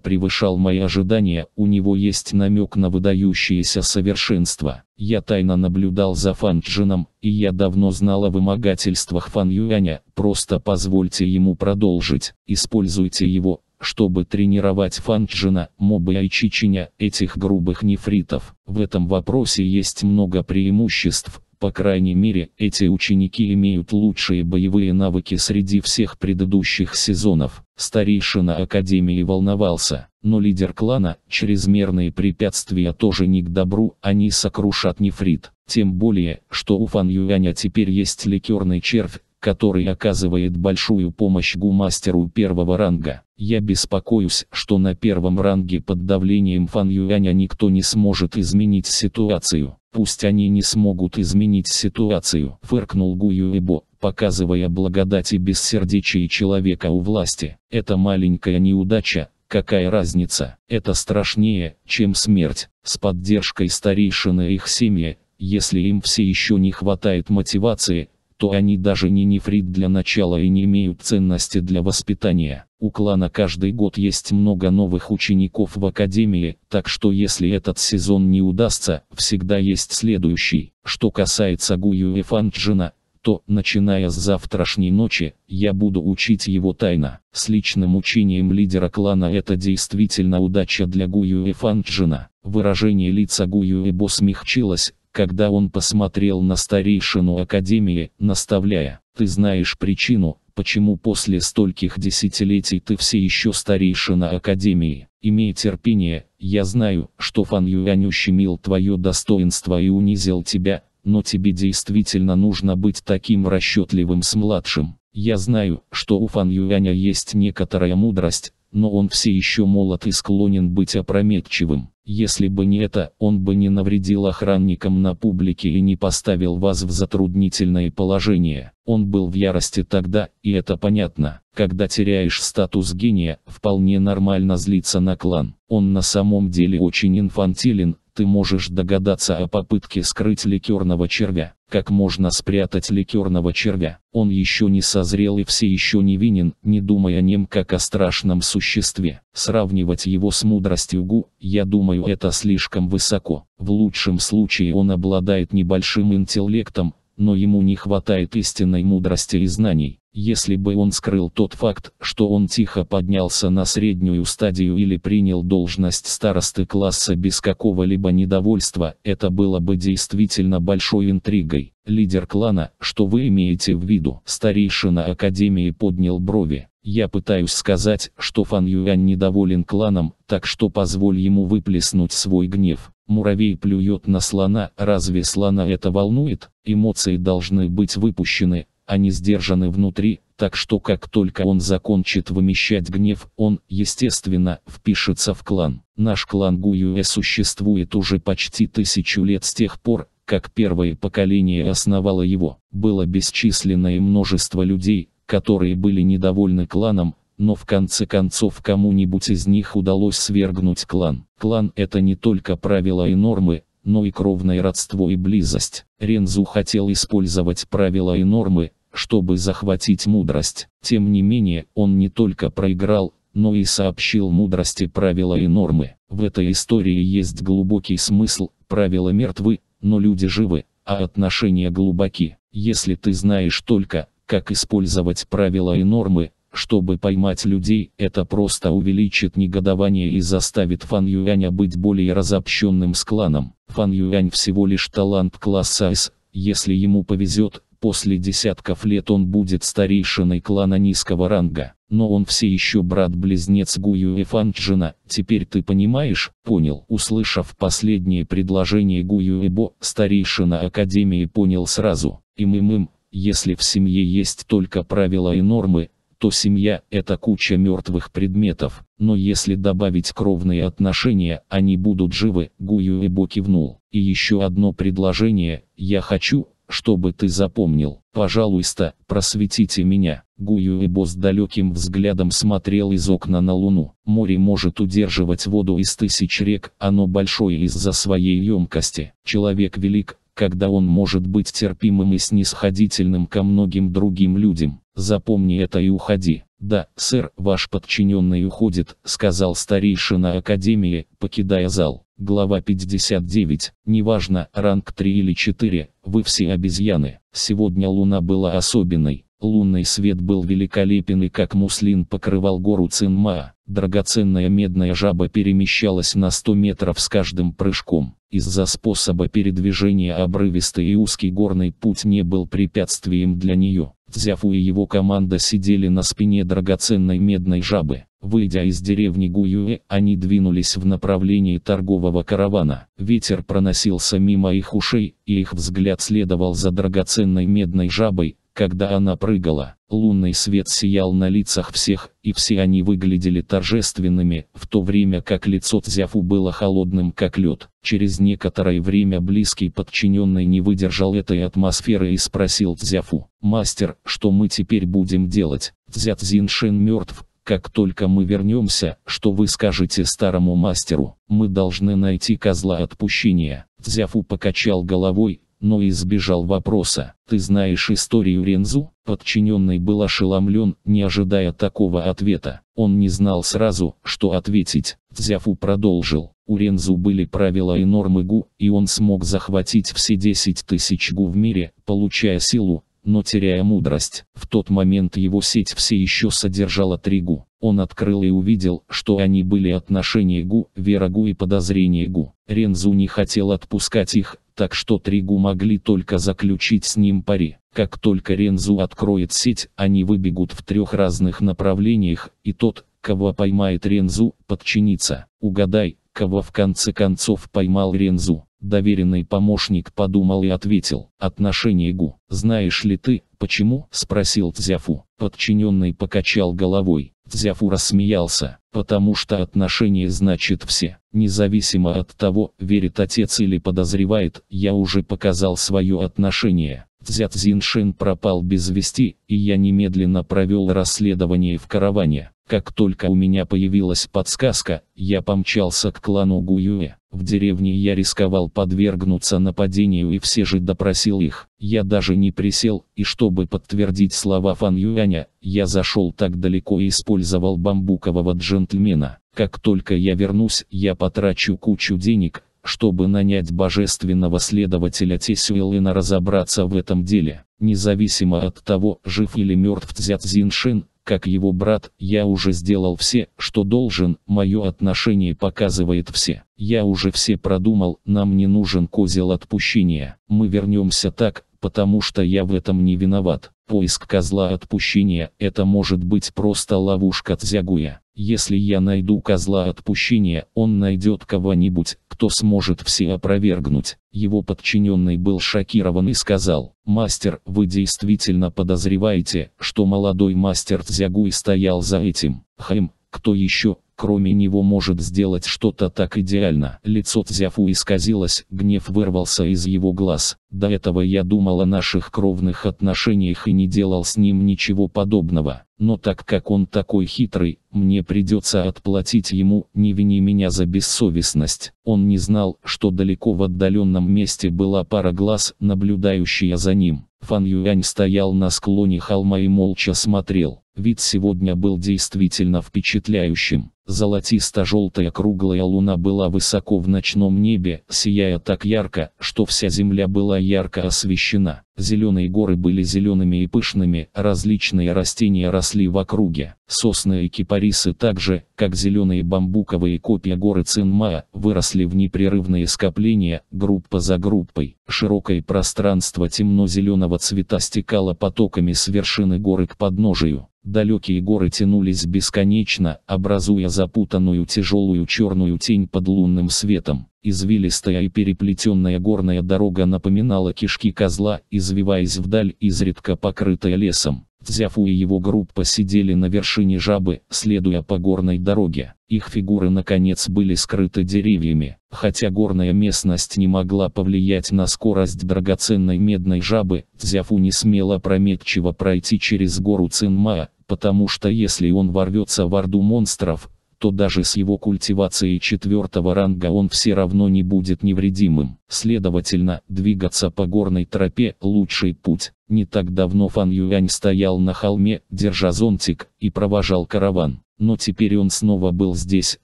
[SPEAKER 1] превышал мои ожидания, у него есть намек на выдающееся совершенство. Я тайно наблюдал за Фан Чжином, и я давно знал о вымогательствах Фан Юаня, просто позвольте ему продолжить, используйте его, чтобы тренировать Фанчжина, Моба и Чичиня, этих грубых нефритов. В этом вопросе есть много преимуществ, по крайней мере, эти ученики имеют лучшие боевые навыки среди всех предыдущих сезонов. Старейшина Академии волновался, но лидер клана, чрезмерные препятствия тоже не к добру, они сокрушат нефрит. Тем более, что у Фан Юаня теперь есть ликерный червь, который оказывает большую помощь гумастеру первого ранга. Я беспокоюсь, что на первом ранге под давлением Фан Юаня никто не сможет изменить ситуацию. Пусть они не смогут изменить ситуацию, фыркнул Гу Юэбо, показывая благодать и бессердечие человека у власти. Это маленькая неудача, какая разница, это страшнее, чем смерть. С поддержкой старейшины их семьи, если им все еще не хватает мотивации, то они даже не нефрит для начала и не имеют ценности для воспитания. У клана каждый год есть много новых учеников в академии, так что если этот сезон не удастся, всегда есть следующий. Что касается Гую и Фанджина, то, начиная с завтрашней ночи, я буду учить его тайно. С личным учением лидера клана это действительно удача для Гую и Фанджина. Выражение лица Гую и Бо смягчилось, когда он посмотрел на старейшину Академии, наставляя. «Ты знаешь причину, почему после стольких десятилетий ты все еще старейшина Академии. Имей терпение, я знаю, что Фан Юань ущемил твое достоинство и унизил тебя, но тебе действительно нужно быть таким расчетливым с младшим. Я знаю, что у Фан Юаня есть некоторая мудрость, но он все еще молод и склонен быть опрометчивым. Если бы не это, он бы не навредил охранникам на публике и не поставил вас в затруднительное положение. Он был в ярости тогда, и это понятно. Когда теряешь статус гения, вполне нормально злиться на клан. Он на самом деле очень инфантилен, ты можешь догадаться о попытке скрыть ликерного червя. Как можно спрятать ликерного червя? Он еще не созрел и все еще невинен, не думая о нем как о страшном существе. Сравнивать его с мудростью Гу, я думаю, это слишком высоко. В лучшем случае он обладает небольшим интеллектом, но ему не хватает истинной мудрости и знаний. Если бы он скрыл тот факт, что он тихо поднялся на среднюю стадию или принял должность старосты класса без какого-либо недовольства, это было бы действительно большой интригой. Лидер клана, что вы имеете в виду? Старейшина Академии поднял брови. Я пытаюсь сказать, что Фан Юань недоволен кланом, так что позволь ему выплеснуть свой гнев. Муравей плюет на слона, разве слона это волнует? Эмоции должны быть выпущены, они сдержаны внутри, так что как только он закончит вымещать гнев, он, естественно, впишется в клан. Наш клан Гуюэ существует уже почти тысячу лет с тех пор, как первое поколение основало его. Было бесчисленное множество людей, которые были недовольны кланом, но в конце концов кому-нибудь из них удалось свергнуть клан. Клан это не только правила и нормы, но и кровное родство и близость. Рензу хотел использовать правила и нормы, чтобы захватить мудрость. Тем не менее, он не только проиграл, но и сообщил мудрости правила и нормы. В этой истории есть глубокий смысл, правила мертвы, но люди живы, а отношения глубоки. Если ты знаешь только, как использовать правила и нормы, чтобы поймать людей, это просто увеличит негодование и заставит Фан Юаня быть более разобщенным с кланом. Фан Юань всего лишь талант класса С, если ему повезет, после десятков лет он будет старейшиной клана низкого ранга. Но он все еще брат-близнец Гую и Фанчжина, теперь ты понимаешь? Понял. Услышав последнее предложение Гую и Бо, старейшина Академии понял сразу. Им-им-им, если в семье есть только правила и нормы, то семья – это куча мертвых предметов, но если добавить кровные отношения, они будут живы, Гую Эбо кивнул. И еще одно предложение, я хочу, чтобы ты запомнил, пожалуйста, просветите меня. Гую Эбо с далеким взглядом смотрел из окна на луну. Море может удерживать воду из тысяч рек, оно большое из-за своей емкости. Человек велик, когда он может быть терпимым и снисходительным ко многим другим людям. Запомни это и уходи. «Да, сэр, ваш подчиненный уходит», — сказал старейшина Академии, покидая зал. Глава 59. Неважно, ранг 3 или 4, вы все обезьяны. Сегодня луна была особенной. Лунный свет был великолепен и как муслин покрывал гору Цинма. Драгоценная медная жаба перемещалась на 100 метров с каждым прыжком. Из-за способа передвижения обрывистый и узкий горный путь не был препятствием для нее. Дзяфу и его команда сидели на спине драгоценной медной жабы. Выйдя из деревни Гуюэ, они двинулись в направлении торгового каравана. Ветер проносился мимо их ушей, и их взгляд следовал за драгоценной медной жабой, когда она прыгала. Лунный свет сиял на лицах всех, и все они выглядели торжественными, в то время как лицо Цзяфу было холодным как лед. Через некоторое время близкий подчиненный не выдержал этой атмосферы и спросил Цзяфу, «Мастер, что мы теперь будем делать? Цзя Цзиншин мертв, как только мы вернемся, что вы скажете старому мастеру? Мы должны найти козла отпущения. Цзяфу покачал головой, но избежал вопроса. «Ты знаешь историю Рензу?» Подчиненный был ошеломлен, не ожидая такого ответа. Он не знал сразу, что ответить. Дзяфу продолжил. У Рензу были правила и нормы ГУ, и он смог захватить все 10 тысяч ГУ в мире, получая силу, но теряя мудрость. В тот момент его сеть все еще содержала три гу. Он открыл и увидел, что они были отношения гу, вера гу и подозрения гу. Рензу не хотел отпускать их, так что Тригу могли только заключить с ним пари. Как только Рензу откроет сеть, они выбегут в трех разных направлениях, и тот, кого поймает Рензу, подчинится. Угадай, кого в конце концов поймал Рензу. Доверенный помощник подумал и ответил. Отношение Гу. Знаешь ли ты, почему? Спросил Цзяфу. Подчиненный покачал головой. Цзяфу рассмеялся, потому что отношения значит все. Независимо от того, верит отец или подозревает, я уже показал свое отношение. Дзят Зиншин пропал без вести, и я немедленно провел расследование в караване. Как только у меня появилась подсказка, я помчался к клану Гуюэ. В деревне я рисковал подвергнуться нападению и все же допросил их. Я даже не присел, и чтобы подтвердить слова Фан Юаня, я зашел так далеко и использовал бамбукового джентльмена. Как только я вернусь, я потрачу кучу денег, чтобы нанять божественного следователя Тесюэлина разобраться в этом деле. Независимо от того, жив или мертв Цзят Зиншин, как его брат, я уже сделал все, что должен, мое отношение показывает все. Я уже все продумал, нам не нужен козел отпущения. Мы вернемся так, потому что я в этом не виноват. Поиск козла отпущения – это может быть просто ловушка Цзягуя. Если я найду козла отпущения, он найдет кого-нибудь, кто сможет все опровергнуть. Его подчиненный был шокирован и сказал, «Мастер, вы действительно подозреваете, что молодой мастер Цзягуй стоял за этим?» Хэм, кто еще, кроме него может сделать что-то так идеально. Лицо Цзяфу исказилось, гнев вырвался из его глаз. До этого я думал о наших кровных отношениях и не делал с ним ничего подобного. Но так как он такой хитрый, мне придется отплатить ему, не вини меня за бессовестность. Он не знал, что далеко в отдаленном месте была пара глаз, наблюдающая за ним. Фан Юань стоял на склоне холма и молча смотрел. Вид сегодня был действительно впечатляющим. Золотисто-желтая круглая луна была высоко в ночном небе, сияя так ярко, что вся земля была ярко освещена. Зеленые горы были зелеными и пышными, различные растения росли в округе. Сосны и кипарисы также как зеленые бамбуковые копья горы Цинмая, выросли в непрерывные скопления, группа за группой. Широкое пространство темно-зеленого цвета стекало потоками с вершины горы к подножию. Далекие горы тянулись бесконечно, образуя запутанную тяжелую черную тень под лунным светом. Извилистая и переплетенная горная дорога напоминала кишки козла, извиваясь вдаль, изредка покрытая лесом. Дзяфу и его группа сидели на вершине жабы, следуя по горной дороге. Их фигуры наконец были скрыты деревьями, хотя горная местность не могла повлиять на скорость драгоценной медной жабы, Дзяфу не смело опрометчиво пройти через гору Цинмаа, потому что если он ворвется в орду монстров, то даже с его культивацией четвертого ранга он все равно не будет невредимым. Следовательно, двигаться по горной тропе – лучший путь. Не так давно Фан Юань стоял на холме, держа зонтик, и провожал караван. Но теперь он снова был здесь,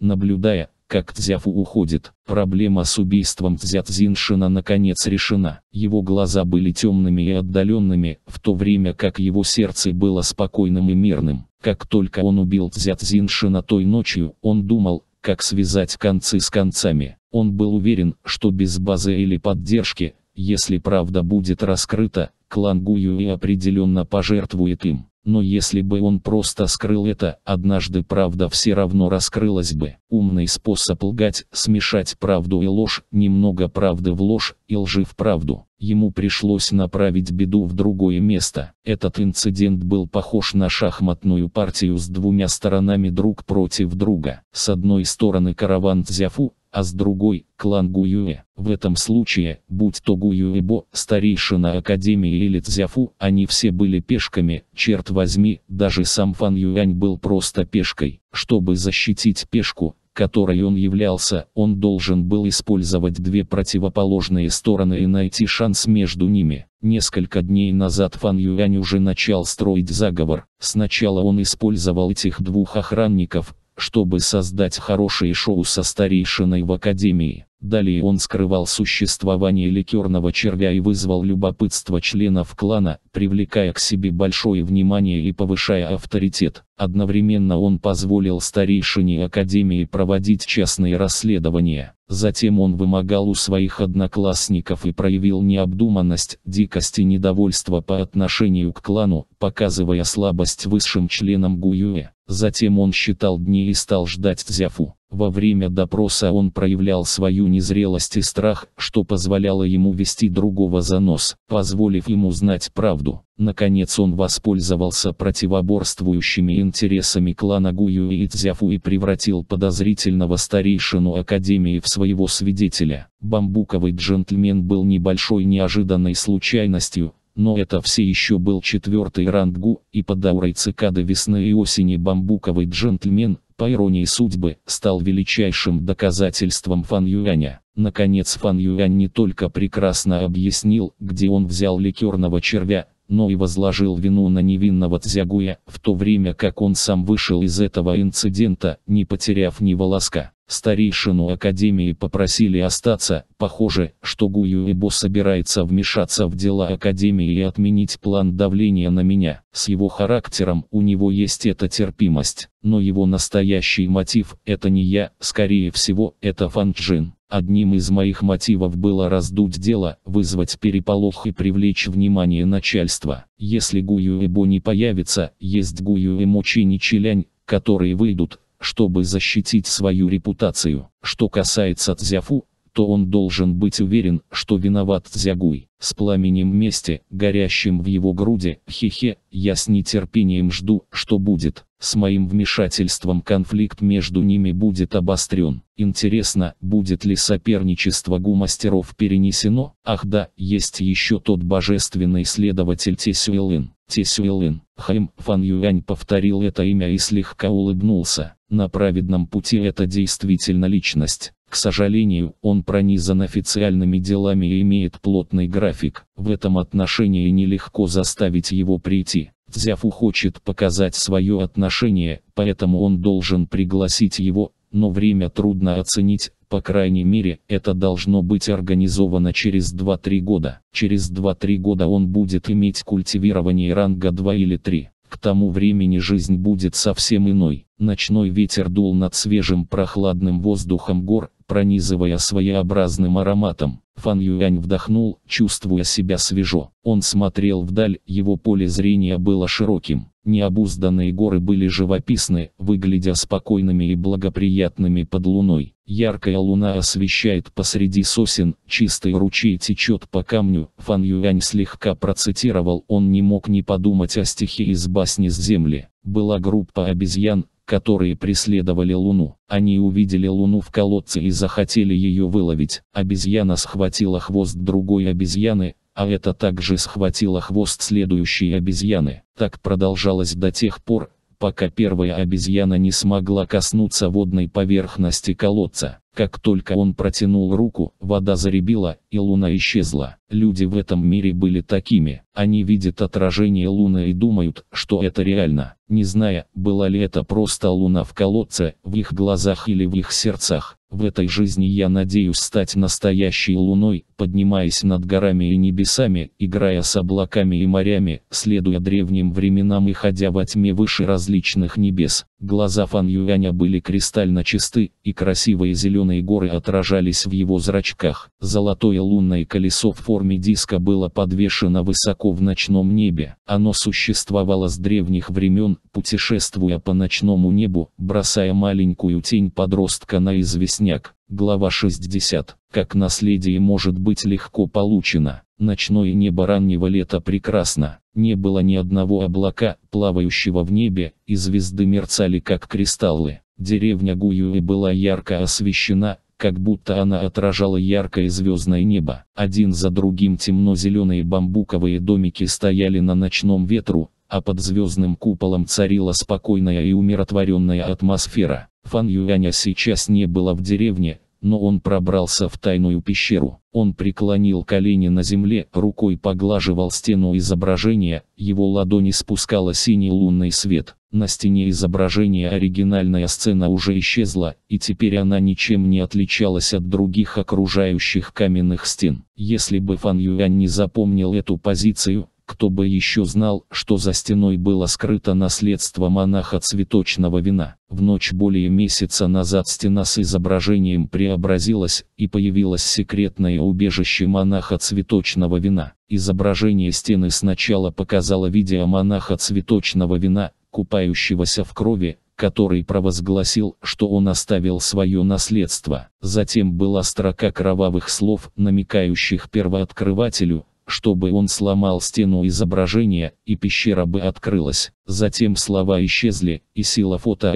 [SPEAKER 1] наблюдая, как Цзяфу уходит, проблема с убийством Цзяцзиншина наконец решена. Его глаза были темными и отдаленными, в то время как его сердце было спокойным и мирным. Как только он убил Цзяцзиншина той ночью, он думал, как связать концы с концами. Он был уверен, что без базы или поддержки, если правда будет раскрыта, клан Гую и определенно пожертвует им. Но если бы он просто скрыл это, однажды правда все равно раскрылась бы. Умный способ лгать, смешать правду и ложь, немного правды в ложь и лжи в правду. Ему пришлось направить беду в другое место. Этот инцидент был похож на шахматную партию с двумя сторонами друг против друга. С одной стороны караван Цзяфу, а с другой – клан Гуюэ. В этом случае, будь то Гуюэбо, старейшина Академии или Цзяфу, они все были пешками, черт возьми, даже сам Фан Юань был просто пешкой. Чтобы защитить пешку, которой он являлся, он должен был использовать две противоположные стороны и найти шанс между ними. Несколько дней назад Фан Юань уже начал строить заговор. Сначала он использовал этих двух охранников, чтобы создать хорошее шоу со старейшиной в Академии. Далее он скрывал существование ликерного червя и вызвал любопытство членов клана, привлекая к себе большое внимание и повышая авторитет. Одновременно он позволил старейшине Академии проводить частные расследования. Затем он вымогал у своих одноклассников и проявил необдуманность, дикость и недовольство по отношению к клану, показывая слабость высшим членам Гуюэ. Затем он считал дни и стал ждать Дзяфу. Во время допроса он проявлял свою незрелость и страх, что позволяло ему вести другого за нос, позволив ему знать правду. Наконец он воспользовался противоборствующими интересами клана Гую и Цзяфу и превратил подозрительного старейшину Академии в своего свидетеля. Бамбуковый джентльмен был небольшой неожиданной случайностью, но это все еще был четвертый ранг Гу, и под аурой цикады весны и осени бамбуковый джентльмен, по иронии судьбы, стал величайшим доказательством Фан Юаня. Наконец Фан Юань не только прекрасно объяснил, где он взял ликерного червя, но и возложил вину на невинного Цзягуя, в то время как он сам вышел из этого инцидента, не потеряв ни волоска. Старейшину Академии попросили остаться, похоже, что Гуюэбо собирается вмешаться в дела Академии и отменить план давления на меня. С его характером у него есть эта терпимость, но его настоящий мотив – это не я, скорее всего, это Фанджин. Одним из моих мотивов было раздуть дело, вызвать переполох и привлечь внимание начальства. Если Гуюэбо не появится, есть Гуюэмочи Ничилянь, которые выйдут, чтобы защитить свою репутацию. Что касается Цзяфу, то он должен быть уверен, что виноват Цзягуй. С пламенем мести, горящим в его груди, хе-хе, я с нетерпением жду, что будет. С моим вмешательством конфликт между ними будет обострен. Интересно, будет ли соперничество гумастеров перенесено? Ах да, есть еще тот божественный следователь Тесюэлын. Тесюэлын. Хайм Фан Юань повторил это имя и слегка улыбнулся. На праведном пути это действительно личность. К сожалению, он пронизан официальными делами и имеет плотный график. В этом отношении нелегко заставить его прийти. Дзяфу хочет показать свое отношение, поэтому он должен пригласить его, но время трудно оценить, по крайней мере, это должно быть организовано через 2-3 года. Через 2-3 года он будет иметь культивирование ранга 2 или 3. К тому времени жизнь будет совсем иной. Ночной ветер дул над свежим прохладным воздухом гор, пронизывая своеобразным ароматом. Фан Юань вдохнул, чувствуя себя свежо. Он смотрел вдаль, его поле зрения было широким. Необузданные горы были живописны, выглядя спокойными и благоприятными под луной. Яркая луна освещает посреди сосен, чистый ручей течет по камню. Фан Юань слегка процитировал, он не мог не подумать о стихе из басни с земли. Была группа обезьян, которые преследовали Луну. Они увидели Луну в колодце и захотели ее выловить. Обезьяна схватила хвост другой обезьяны, а это также схватило хвост следующей обезьяны. Так продолжалось до тех пор, пока первая обезьяна не смогла коснуться водной поверхности колодца. Как только он протянул руку, вода заребила, и луна исчезла. Люди в этом мире были такими. Они видят отражение луны и думают, что это реально, не зная, была ли это просто луна в колодце, в их глазах или в их сердцах. В этой жизни я надеюсь стать настоящей луной, поднимаясь над горами и небесами, играя с облаками и морями, следуя древним временам и ходя во тьме выше различных небес. Глаза Фан Юаня были кристально чисты, и красивые зеленые горы отражались в его зрачках. Золотое лунное колесо в форме диска было подвешено высоко в ночном небе. Оно существовало с древних времен, путешествуя по ночному небу, бросая маленькую тень подростка на известняк. Глава 60 как наследие может быть легко получено. Ночное небо раннего лета прекрасно. Не было ни одного облака, плавающего в небе, и звезды мерцали как кристаллы. Деревня Гуюи была ярко освещена, как будто она отражала яркое звездное небо. Один за другим темно-зеленые бамбуковые домики стояли на ночном ветру, а под звездным куполом царила спокойная и умиротворенная атмосфера. Фан Юаня сейчас не было в деревне, но он пробрался в тайную пещеру. Он преклонил колени на земле, рукой поглаживал стену изображения, его ладони спускала синий лунный свет. На стене изображения оригинальная сцена уже исчезла, и теперь она ничем не отличалась от других окружающих каменных стен. Если бы Фан Юань не запомнил эту позицию, кто бы еще знал, что за стеной было скрыто наследство монаха цветочного вина. В ночь более месяца назад стена с изображением преобразилась, и появилось секретное убежище монаха цветочного вина. Изображение стены сначала показало видео монаха цветочного вина, купающегося в крови, который провозгласил, что он оставил свое наследство. Затем была строка кровавых слов, намекающих первооткрывателю, чтобы он сломал стену изображения, и пещера бы открылась. Затем слова исчезли, и сила фото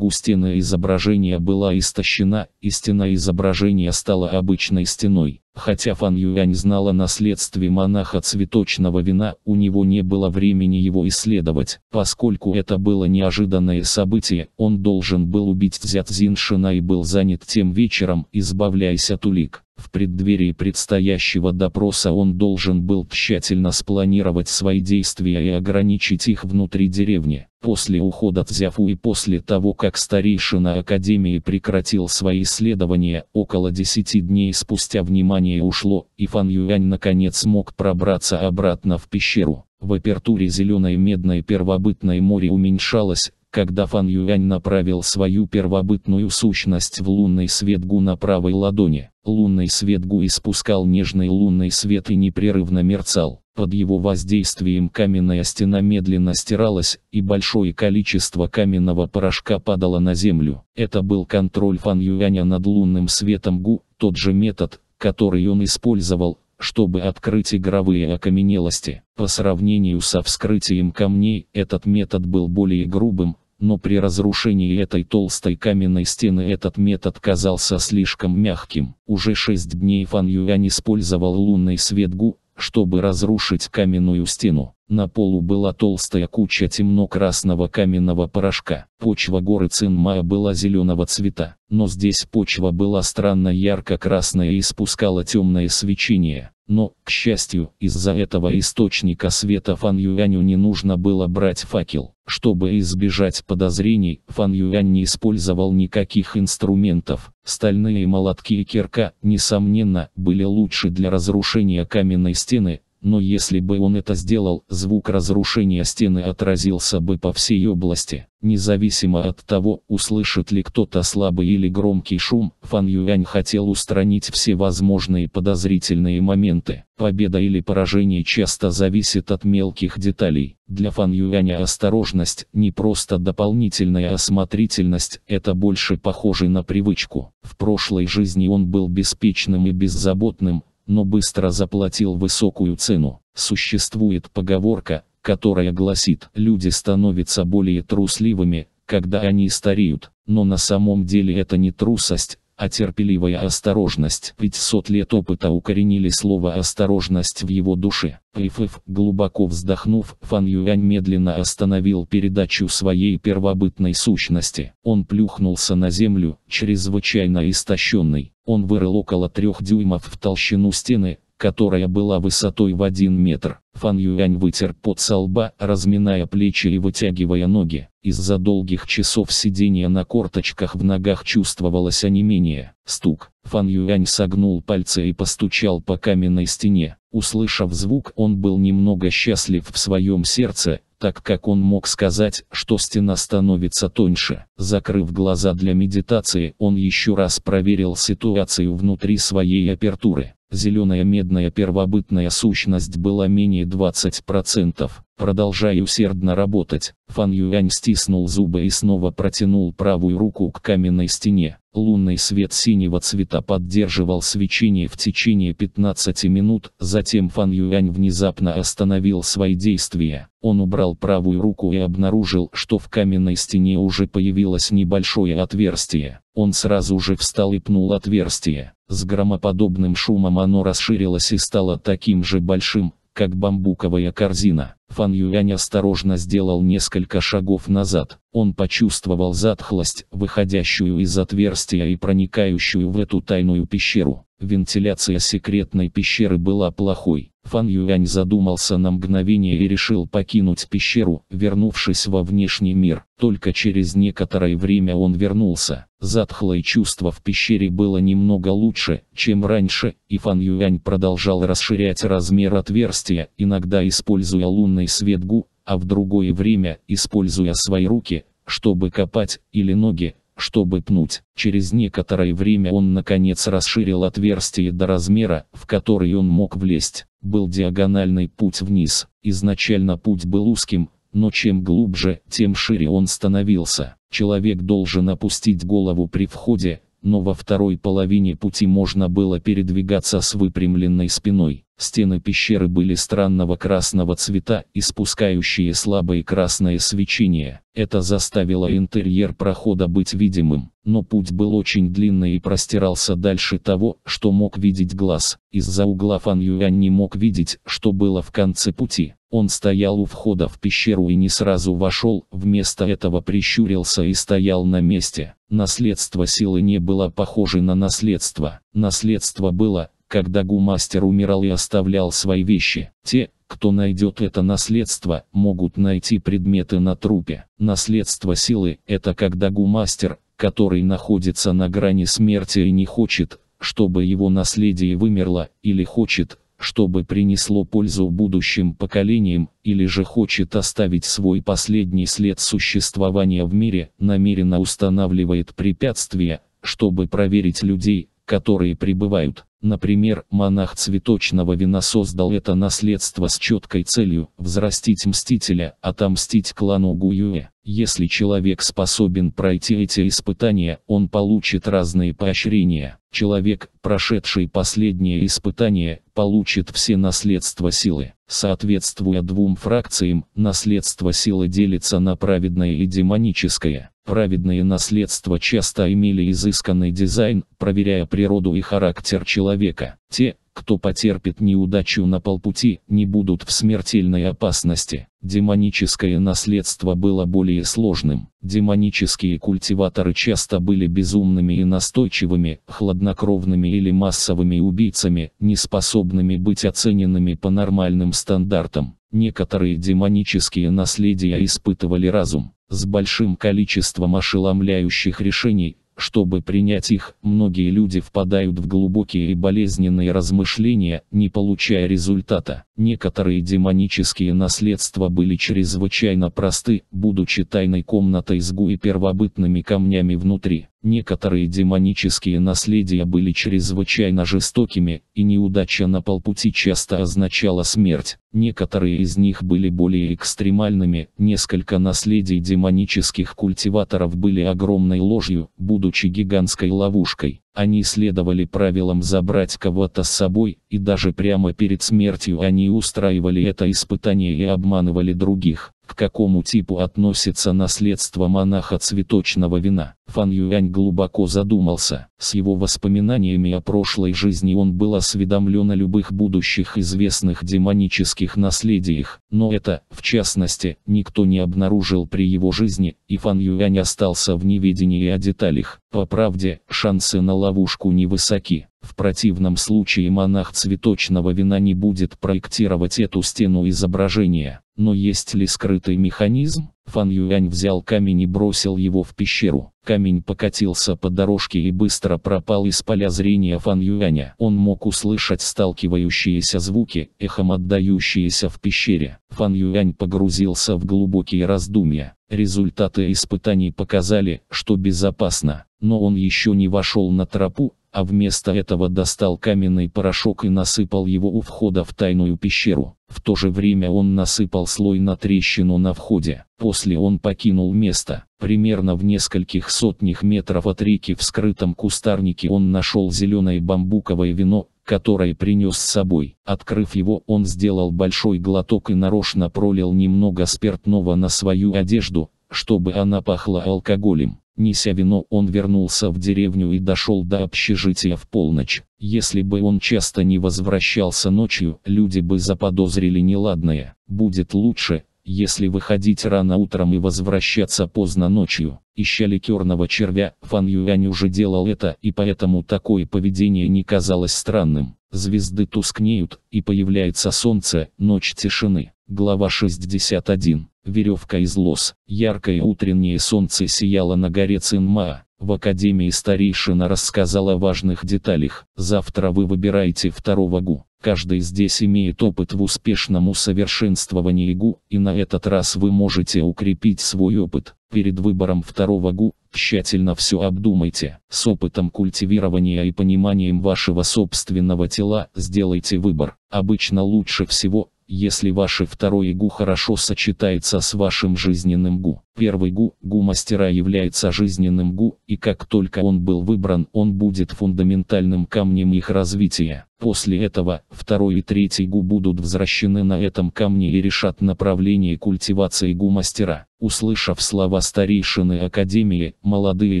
[SPEAKER 1] стены изображения была истощена, и стена изображения стала обычной стеной. Хотя Фан Юань знала о наследстве монаха цветочного вина, у него не было времени его исследовать. Поскольку это было неожиданное событие, он должен был убить Цзят Зиншина и был занят тем вечером, избавляясь от улик. В преддверии предстоящего допроса он должен был тщательно спланировать свои действия и ограничить их внутри деревни. После ухода Цзяфу и после того, как старейшина Академии прекратил свои исследования, около 10 дней спустя внимание ушло, и Фан Юань наконец мог пробраться обратно в пещеру. В апертуре зеленое медное первобытное море уменьшалось, когда Фан Юань направил свою первобытную сущность в лунный свет Гу на правой ладони, лунный свет Гу испускал нежный лунный свет и непрерывно мерцал. Под его воздействием каменная стена медленно стиралась, и большое количество каменного порошка падало на землю. Это был контроль Фан Юаня над лунным светом Гу, тот же метод, который он использовал, чтобы открыть игровые окаменелости. По сравнению со вскрытием камней, этот метод был более грубым, но при разрушении этой толстой каменной стены этот метод казался слишком мягким. Уже шесть дней Фан Юань использовал лунный свет Гу, чтобы разрушить каменную стену. На полу была толстая куча темно-красного каменного порошка. Почва горы Цинмая была зеленого цвета, но здесь почва была странно ярко-красная и испускала темное свечение. Но, к счастью, из-за этого источника света Фан Юаню не нужно было брать факел. Чтобы избежать подозрений, Фан Юань не использовал никаких инструментов. Стальные молотки и кирка, несомненно, были лучше для разрушения каменной стены, но если бы он это сделал, звук разрушения стены отразился бы по всей области. Независимо от того, услышит ли кто-то слабый или громкий шум, Фан Юань хотел устранить все возможные подозрительные моменты. Победа или поражение часто зависит от мелких деталей. Для Фан Юаня осторожность не просто дополнительная осмотрительность, это больше похоже на привычку. В прошлой жизни он был беспечным и беззаботным, но быстро заплатил высокую цену. Существует поговорка, которая гласит, люди становятся более трусливыми, когда они стареют, но на самом деле это не трусость, а терпеливая осторожность. 500 лет опыта укоренили слово «осторожность» в его душе. Пфф, глубоко вздохнув, Фан Юань медленно остановил передачу своей первобытной сущности. Он плюхнулся на землю, чрезвычайно истощенный. Он вырыл около трех дюймов в толщину стены, которая была высотой в один метр. Фан Юань вытер пот со лба, разминая плечи и вытягивая ноги. Из-за долгих часов сидения на корточках в ногах чувствовалось онемение. Стук. Фан Юань согнул пальцы и постучал по каменной стене. Услышав звук, он был немного счастлив в своем сердце, так как он мог сказать, что стена становится тоньше. Закрыв глаза для медитации, он еще раз проверил ситуацию внутри своей апертуры. Зеленая медная первобытная сущность была менее 20%. Продолжая усердно работать, Фан Юань стиснул зубы и снова протянул правую руку к каменной стене. Лунный свет синего цвета поддерживал свечение в течение 15 минут, затем Фан Юань внезапно остановил свои действия. Он убрал правую руку и обнаружил, что в каменной стене уже появилось небольшое отверстие. Он сразу же встал и пнул отверстие. С громоподобным шумом оно расширилось и стало таким же большим, как бамбуковая корзина. Фан Юань осторожно сделал несколько шагов назад. Он почувствовал затхлость, выходящую из отверстия и проникающую в эту тайную пещеру. Вентиляция секретной пещеры была плохой. Фан Юань задумался на мгновение и решил покинуть пещеру, вернувшись во внешний мир. Только через некоторое время он вернулся. Затхлое чувство в пещере было немного лучше, чем раньше, и Фан Юань продолжал расширять размер отверстия, иногда используя лунный свет Гу, а в другое время, используя свои руки, чтобы копать, или ноги, чтобы пнуть. Через некоторое время он наконец расширил отверстие до размера, в который он мог влезть. Был диагональный путь вниз. Изначально путь был узким, но чем глубже, тем шире он становился. Человек должен опустить голову при входе, но во второй половине пути можно было передвигаться с выпрямленной спиной. Стены пещеры были странного красного цвета, испускающие слабое красное свечение. Это заставило интерьер прохода быть видимым, но путь был очень длинный и простирался дальше того, что мог видеть глаз. Из-за угла Фан Юань не мог видеть, что было в конце пути. Он стоял у входа в пещеру и не сразу вошел, вместо этого прищурился и стоял на месте. Наследство силы не было похоже на наследство. Наследство было, когда гумастер умирал и оставлял свои вещи. Те, кто найдет это наследство, могут найти предметы на трупе. Наследство силы – это когда гумастер, который находится на грани смерти и не хочет, чтобы его наследие вымерло, или хочет, чтобы принесло пользу будущим поколениям, или же хочет оставить свой последний след существования в мире, намеренно устанавливает препятствия, чтобы проверить людей, которые прибывают. Например, монах цветочного вина создал это наследство с четкой целью – взрастить мстителя, отомстить клану Гуюэ. Если человек способен пройти эти испытания, он получит разные поощрения. Человек, прошедший последнее испытание, получит все наследство силы. Соответствуя двум фракциям, наследство силы делится на праведное и демоническое. Праведные наследства часто имели изысканный дизайн, проверяя природу и характер человека. Те, кто потерпит неудачу на полпути, не будут в смертельной опасности. Демоническое наследство было более сложным. Демонические культиваторы часто были безумными и настойчивыми, хладнокровными или массовыми убийцами, не способными быть оцененными по нормальным стандартам. Некоторые демонические наследия испытывали разум. С большим количеством ошеломляющих решений, чтобы принять их, многие люди впадают в глубокие и болезненные размышления, не получая результата. Некоторые демонические наследства были чрезвычайно просты, будучи тайной комнатой с гуи первобытными камнями внутри. Некоторые демонические наследия были чрезвычайно жестокими, и неудача на полпути часто означала смерть. Некоторые из них были более экстремальными, несколько наследий демонических культиваторов были огромной ложью, будучи гигантской ловушкой. Они следовали правилам забрать кого-то с собой, и даже прямо перед смертью они устраивали это испытание и обманывали других. К какому типу относится наследство монаха цветочного вина? Фан Юань глубоко задумался. С его воспоминаниями о прошлой жизни он был осведомлен о любых будущих известных демонических наследиях, но это, в частности, никто не обнаружил при его жизни, и Фан Юань остался в неведении о деталях. По правде, шансы на ловушку невысоки. В противном случае монах цветочного вина не будет проектировать эту стену изображения. Но есть ли скрытый механизм? Фан Юань взял камень и бросил его в пещеру. Камень покатился по дорожке и быстро пропал из поля зрения Фан Юаня. Он мог услышать сталкивающиеся звуки, эхом отдающиеся в пещере. Фан Юань погрузился в глубокие раздумья. Результаты испытаний показали, что безопасно, но он еще не вошел на тропу, а вместо этого достал каменный порошок и насыпал его у входа в тайную пещеру. В то же время он насыпал слой на трещину на входе. После он покинул место. Примерно в нескольких сотнях метров от реки в скрытом кустарнике он нашел зеленое бамбуковое вино, которое принес с собой. Открыв его, он сделал большой глоток и нарочно пролил немного спиртного на свою одежду, чтобы она пахла алкоголем. Неся вино, он вернулся в деревню и дошел до общежития в полночь. Если бы он часто не возвращался ночью, люди бы заподозрили неладное. Будет лучше, если выходить рано утром и возвращаться поздно ночью. Ища ликерного червя, Фан Юань уже делал это, и поэтому такое поведение не казалось странным. Звезды тускнеют, и появляется солнце, ночь тишины. Глава 61. Веревка из лос. Яркое утреннее солнце сияло на горе Цинма. В Академии старейшина рассказала о важных деталях. Завтра вы выбираете второго ГУ. Каждый здесь имеет опыт в успешном усовершенствовании ГУ, и на этот раз вы можете укрепить свой опыт. Перед выбором второго ГУ тщательно все обдумайте. С опытом культивирования и пониманием вашего собственного тела сделайте выбор. Обычно лучше всего если ваше второе гу хорошо сочетается с вашим жизненным гу. Первый гу, гу мастера является жизненным гу, и как только он был выбран, он будет фундаментальным камнем их развития. После этого, второй и третий гу будут возвращены на этом камне и решат направление культивации гу-мастера. Услышав слова старейшины Академии, молодые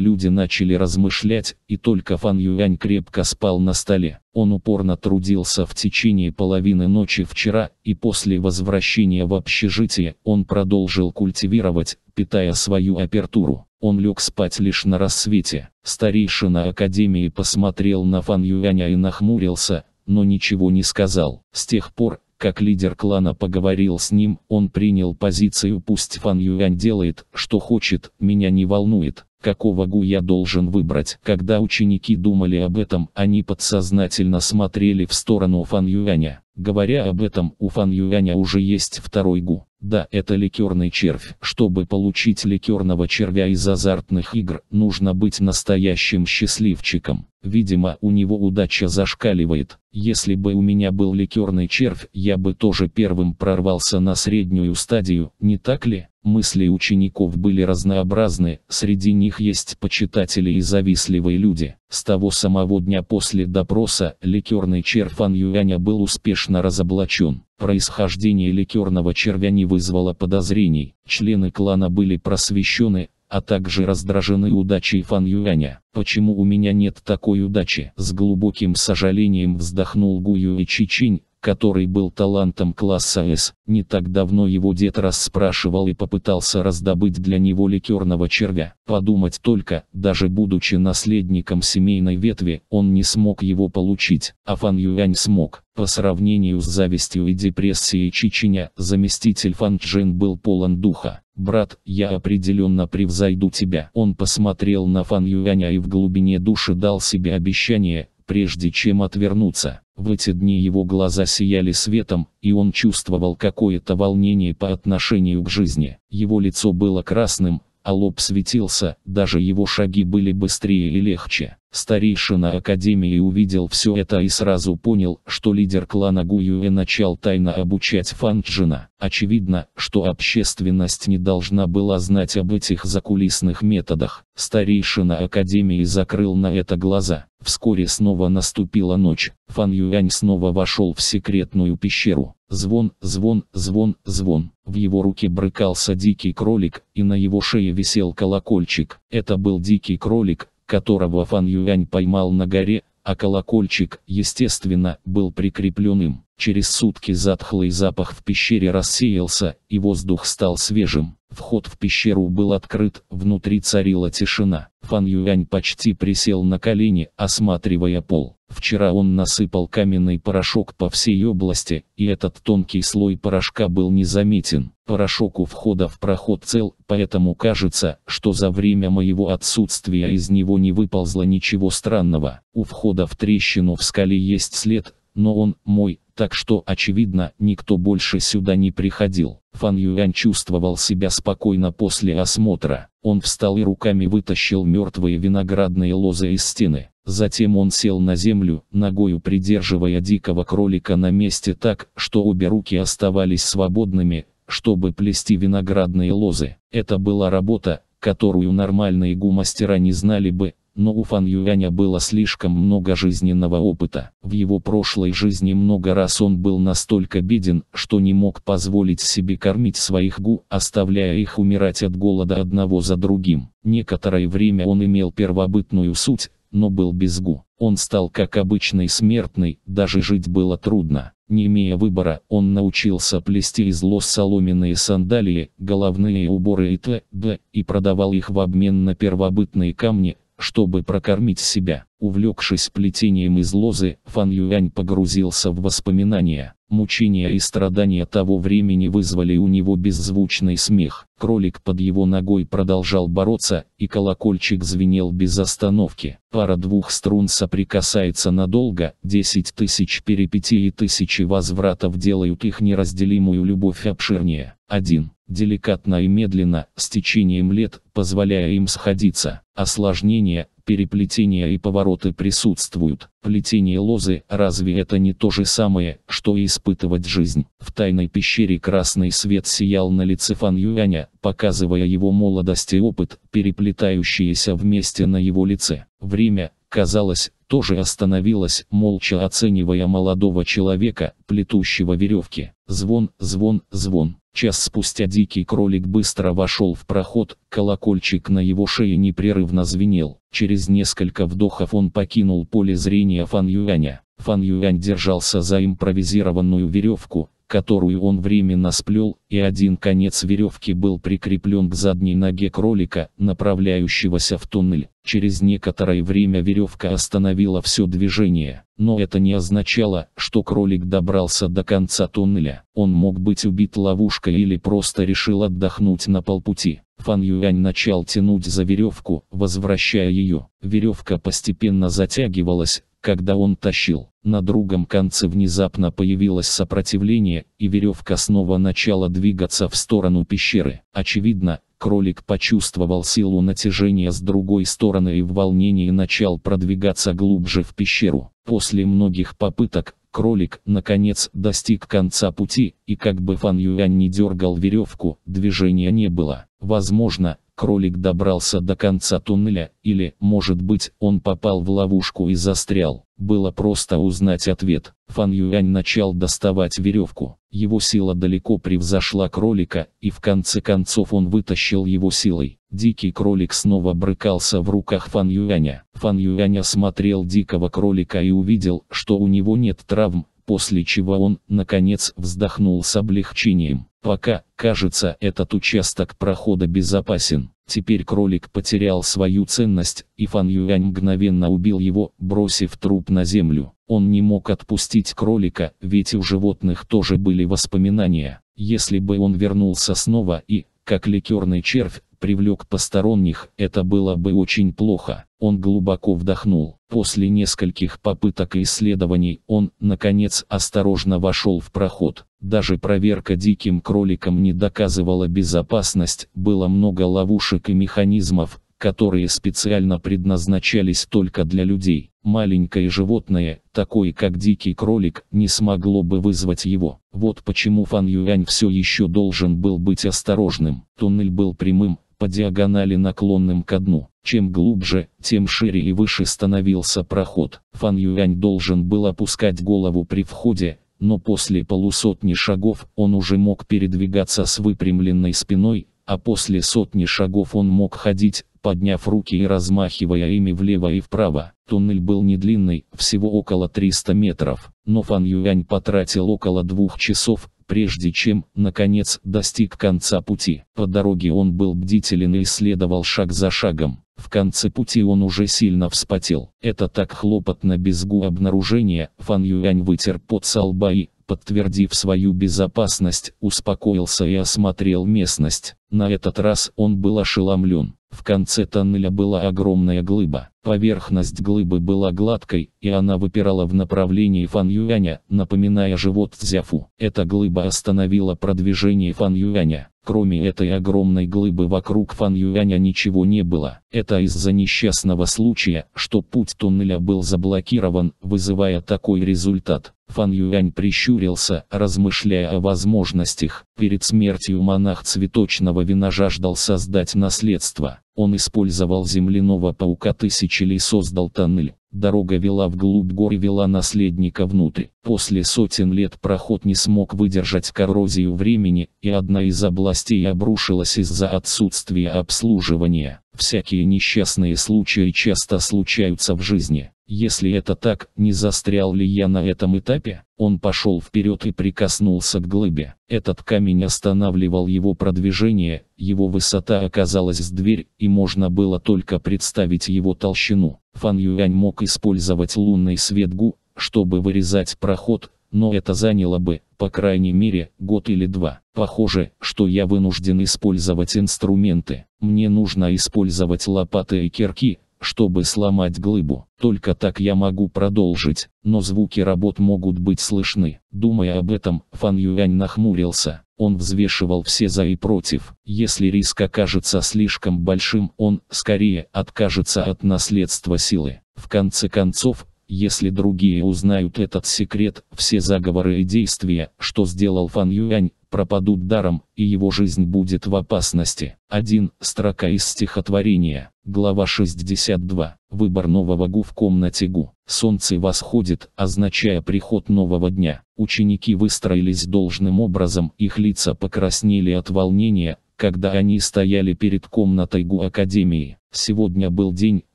[SPEAKER 1] люди начали размышлять, и только Фан Юань крепко спал на столе. Он упорно трудился в течение половины ночи вчера, и после возвращения в общежитие он продолжил культивировать, питая свою апертуру. Он лег спать лишь на рассвете. Старейшина Академии посмотрел на Фан Юаня и нахмурился, но ничего не сказал. С тех пор, как лидер клана поговорил с ним, он принял позицию «пусть Фан Юань делает, что хочет, меня не волнует» какого гу я должен выбрать. Когда ученики думали об этом, они подсознательно смотрели в сторону Фан Юаня. Говоря об этом, у Фан Юаня уже есть второй гу. Да, это ликерный червь. Чтобы получить ликерного червя из азартных игр, нужно быть настоящим счастливчиком. Видимо, у него удача зашкаливает. Если бы у меня был ликерный червь, я бы тоже первым прорвался на среднюю стадию, не так ли? Мысли учеников были разнообразны, среди них есть почитатели и завистливые люди. С того самого дня после допроса ликерный червь Фан Юаня был успешно разоблачен. Происхождение ликерного червя не вызвало подозрений. Члены клана были просвещены, а также раздражены удачей Фан Юаня. «Почему у меня нет такой удачи?» С глубоким сожалением вздохнул Гу Юэ Чичинь, который был талантом класса С. Не так давно его дед расспрашивал и попытался раздобыть для него ликерного червя. Подумать только, даже будучи наследником семейной ветви, он не смог его получить, а Фан Юань смог. По сравнению с завистью и депрессией Чичиня, заместитель Фан Джин был полон духа. «Брат, я определенно превзойду тебя». Он посмотрел на Фан Юаня и в глубине души дал себе обещание, прежде чем отвернуться. В эти дни его глаза сияли светом, и он чувствовал какое-то волнение по отношению к жизни. Его лицо было красным, а лоб светился, даже его шаги были быстрее и легче. Старейшина Академии увидел все это и сразу понял, что лидер клана Гуюэ начал тайно обучать Фанджина. Очевидно, что общественность не должна была знать об этих закулисных методах. Старейшина Академии закрыл на это глаза. Вскоре снова наступила ночь. Фан Юань снова вошел в секретную пещеру. Звон, звон, звон, звон. В его руке брыкался дикий кролик, и на его шее висел колокольчик. Это был дикий кролик, которого Фан Юань поймал на горе, а колокольчик, естественно, был прикреплен им. Через сутки затхлый запах в пещере рассеялся, и воздух стал свежим. Вход в пещеру был открыт, внутри царила тишина. Фан Юань почти присел на колени, осматривая пол. Вчера он насыпал каменный порошок по всей области, и этот тонкий слой порошка был незаметен. Порошок у входа в проход цел, поэтому кажется, что за время моего отсутствия из него не выползло ничего странного. У входа в трещину в скале есть след, но он мой, так что очевидно, никто больше сюда не приходил. Фан Юань чувствовал себя спокойно после осмотра. Он встал и руками вытащил мертвые виноградные лозы из стены. Затем он сел на землю, ногою придерживая дикого кролика на месте так, что обе руки оставались свободными, чтобы плести виноградные лозы. Это была работа, которую нормальные гумастера не знали бы, но у Фан Юаня было слишком много жизненного опыта. В его прошлой жизни много раз он был настолько беден, что не мог позволить себе кормить своих гу, оставляя их умирать от голода одного за другим. Некоторое время он имел первобытную суть, но был без гу. Он стал как обычный смертный, даже жить было трудно. Не имея выбора, он научился плести из лос соломенные сандалии, головные уборы и т.д. и продавал их в обмен на первобытные камни, чтобы прокормить себя. Увлекшись плетением из лозы, Фан Юань погрузился в воспоминания. Мучения и страдания того времени вызвали у него беззвучный смех. Кролик под его ногой продолжал бороться, и колокольчик звенел без остановки. Пара двух струн соприкасается надолго, десять тысяч перипетий и тысячи возвратов делают их неразделимую любовь обширнее. 1 деликатно и медленно, с течением лет, позволяя им сходиться. Осложнения, переплетения и повороты присутствуют. Плетение лозы, разве это не то же самое, что и испытывать жизнь? В тайной пещере красный свет сиял на лице Фан Юаня, показывая его молодость и опыт, переплетающиеся вместе на его лице. Время, казалось, тоже остановилась, молча оценивая молодого человека, плетущего веревки. Звон, звон, звон. Час спустя дикий кролик быстро вошел в проход, колокольчик на его шее непрерывно звенел. Через несколько вдохов он покинул поле зрения Фан Юаня. Фан Юань держался за импровизированную веревку, которую он временно сплел, и один конец веревки был прикреплен к задней ноге кролика, направляющегося в туннель. Через некоторое время веревка остановила все движение, но это не означало, что кролик добрался до конца туннеля. Он мог быть убит ловушкой или просто решил отдохнуть на полпути. Фан Юань начал тянуть за веревку, возвращая ее. Веревка постепенно затягивалась, когда он тащил, на другом конце внезапно появилось сопротивление, и веревка снова начала двигаться в сторону пещеры. Очевидно, кролик почувствовал силу натяжения с другой стороны и в волнении начал продвигаться глубже в пещеру. После многих попыток, кролик, наконец, достиг конца пути, и как бы Фан Юань не дергал веревку, движения не было. Возможно, кролик добрался до конца туннеля, или, может быть, он попал в ловушку и застрял. Было просто узнать ответ. Фан Юань начал доставать веревку. Его сила далеко превзошла кролика, и в конце концов он вытащил его силой. Дикий кролик снова брыкался в руках Фан Юаня. Фан Юань осмотрел дикого кролика и увидел, что у него нет травм, после чего он, наконец, вздохнул с облегчением. Пока, кажется, этот участок прохода безопасен. Теперь кролик потерял свою ценность, и Фан Юань мгновенно убил его, бросив труп на землю. Он не мог отпустить кролика, ведь у животных тоже были воспоминания. Если бы он вернулся снова и, как ликерный червь, привлек посторонних, это было бы очень плохо. Он глубоко вдохнул. После нескольких попыток и исследований он, наконец, осторожно вошел в проход. Даже проверка диким кроликом не доказывала безопасность, было много ловушек и механизмов, которые специально предназначались только для людей. Маленькое животное, такое как дикий кролик, не смогло бы вызвать его. Вот почему Фан Юань все еще должен был быть осторожным. Туннель был прямым, по диагонали наклонным ко дну. Чем глубже, тем шире и выше становился проход. Фан Юань должен был опускать голову при входе, но после полусотни шагов он уже мог передвигаться с выпрямленной спиной, а после сотни шагов он мог ходить, подняв руки и размахивая ими влево и вправо. Туннель был не длинный, всего около 300 метров, но Фан Юань потратил около двух часов, прежде чем, наконец, достиг конца пути. По дороге он был бдителен и следовал шаг за шагом. В конце пути он уже сильно вспотел. Это так хлопотно без гу обнаружения, Фан Юань вытер пот со лба и, подтвердив свою безопасность, успокоился и осмотрел местность. На этот раз он был ошеломлен. В конце тоннеля была огромная глыба. Поверхность глыбы была гладкой, и она выпирала в направлении Фан Юаня, напоминая живот Цзяфу. Эта глыба остановила продвижение Фан Юаня. Кроме этой огромной глыбы вокруг Фан Юаня ничего не было. Это из-за несчастного случая, что путь туннеля был заблокирован, вызывая такой результат. Фан Юань прищурился, размышляя о возможностях. Перед смертью монах цветочного вина жаждал создать наследство. Он использовал земляного паука тысячелей и создал тоннель. Дорога вела вглубь гор и вела наследника внутрь. После сотен лет проход не смог выдержать коррозию времени, и одна из областей обрушилась из-за отсутствия обслуживания. Всякие несчастные случаи часто случаются в жизни. Если это так, не застрял ли я на этом этапе? Он пошел вперед и прикоснулся к глыбе. Этот камень останавливал его продвижение, его высота оказалась с дверь, и можно было только представить его толщину. Фан Юань мог использовать лунный свет Гу, чтобы вырезать проход, но это заняло бы, по крайней мере, год или два. Похоже, что я вынужден использовать инструменты. Мне нужно использовать лопаты и кирки, чтобы сломать глыбу. Только так я могу продолжить, но звуки работ могут быть слышны. Думая об этом, Фан Юань нахмурился. Он взвешивал все за и против. Если риск окажется слишком большим, он, скорее, откажется от наследства силы. В конце концов, если другие узнают этот секрет, все заговоры и действия, что сделал Фан Юань, пропадут даром, и его жизнь будет в опасности. 1. Строка из стихотворения. Глава 62. Выбор нового Гу в комнате Гу. Солнце восходит, означая приход нового дня. Ученики выстроились должным образом, их лица покраснели от волнения, когда они стояли перед комнатой Гу Академии. Сегодня был день,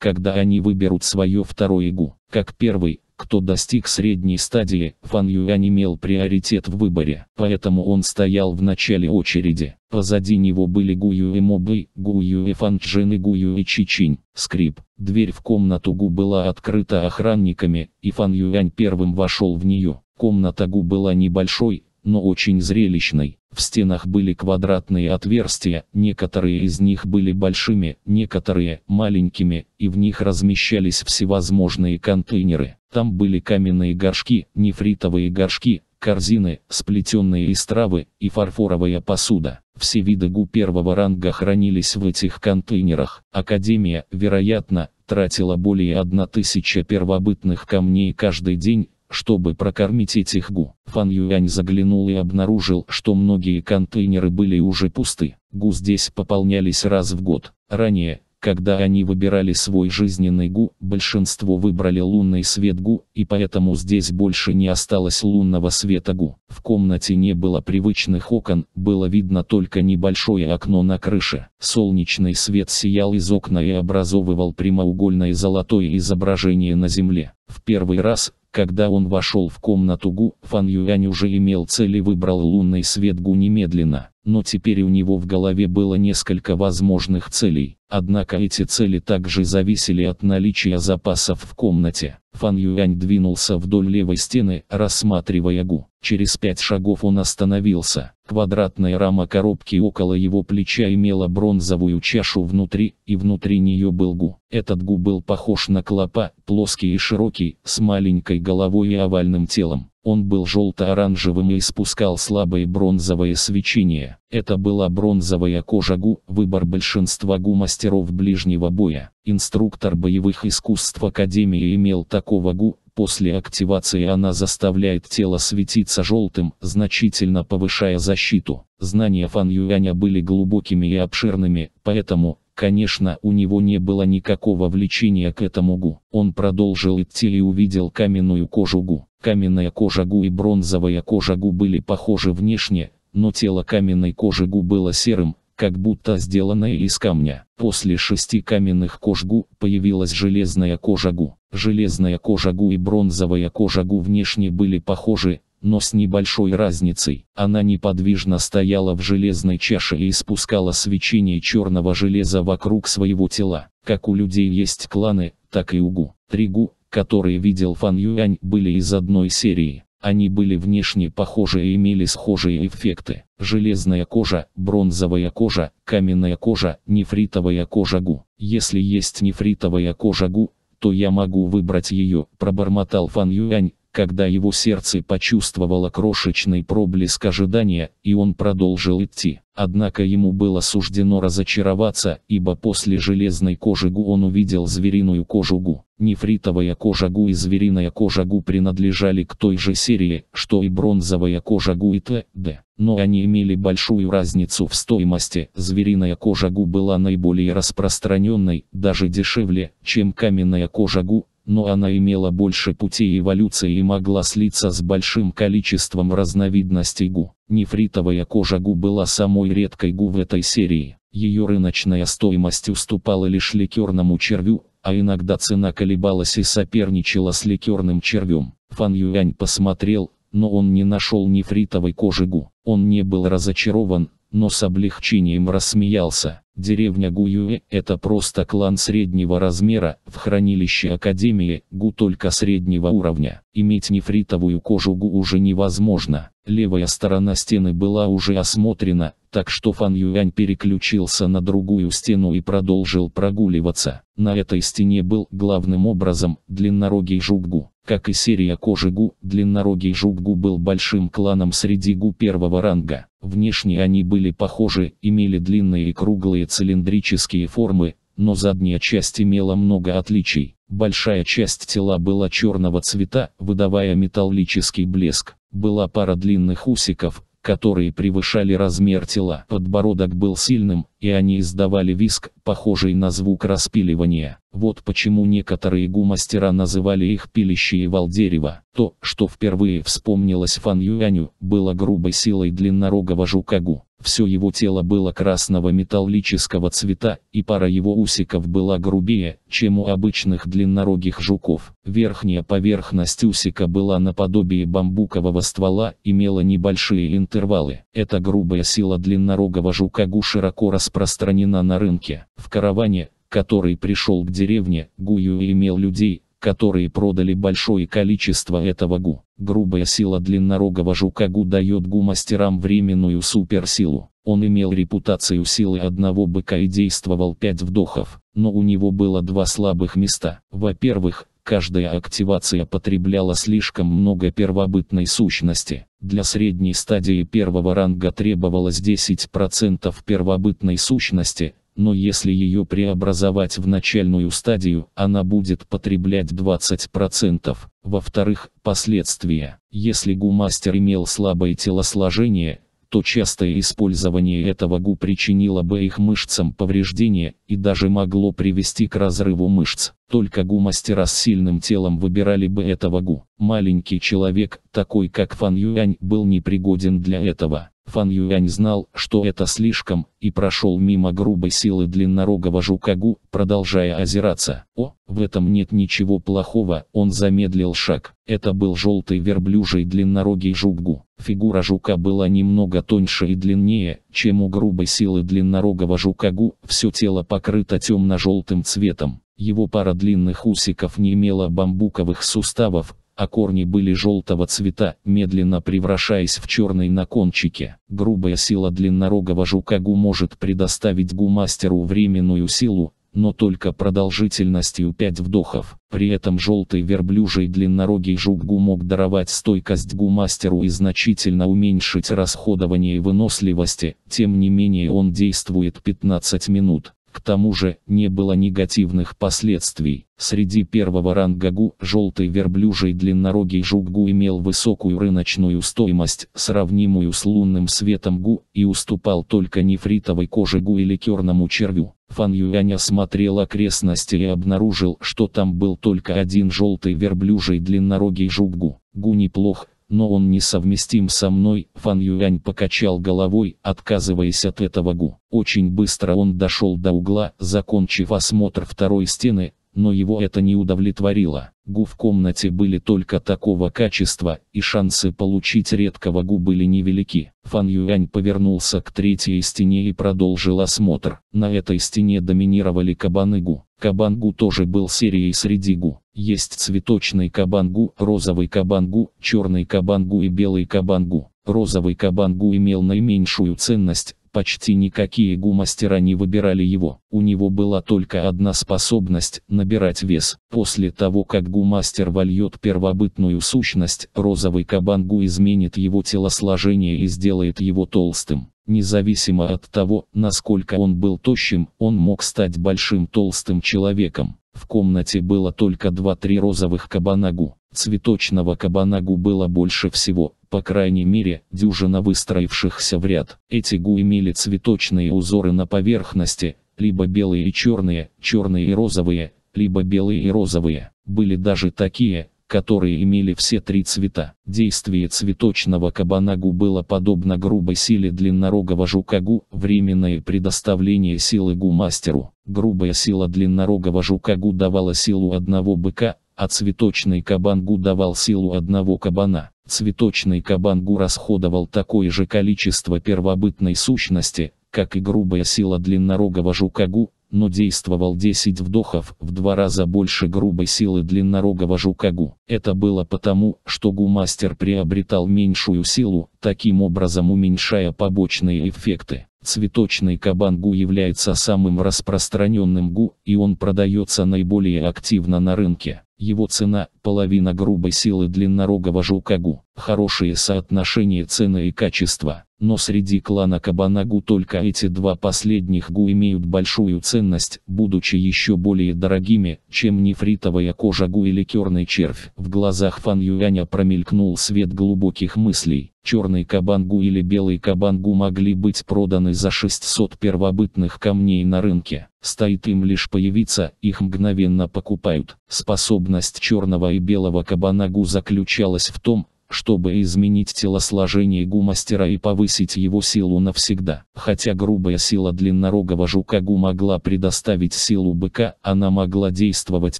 [SPEAKER 1] когда они выберут свое второе гу, Как первый, кто достиг средней стадии, Фан Юань имел приоритет в выборе, поэтому он стоял в начале очереди. Позади него были Гу Юэ Мобы, Гу Юэ Фан Чжин и Гу Юэ Чи Скрип. Дверь в комнату Гу была открыта охранниками, и Фан Юань первым вошел в нее. Комната Гу была небольшой, но очень зрелищной. В стенах были квадратные отверстия, некоторые из них были большими, некоторые – маленькими, и в них размещались всевозможные контейнеры. Там были каменные горшки, нефритовые горшки, корзины, сплетенные из травы, и фарфоровая посуда. Все виды гу первого ранга хранились в этих контейнерах. Академия, вероятно, тратила более 1000 первобытных камней каждый день, чтобы прокормить этих гу. Фан Юань заглянул и обнаружил, что многие контейнеры были уже пусты. Гу здесь пополнялись раз в год. Ранее, когда они выбирали свой жизненный гу, большинство выбрали лунный свет гу, и поэтому здесь больше не осталось лунного света гу. В комнате не было привычных окон, было видно только небольшое окно на крыше. Солнечный свет сиял из окна и образовывал прямоугольное золотое изображение на земле. В первый раз, когда он вошел в комнату Гу, Фан Юань уже имел цель и выбрал лунный свет Гу немедленно, но теперь у него в голове было несколько возможных целей. Однако эти цели также зависели от наличия запасов в комнате. Фан Юань двинулся вдоль левой стены, рассматривая Гу. Через пять шагов он остановился. Квадратная рама коробки около его плеча имела бронзовую чашу внутри, и внутри нее был гу. Этот гу был похож на клопа, плоский и широкий, с маленькой головой и овальным телом. Он был желто-оранжевым и испускал слабое бронзовое свечение. Это была бронзовая кожа ГУ, выбор большинства ГУ-мастеров ближнего боя. Инструктор боевых искусств Академии имел такого ГУ, После активации она заставляет тело светиться желтым, значительно повышая защиту. Знания Фан Юаня были глубокими и обширными, поэтому, конечно, у него не было никакого влечения к этому Гу. Он продолжил идти и увидел каменную кожу Гу. Каменная кожа Гу и бронзовая кожа Гу были похожи внешне, но тело каменной кожи Гу было серым, как будто сделанная из камня. После шести каменных кожгу появилась железная кожагу. Железная кожагу и бронзовая кожагу внешне были похожи, но с небольшой разницей. Она неподвижно стояла в железной чаше и испускала свечение черного железа вокруг своего тела. Как у людей есть кланы, так и угу, Три гу, которые видел Фан Юань, были из одной серии. Они были внешне похожи и имели схожие эффекты железная кожа, бронзовая кожа, каменная кожа, нефритовая кожа гу. Если есть нефритовая кожа гу, то я могу выбрать ее, пробормотал Фан Юань, когда его сердце почувствовало крошечный проблеск ожидания, и он продолжил идти. Однако ему было суждено разочароваться, ибо после железной кожи Гу он увидел звериную кожу Гу. Нефритовая кожагу и звериная кожагу принадлежали к той же серии, что и бронзовая кожагу гу и т.д. Но они имели большую разницу в стоимости. Звериная кожагу была наиболее распространенной, даже дешевле, чем каменная кожагу, но она имела больше путей эволюции и могла слиться с большим количеством разновидностей гу. Нефритовая кожагу была самой редкой гу в этой серии. Ее рыночная стоимость уступала лишь ликерному червю, а иногда цена колебалась и соперничала с ликерным червем. Фан Юань посмотрел, но он не нашел нефритовой кожи Он не был разочарован, но с облегчением рассмеялся. Деревня Гуюэ – это просто клан среднего размера, в хранилище Академии Гу только среднего уровня. Иметь нефритовую кожу уже невозможно. Левая сторона стены была уже осмотрена, так что Фан Юань переключился на другую стену и продолжил прогуливаться. На этой стене был главным образом длиннорогий жук Как и серия кожи Гу, длиннорогий жук был большим кланом среди Гу первого ранга. Внешне они были похожи, имели длинные и круглые цилиндрические формы, но задняя часть имела много отличий. Большая часть тела была черного цвета, выдавая металлический блеск. Была пара длинных усиков, которые превышали размер тела. Подбородок был сильным, и они издавали виск, похожий на звук распиливания. Вот почему некоторые гумастера называли их пилищие дерева. То, что впервые вспомнилось Фан Юаню, было грубой силой длиннорогого жукагу. Все его тело было красного металлического цвета, и пара его усиков была грубее, чем у обычных длиннорогих жуков. Верхняя поверхность усика была наподобие бамбукового ствола, имела небольшие интервалы. Эта грубая сила длиннорогого жука-гу широко распространена на рынке. В караване, который пришел к деревне, Гую имел людей, которые продали большое количество этого гу. Грубая сила длиннорогого жука гу дает гу-мастерам временную суперсилу. Он имел репутацию силы одного быка и действовал 5 вдохов, но у него было два слабых места. Во-первых, каждая активация потребляла слишком много первобытной сущности. Для средней стадии первого ранга требовалось 10% первобытной сущности – но если ее преобразовать в начальную стадию, она будет потреблять 20%. Во-вторых, последствия. Если гумастер имел слабое телосложение, то частое использование этого гу причинило бы их мышцам повреждения и даже могло привести к разрыву мышц. Только гумастера с сильным телом выбирали бы этого гу. Маленький человек, такой как Фан Юань, был непригоден для этого. Фан Юань знал, что это слишком, и прошел мимо грубой силы длиннорогого жукагу, продолжая озираться. О, в этом нет ничего плохого, он замедлил шаг. Это был желтый верблюжий длиннорогий жукгу. Фигура жука была немного тоньше и длиннее, чем у грубой силы длиннорогого жукагу, все тело покрыто темно-желтым цветом. Его пара длинных усиков не имела бамбуковых суставов, а корни были желтого цвета, медленно превращаясь в черный на кончике. Грубая сила длиннорогого жука Гу может предоставить Гумастеру временную силу, но только продолжительностью 5 вдохов. При этом желтый верблюжий длиннорогий жук-гу мог даровать стойкость гумастеру и значительно уменьшить расходование и выносливости, тем не менее он действует 15 минут. К тому же, не было негативных последствий. Среди первого ранга ГУ желтый верблюжий длиннорогий жук ГУ имел высокую рыночную стоимость, сравнимую с лунным светом ГУ, и уступал только нефритовой коже ГУ или керному червю. Фан Юань осмотрел окрестности и обнаружил, что там был только один желтый верблюжий длиннорогий жук Гу. Гу неплох, но он несовместим со мной, Фан Юань покачал головой, отказываясь от этого Гу. Очень быстро он дошел до угла, закончив осмотр второй стены, но его это не удовлетворило. Гу в комнате были только такого качества, и шансы получить редкого Гу были невелики. Фан Юань повернулся к третьей стене и продолжил осмотр. На этой стене доминировали кабаны Гу. Кабан Гу тоже был серией среди Гу. Есть цветочный кабангу, розовый кабангу, черный кабангу и белый кабангу. Розовый кабангу имел наименьшую ценность, почти никакие гумастера не выбирали его. У него была только одна способность – набирать вес. После того, как гумастер вольет первобытную сущность, розовый кабангу изменит его телосложение и сделает его толстым. Независимо от того, насколько он был тощим, он мог стать большим толстым человеком. В комнате было только два-три розовых кабанагу. Цветочного кабанагу было больше всего, по крайней мере, дюжина выстроившихся в ряд. Эти гу имели цветочные узоры на поверхности, либо белые и черные, черные и розовые, либо белые и розовые. Были даже такие, которые имели все три цвета. Действие цветочного кабанагу было подобно грубой силе длиннорогого жукагу, временное предоставление силы гу мастеру. Грубая сила длиннорогого жукагу давала силу одного быка, а цветочный кабангу давал силу одного кабана. Цветочный кабангу расходовал такое же количество первобытной сущности, как и грубая сила длиннорогого жукагу, но действовал 10 вдохов, в два раза больше грубой силы длиннорогого жукагу. Это было потому, что гумастер приобретал меньшую силу, таким образом уменьшая побочные эффекты. Цветочный кабан гу является самым распространенным гу, и он продается наиболее активно на рынке. Его цена – половина грубой силы длиннорогого жукагу. Хорошее соотношение цены и качества. Но среди клана Кабанагу только эти два последних гу имеют большую ценность, будучи еще более дорогими, чем нефритовая кожа гу или керный червь. В глазах Фан Юаня промелькнул свет глубоких мыслей. Черный кабангу или белый кабангу могли быть проданы за 600 первобытных камней на рынке. Стоит им лишь появиться, их мгновенно покупают. Способность черного и белого кабанагу заключалась в том, чтобы изменить телосложение гумастера и повысить его силу навсегда. Хотя грубая сила длиннорогого жука гу могла предоставить силу быка, она могла действовать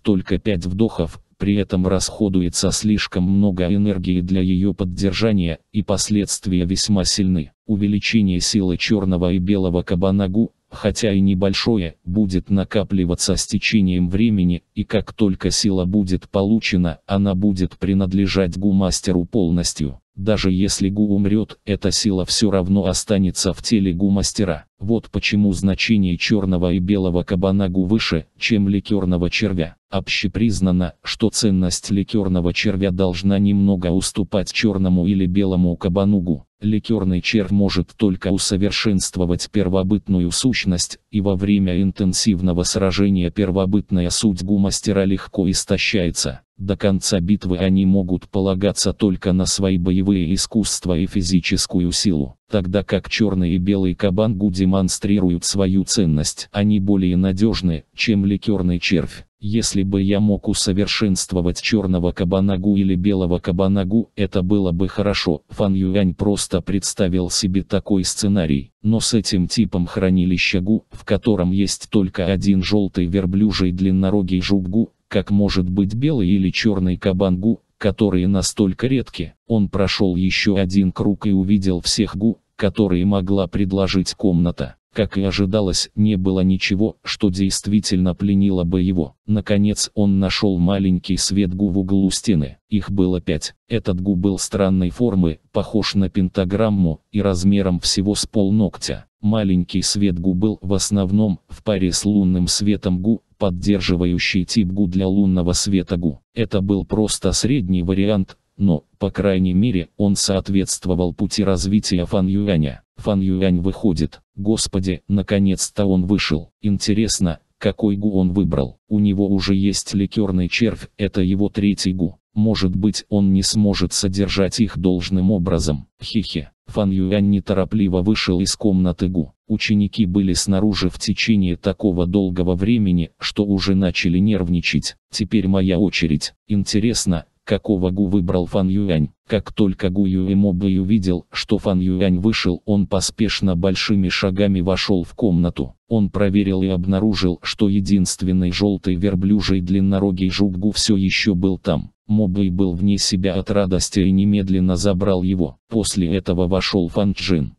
[SPEAKER 1] только 5 вдохов, при этом расходуется слишком много энергии для ее поддержания, и последствия весьма сильны. Увеличение силы черного и белого кабанагу, хотя и небольшое, будет накапливаться с течением времени, и как только сила будет получена, она будет принадлежать гумастеру полностью. Даже если Гу умрет, эта сила все равно останется в теле Гу-мастера. Вот почему значение черного и белого кабана Гу выше, чем ликерного червя. Общепризнано, что ценность ликерного червя должна немного уступать черному или белому кабану Гу. Ликерный червь может только усовершенствовать первобытную сущность, и во время интенсивного сражения первобытная суть Гу-мастера легко истощается. До конца битвы они могут полагаться только на свои боевые искусства и физическую силу, тогда как черный и белый кабангу демонстрируют свою ценность. Они более надежны, чем ликерный червь. Если бы я мог усовершенствовать черного кабанагу или белого кабанагу, это было бы хорошо. Фан Юань просто представил себе такой сценарий. Но с этим типом хранилища гу, в котором есть только один желтый верблюжий длиннорогий жук гу, как может быть белый или черный кабангу, которые настолько редки. Он прошел еще один круг и увидел всех гу, которые могла предложить комната. Как и ожидалось, не было ничего, что действительно пленило бы его. Наконец он нашел маленький свет гу в углу стены. Их было пять. Этот гу был странной формы, похож на пентаграмму и размером всего с полногтя. Маленький свет Гу был в основном в паре с лунным светом Гу, поддерживающий тип Гу для лунного света Гу. Это был просто средний вариант, но, по крайней мере, он соответствовал пути развития Фан Юаня. Фан Юань выходит. Господи, наконец-то он вышел. Интересно, какой гу он выбрал. У него уже есть ликерный червь, это его третий гу. Может быть он не сможет содержать их должным образом. Хихи. Фан Юань неторопливо вышел из комнаты Гу. Ученики были снаружи в течение такого долгого времени, что уже начали нервничать. Теперь моя очередь. Интересно, какого Гу выбрал Фан Юань. Как только Гу Юэмобы увидел, что Фан Юань вышел, он поспешно большими шагами вошел в комнату. Он проверил и обнаружил, что единственный желтый верблюжий длиннорогий жук Гу все еще был там. Мобый был вне себя от радости и немедленно забрал его. После этого вошел Фан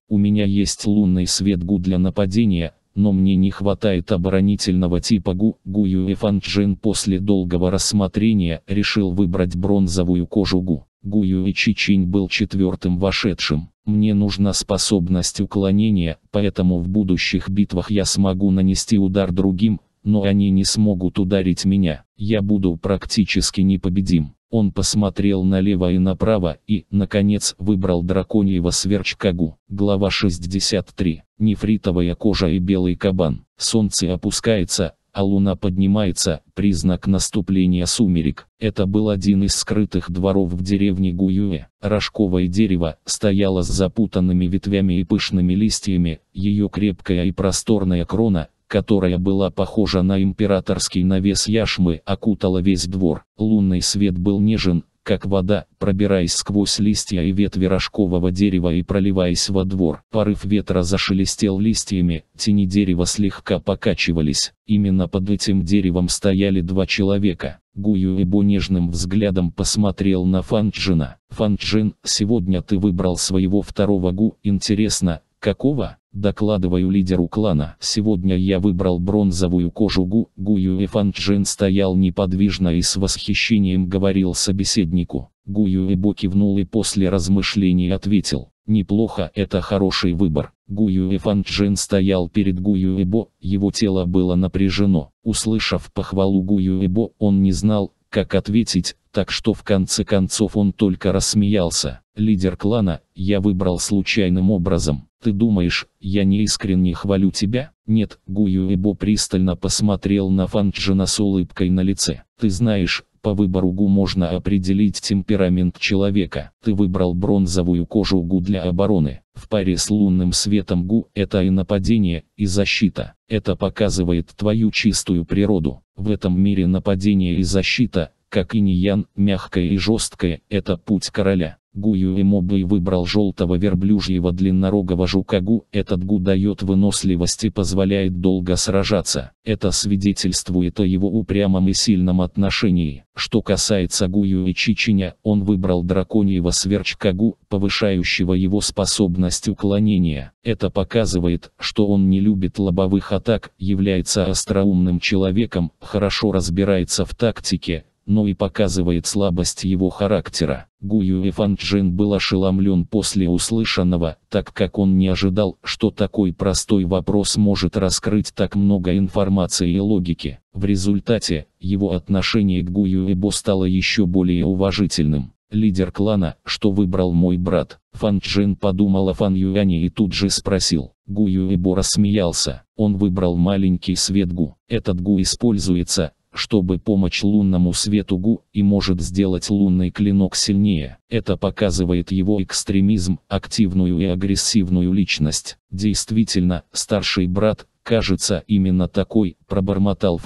[SPEAKER 1] «У меня есть лунный свет Гу для нападения, но мне не хватает оборонительного типа Гу. Гу Юэ Фан после долгого рассмотрения решил выбрать бронзовую кожу Гу. Гу Юэ Чичинь был четвертым вошедшим. Мне нужна способность уклонения, поэтому в будущих битвах я смогу нанести удар другим, но они не смогут ударить меня. Я буду практически непобедим. Он посмотрел налево и направо и, наконец, выбрал драконьего сверчкагу. Глава 63. Нефритовая кожа и белый кабан. Солнце опускается, а луна поднимается, признак наступления сумерек. Это был один из скрытых дворов в деревне Гуюе. Рожковое дерево стояло с запутанными ветвями и пышными листьями, ее крепкая и просторная крона – которая была похожа на императорский навес яшмы, окутала весь двор. Лунный свет был нежен, как вода, пробираясь сквозь листья и ветви рожкового дерева и проливаясь во двор. Порыв ветра зашелестел листьями, тени дерева слегка покачивались. Именно под этим деревом стояли два человека. Гую Эбо нежным взглядом посмотрел на Фанчжина. «Фанчжин, сегодня ты выбрал своего второго Гу, интересно, какого?» Докладываю лидеру клана, сегодня я выбрал бронзовую кожу Гу, Гу Юэфан Чжин стоял неподвижно и с восхищением говорил собеседнику. Гу Юэбо кивнул и после размышлений ответил, неплохо, это хороший выбор. Гу Юэфан Чжин стоял перед Гу Юэбо, его тело было напряжено. Услышав похвалу Гу Юэбо, он не знал, как ответить, так что в конце концов он только рассмеялся. «Лидер клана, я выбрал случайным образом. Ты думаешь, я не искренне хвалю тебя?» «Нет», Гую Эбо пристально посмотрел на Фанджина с улыбкой на лице. «Ты знаешь, по выбору Гу можно определить темперамент человека. Ты выбрал бронзовую кожу Гу для обороны. В паре с лунным светом Гу это и нападение, и защита. Это показывает твою чистую природу. В этом мире нападение и защита – как и иньян, мягкая и жесткая, это путь короля. Гую и Мобы выбрал желтого верблюжьего длиннорогого жука Гу. Этот Гу дает выносливость и позволяет долго сражаться. Это свидетельствует о его упрямом и сильном отношении. Что касается Гую и Чичиня, он выбрал драконьего сверчка Гу, повышающего его способность уклонения. Это показывает, что он не любит лобовых атак, является остроумным человеком, хорошо разбирается в тактике, но и показывает слабость его характера. Гу Юэфан Фанчжин был ошеломлен после услышанного, так как он не ожидал, что такой простой вопрос может раскрыть так много информации и логики. В результате, его отношение к Гу Юэбо стало еще более уважительным лидер клана, что выбрал мой брат. Фан Чжин подумал о Фан Юане и тут же спросил. Гу Юэбо рассмеялся. Он выбрал маленький свет Гу. Этот Гу используется, чтобы помочь лунному свету Гу и может сделать лунный клинок сильнее. Это показывает его экстремизм, активную и агрессивную личность. Действительно, старший брат, кажется именно такой, пробормотал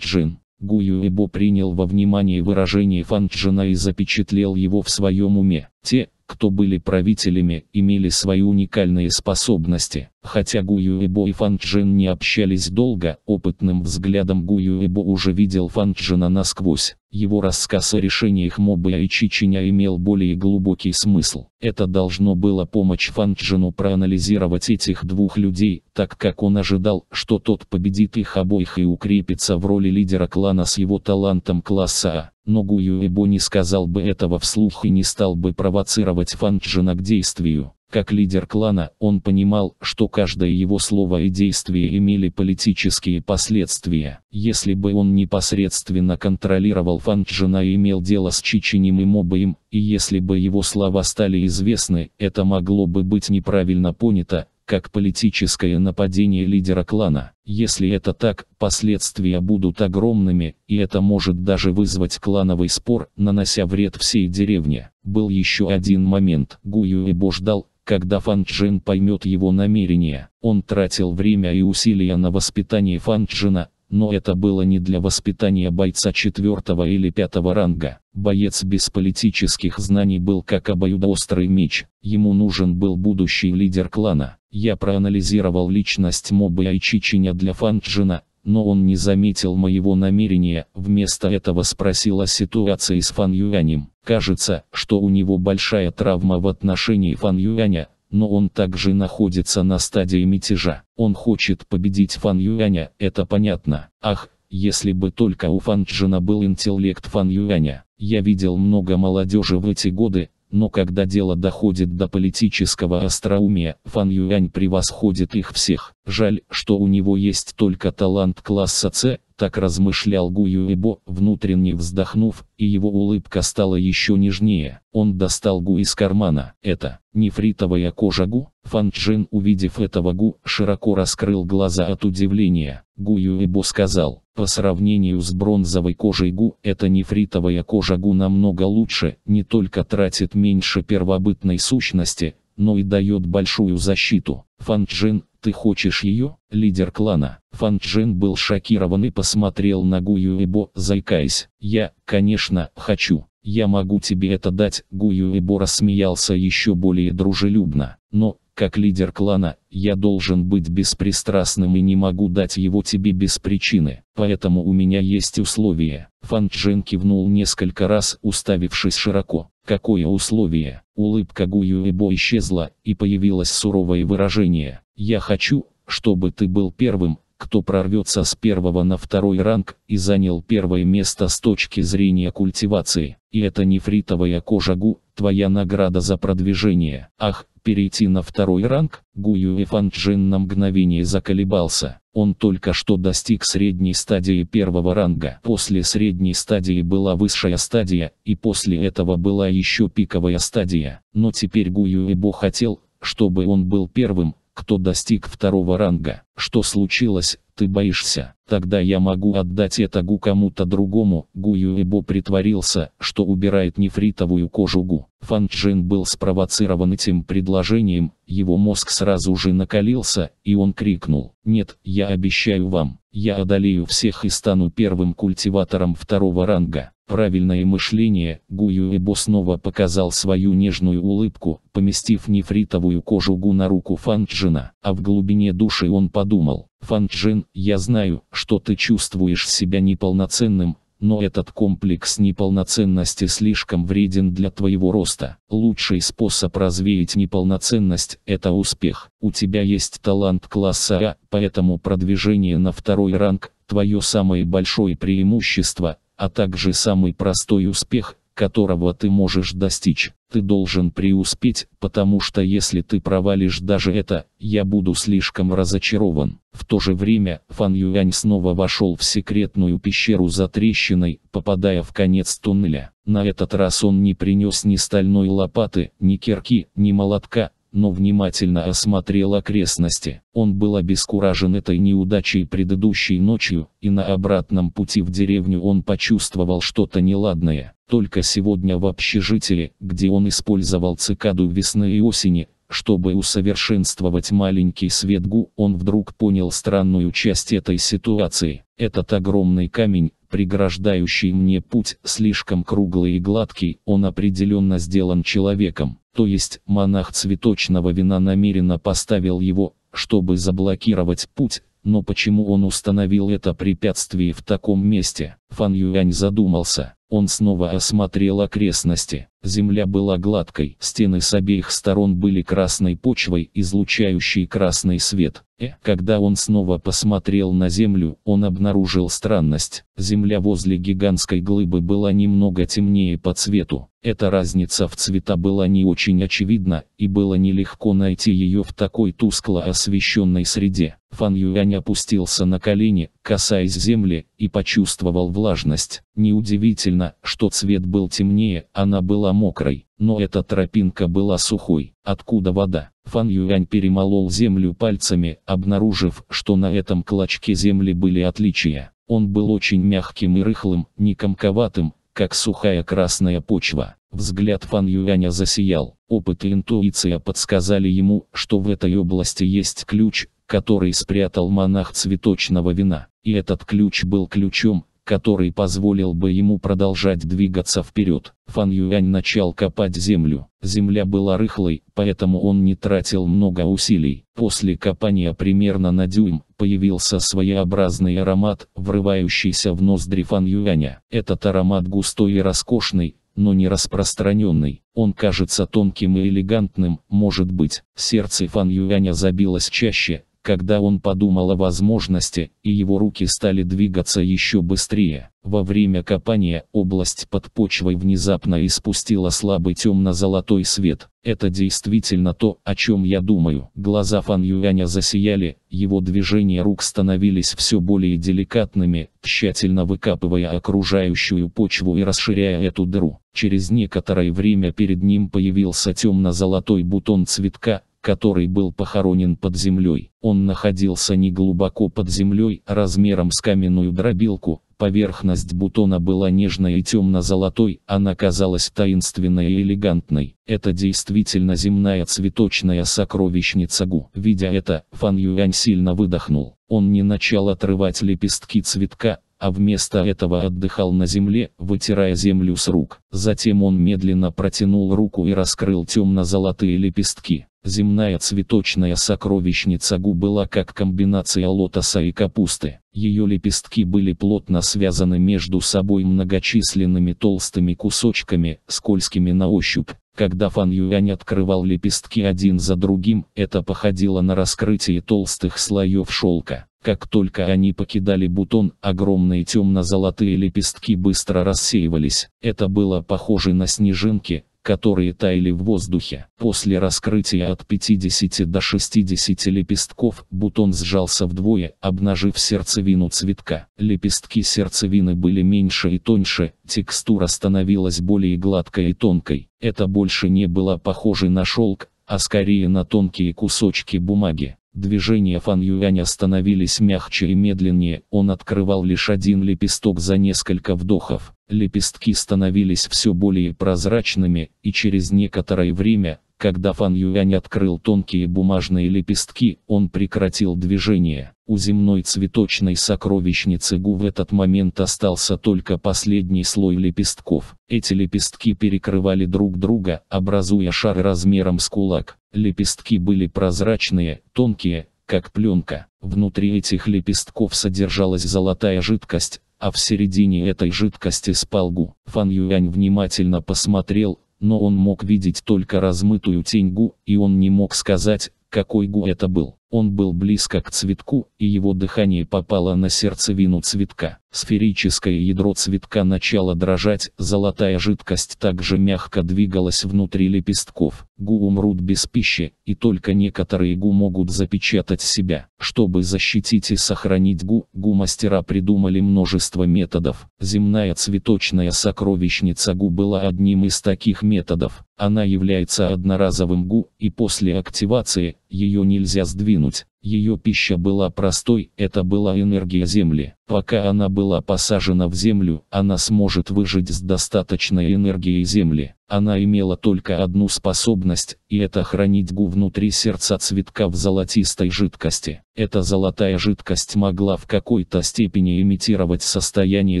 [SPEAKER 1] Гу Юэбо принял во внимание выражение Фанчжина и запечатлел его в своем уме. Те, кто были правителями, имели свои уникальные способности. Хотя Гуюэбо и Фанчжин не общались долго, опытным взглядом Гуюэбо уже видел Фанчжина насквозь. Его рассказ о решениях Мобая и Чичиня имел более глубокий смысл. Это должно было помочь Фанчжину проанализировать этих двух людей, так как он ожидал, что тот победит их обоих и укрепится в роли лидера клана с его талантом класса А. Но Гуюэбо не сказал бы этого вслух и не стал бы провоцировать Фанчжина к действию. Как лидер клана, он понимал, что каждое его слово и действие имели политические последствия. Если бы он непосредственно контролировал Фанчжина и имел дело с Чичинем и Мобоем, и если бы его слова стали известны, это могло бы быть неправильно понято, как политическое нападение лидера клана. Если это так, последствия будут огромными, и это может даже вызвать клановый спор, нанося вред всей деревне. Был еще один момент. Гую Эбо ждал, когда Фан Джин поймет его намерения. Он тратил время и усилия на воспитание Фан Джина, но это было не для воспитания бойца четвертого или пятого ранга. Боец без политических знаний был как обоюдоострый меч, ему нужен был будущий лидер клана. Я проанализировал личность моба Чичиня для Фанджина, но он не заметил моего намерения, вместо этого спросил о ситуации с Фан Юанем. Кажется, что у него большая травма в отношении Фан Юаня, но он также находится на стадии мятежа. Он хочет победить Фан Юаня, это понятно. Ах, если бы только у Фан Чжина был интеллект Фан Юаня. Я видел много молодежи в эти годы, но когда дело доходит до политического остроумия, Фан Юань превосходит их всех. Жаль, что у него есть только талант класса С, так размышлял Гуюэбо, внутренне вздохнув, и его улыбка стала еще нежнее. Он достал Гу из кармана. Это нефритовая кожа Гу? Фан Чжин, увидев этого Гу, широко раскрыл глаза от удивления. Гу Юэбо сказал, по сравнению с бронзовой кожей Гу, эта нефритовая кожа Гу намного лучше, не только тратит меньше первобытной сущности, но и дает большую защиту. Фан Чжин, ты хочешь ее, лидер клана? Фан Чжен был шокирован и посмотрел на Гу Юэбо, заикаясь. Я, конечно, хочу. Я могу тебе это дать. Гу Юэбо рассмеялся еще более дружелюбно. Но, как лидер клана, я должен быть беспристрастным и не могу дать его тебе без причины, поэтому у меня есть условие. Фан Чжен кивнул несколько раз, уставившись широко. Какое условие? Улыбка Гуюэбо исчезла, и появилось суровое выражение. Я хочу, чтобы ты был первым, кто прорвется с первого на второй ранг и занял первое место с точки зрения культивации. И это нефритовая кожа Гу, твоя награда за продвижение. Ах, перейти на второй ранг? Гу Юэфанджин на мгновение заколебался. Он только что достиг средней стадии первого ранга. После средней стадии была высшая стадия, и после этого была еще пиковая стадия. Но теперь Гу Юэбо хотел, чтобы он был первым, кто достиг второго ранга. Что случилось, ты боишься, тогда я могу отдать это Гу кому-то другому. Гу Юэбо притворился, что убирает нефритовую кожу Гу. Фан Чжин был спровоцирован этим предложением, его мозг сразу же накалился, и он крикнул, «Нет, я обещаю вам, я одолею всех и стану первым культиватором второго ранга». Правильное мышление, Гу Юэбо снова показал свою нежную улыбку, поместив нефритовую кожу Гу на руку Фанчжина, а в глубине души он подумал, Фан Джин, я знаю, что ты чувствуешь себя неполноценным, но этот комплекс неполноценности слишком вреден для твоего роста. Лучший способ развеять неполноценность – это успех. У тебя есть талант класса А, поэтому продвижение на второй ранг – твое самое большое преимущество, а также самый простой успех – которого ты можешь достичь. Ты должен преуспеть, потому что если ты провалишь даже это, я буду слишком разочарован. В то же время, Фан Юань снова вошел в секретную пещеру за трещиной, попадая в конец туннеля. На этот раз он не принес ни стальной лопаты, ни кирки, ни молотка, но внимательно осмотрел окрестности. Он был обескуражен этой неудачей предыдущей ночью, и на обратном пути в деревню он почувствовал что-то неладное. Только сегодня в общежитии, где он использовал цикаду весны и осени, чтобы усовершенствовать маленький светгу, он вдруг понял странную часть этой ситуации. Этот огромный камень, преграждающий мне путь, слишком круглый и гладкий, он определенно сделан человеком. То есть, монах цветочного вина намеренно поставил его, чтобы заблокировать путь, но почему он установил это препятствие в таком месте? Фан Юань задумался. Он снова осмотрел окрестности. Земля была гладкой, стены с обеих сторон были красной почвой, излучающей красный свет. Э, когда он снова посмотрел на землю, он обнаружил странность. Земля возле гигантской глыбы была немного темнее по цвету. Эта разница в цвета была не очень очевидна, и было нелегко найти ее в такой тускло освещенной среде. Фан Юань опустился на колени, касаясь земли, и почувствовал влажность. Неудивительно, что цвет был темнее, она была мокрой, но эта тропинка была сухой. Откуда вода? Фан Юань перемолол землю пальцами, обнаружив, что на этом клочке земли были отличия. Он был очень мягким и рыхлым, не комковатым, как сухая красная почва. Взгляд Фан Юаня засиял. Опыт и интуиция подсказали ему, что в этой области есть ключ, который спрятал монах цветочного вина, и этот ключ был ключом, который позволил бы ему продолжать двигаться вперед. Фан Юань начал копать землю. Земля была рыхлой, поэтому он не тратил много усилий. После копания примерно на дюйм появился своеобразный аромат, врывающийся в ноздри Фан Юаня. Этот аромат густой и роскошный, но не распространенный. Он кажется тонким и элегантным, может быть. Сердце Фан Юаня забилось чаще, когда он подумал о возможности, и его руки стали двигаться еще быстрее. Во время копания область под почвой внезапно испустила слабый темно-золотой свет. Это действительно то, о чем я думаю. Глаза Фан Юаня засияли, его движения рук становились все более деликатными, тщательно выкапывая окружающую почву и расширяя эту дыру. Через некоторое время перед ним появился темно-золотой бутон цветка, который был похоронен под землей. Он находился не глубоко под землей, а размером с каменную дробилку, поверхность бутона была нежной и темно-золотой, она казалась таинственной и элегантной. Это действительно земная цветочная сокровищница Гу. Видя это, Фан Юань сильно выдохнул. Он не начал отрывать лепестки цветка, а вместо этого отдыхал на земле, вытирая землю с рук. Затем он медленно протянул руку и раскрыл темно-золотые лепестки. Земная цветочная сокровищница гу была как комбинация лотоса и капусты. Ее лепестки были плотно связаны между собой многочисленными толстыми кусочками, скользкими на ощупь. Когда Фан Юань открывал лепестки один за другим, это походило на раскрытие толстых слоев шелка. Как только они покидали бутон, огромные темно-золотые лепестки быстро рассеивались. Это было похоже на снежинки, которые таяли в воздухе. После раскрытия от 50 до 60 лепестков бутон сжался вдвое, обнажив сердцевину цветка. Лепестки сердцевины были меньше и тоньше, текстура становилась более гладкой и тонкой. Это больше не было похоже на шелк, а скорее на тонкие кусочки бумаги. Движения Фан Юаня становились мягче и медленнее, он открывал лишь один лепесток за несколько вдохов. Лепестки становились все более прозрачными, и через некоторое время, когда Фан Юань открыл тонкие бумажные лепестки, он прекратил движение. У земной цветочной сокровищницы Гу в этот момент остался только последний слой лепестков. Эти лепестки перекрывали друг друга, образуя шар размером с кулак. Лепестки были прозрачные, тонкие, как пленка. Внутри этих лепестков содержалась золотая жидкость, а в середине этой жидкости спал Гу. Фан Юань внимательно посмотрел, но он мог видеть только размытую тень Гу, и он не мог сказать, какой Гу это был. Он был близко к цветку, и его дыхание попало на сердцевину цветка. Сферическое ядро цветка начало дрожать, золотая жидкость также мягко двигалась внутри лепестков. Гу умрут без пищи, и только некоторые гу могут запечатать себя. Чтобы защитить и сохранить гу, гу-мастера придумали множество методов. Земная цветочная сокровищница гу была одним из таких методов. Она является одноразовым гу, и после активации, ее нельзя сдвинуть. Ее пища была простой, это была энергия Земли. Пока она была посажена в Землю, она сможет выжить с достаточной энергией Земли. Она имела только одну способность, и это хранить гу внутри сердца цветка в золотистой жидкости. Эта золотая жидкость могла в какой-то степени имитировать состояние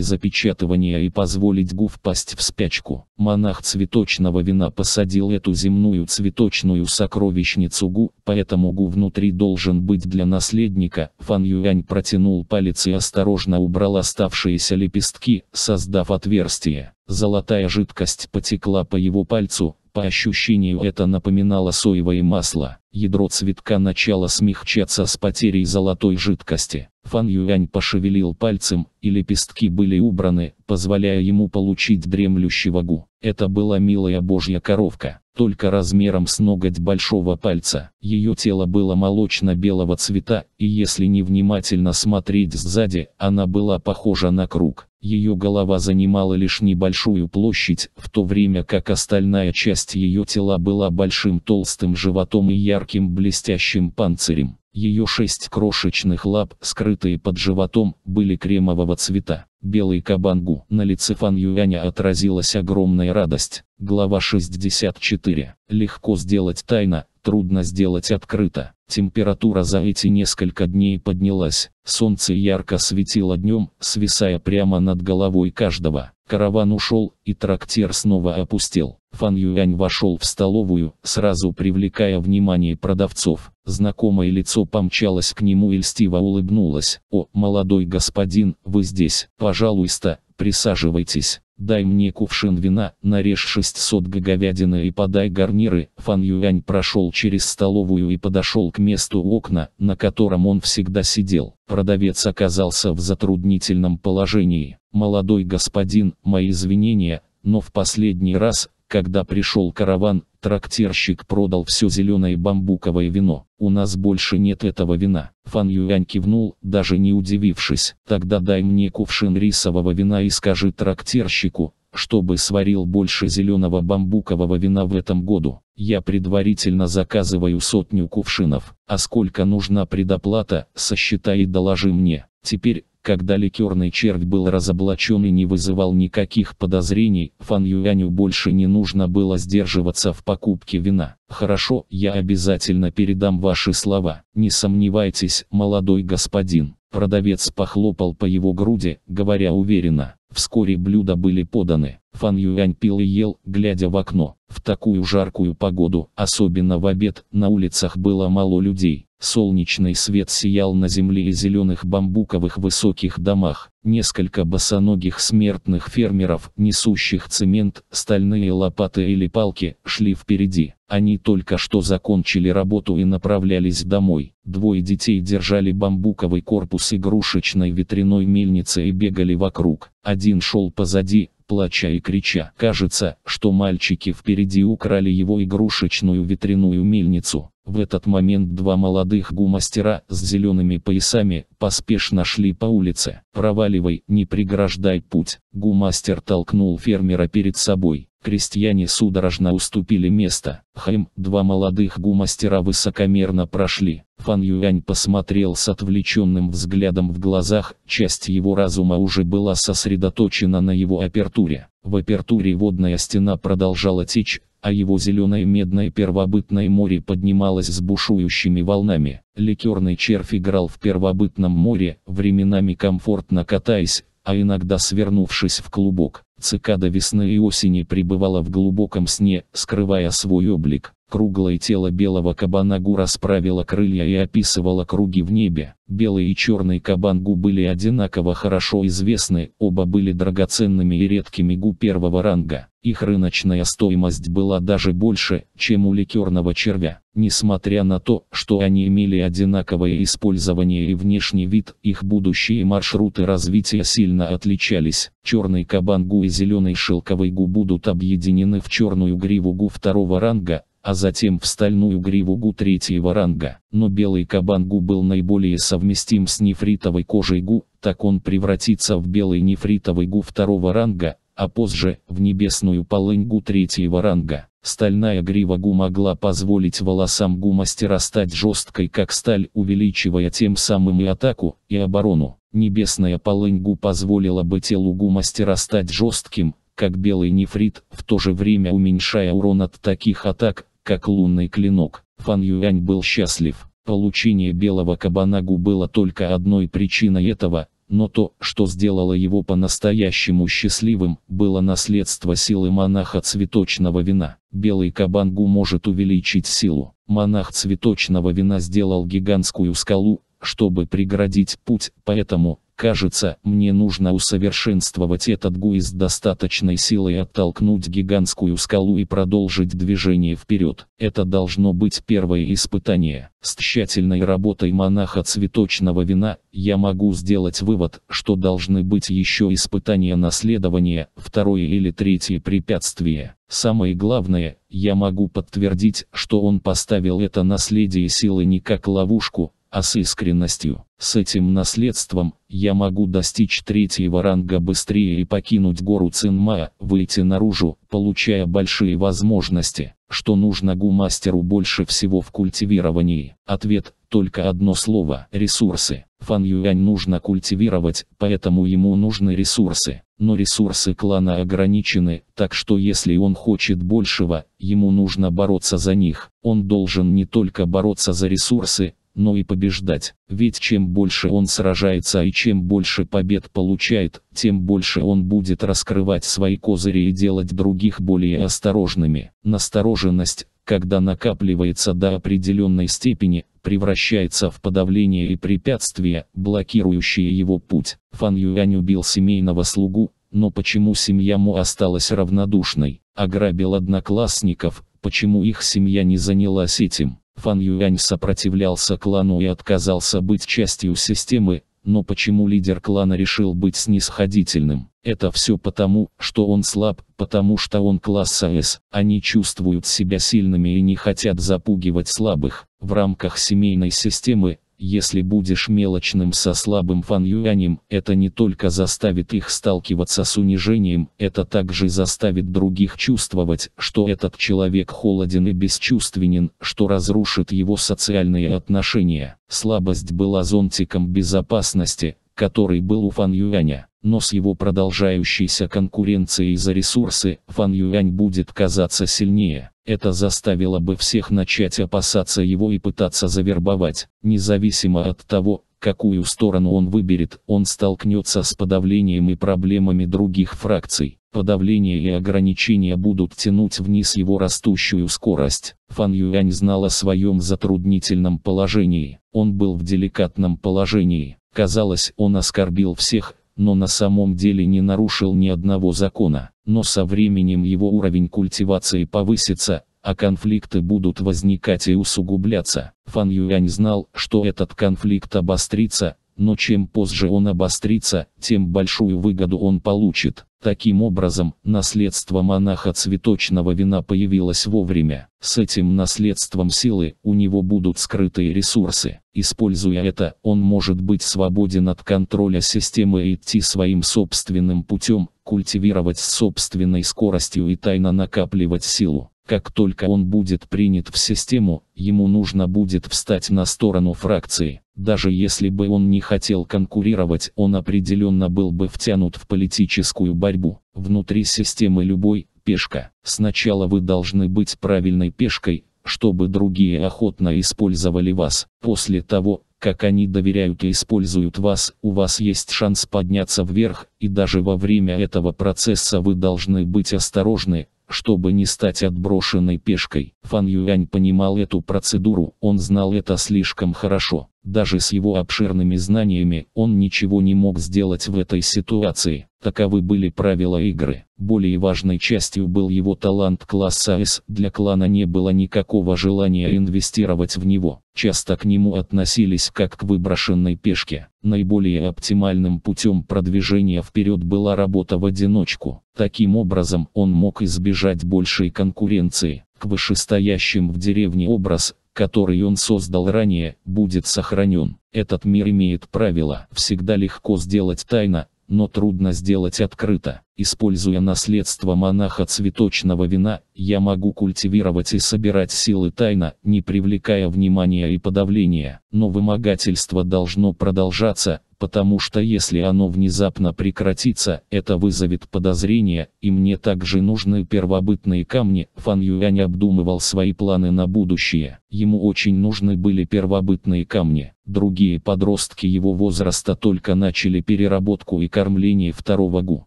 [SPEAKER 1] запечатывания и позволить гу впасть в спячку. Монах цветочного вина посадил эту земную цветочную сокровищницу гу, поэтому гу внутри должен быть для наследника. Фан Юань протянул палец и осторожно убрал оставшиеся лепестки, создав отверстие. Золотая жидкость потекла по его пальцу, по ощущению это напоминало соевое масло. Ядро цветка начало смягчаться с потерей золотой жидкости. Фан Юань пошевелил пальцем, и лепестки были убраны, позволяя ему получить дремлющего гу. Это была милая божья коровка, только размером с ноготь большого пальца. Ее тело было молочно-белого цвета, и если невнимательно смотреть сзади, она была похожа на круг. Ее голова занимала лишь небольшую площадь, в то время как остальная часть ее тела была большим толстым животом и ярким блестящим панцирем. Ее шесть крошечных лап, скрытые под животом, были кремового цвета. Белый кабангу. На лице Фан Юаня отразилась огромная радость. Глава 64. Легко сделать тайно, трудно сделать открыто. Температура за эти несколько дней поднялась. Солнце ярко светило днем, свисая прямо над головой каждого. Караван ушел, и трактир снова опустел. Фан Юань вошел в столовую, сразу привлекая внимание продавцов. Знакомое лицо помчалось к нему и льстиво улыбнулось. «О, молодой господин, вы здесь, пожалуйста, присаживайтесь». Дай мне кувшин вина, нарежь 600 г говядины и подай гарниры. Фан Юань прошел через столовую и подошел к месту окна, на котором он всегда сидел. Продавец оказался в затруднительном положении. «Молодой господин, мои извинения, но в последний раз, когда пришел караван, Трактирщик продал все зеленое бамбуковое вино. У нас больше нет этого вина. Фан Юань кивнул, даже не удивившись. Тогда дай мне кувшин рисового вина и скажи трактирщику, чтобы сварил больше зеленого бамбукового вина в этом году. Я предварительно заказываю сотню кувшинов. А сколько нужна предоплата, сосчитай и доложи мне. Теперь, когда ликерный червь был разоблачен и не вызывал никаких подозрений, Фан Юаню больше не нужно было сдерживаться в покупке вина. «Хорошо, я обязательно передам ваши слова. Не сомневайтесь, молодой господин». Продавец похлопал по его груди, говоря уверенно. Вскоре блюда были поданы. Фан Юань пил и ел, глядя в окно. В такую жаркую погоду, особенно в обед, на улицах было мало людей. Солнечный свет сиял на земле и зеленых бамбуковых высоких домах. Несколько босоногих смертных фермеров, несущих цемент, стальные лопаты или палки, шли впереди. Они только что закончили работу и направлялись домой. Двое детей держали бамбуковый корпус игрушечной ветряной мельницы и бегали вокруг. Один шел позади, плача и крича. Кажется, что мальчики впереди украли его игрушечную ветряную мельницу. В этот момент два молодых гумастера с зелеными поясами поспешно шли по улице. «Проваливай, не преграждай путь!» Гумастер толкнул фермера перед собой. Крестьяне судорожно уступили место. Хэм, два молодых гумастера высокомерно прошли. Фан Юань посмотрел с отвлеченным взглядом в глазах, часть его разума уже была сосредоточена на его апертуре. В апертуре водная стена продолжала течь, а его зеленое медное первобытное море поднималось с бушующими волнами. Ликерный червь играл в первобытном море, временами комфортно катаясь, а иногда свернувшись в клубок. Цикада весны и осени пребывала в глубоком сне, скрывая свой облик. Круглое тело белого кабана расправило крылья и описывало круги в небе. Белый и черный кабангу были одинаково хорошо известны, оба были драгоценными и редкими гу первого ранга. Их рыночная стоимость была даже больше, чем у ликерного червя. Несмотря на то, что они имели одинаковое использование и внешний вид, их будущие маршруты развития сильно отличались. Черный кабангу и зеленый шелковый гу будут объединены в черную гриву гу второго ранга, а затем в стальную гриву гу третьего ранга. Но белый кабан гу был наиболее совместим с нефритовой кожей гу, так он превратится в белый нефритовый гу второго ранга, а позже в небесную полынь гу третьего ранга. Стальная грива гу могла позволить волосам гу мастера стать жесткой как сталь, увеличивая тем самым и атаку, и оборону. Небесная полынь гу позволила бы телу гу мастера стать жестким, как белый нефрит, в то же время уменьшая урон от таких атак, как лунный клинок. Фан Юань был счастлив. Получение белого кабанагу было только одной причиной этого, но то, что сделало его по-настоящему счастливым, было наследство силы монаха цветочного вина. Белый кабангу может увеличить силу. Монах цветочного вина сделал гигантскую скалу, чтобы преградить путь, поэтому, Кажется, мне нужно усовершенствовать этот гуи с достаточной силой оттолкнуть гигантскую скалу и продолжить движение вперед. Это должно быть первое испытание. С тщательной работой монаха цветочного вина, я могу сделать вывод, что должны быть еще испытания наследования, второе или третье препятствие. Самое главное, я могу подтвердить, что он поставил это наследие силы не как ловушку, а с искренностью. С этим наследством я могу достичь третьего ранга быстрее и покинуть гору Цинма, выйти наружу, получая большие возможности. Что нужно гумастеру больше всего в культивировании? Ответ – только одно слово – ресурсы. Фан Юань нужно культивировать, поэтому ему нужны ресурсы. Но ресурсы клана ограничены, так что если он хочет большего, ему нужно бороться за них. Он должен не только бороться за ресурсы, но и побеждать. Ведь чем больше он сражается и чем больше побед получает, тем больше он будет раскрывать свои козыри и делать других более осторожными. Настороженность, когда накапливается до определенной степени, превращается в подавление и препятствия, блокирующие его путь. Фан Юань убил семейного слугу, но почему семья Му осталась равнодушной? Ограбил одноклассников, почему их семья не занялась этим? Фан Юань сопротивлялся клану и отказался быть частью системы, но почему лидер клана решил быть снисходительным? Это все потому, что он слаб, потому что он класса С. Они чувствуют себя сильными и не хотят запугивать слабых. В рамках семейной системы, если будешь мелочным со слабым фан-юанем, это не только заставит их сталкиваться с унижением, это также заставит других чувствовать, что этот человек холоден и бесчувственен, что разрушит его социальные отношения. Слабость была зонтиком безопасности, который был у Фан Юаня. Но с его продолжающейся конкуренцией за ресурсы, Фан Юань будет казаться сильнее. Это заставило бы всех начать опасаться его и пытаться завербовать, независимо от того, какую сторону он выберет, он столкнется с подавлением и проблемами других фракций. Подавление и ограничения будут тянуть вниз его растущую скорость. Фан Юань знал о своем затруднительном положении. Он был в деликатном положении. Казалось, он оскорбил всех, но на самом деле не нарушил ни одного закона. Но со временем его уровень культивации повысится, а конфликты будут возникать и усугубляться. Фан Юань знал, что этот конфликт обострится, но чем позже он обострится, тем большую выгоду он получит. Таким образом, наследство монаха цветочного вина появилось вовремя. С этим наследством силы у него будут скрытые ресурсы. Используя это, он может быть свободен от контроля системы и идти своим собственным путем, культивировать с собственной скоростью и тайно накапливать силу. Как только он будет принят в систему, ему нужно будет встать на сторону фракции. Даже если бы он не хотел конкурировать, он определенно был бы втянут в политическую борьбу. Внутри системы любой пешка. Сначала вы должны быть правильной пешкой, чтобы другие охотно использовали вас. После того, как они доверяют и используют вас, у вас есть шанс подняться вверх, и даже во время этого процесса вы должны быть осторожны, чтобы не стать отброшенной пешкой. Фан Юань понимал эту процедуру, он знал это слишком хорошо. Даже с его обширными знаниями он ничего не мог сделать в этой ситуации. Таковы были правила игры. Более важной частью был его талант класса С. Для клана не было никакого желания инвестировать в него. Часто к нему относились как к выброшенной пешке. Наиболее оптимальным путем продвижения вперед была работа в одиночку. Таким образом он мог избежать большей конкуренции. К вышестоящим в деревне образ который он создал ранее, будет сохранен. Этот мир имеет правила. Всегда легко сделать тайно, но трудно сделать открыто. Используя наследство монаха цветочного вина, я могу культивировать и собирать силы тайно, не привлекая внимания и подавления. Но вымогательство должно продолжаться, потому что если оно внезапно прекратится, это вызовет подозрения, и мне также нужны первобытные камни. Фан Юань обдумывал свои планы на будущее. Ему очень нужны были первобытные камни. Другие подростки его возраста только начали переработку и кормление второго гу.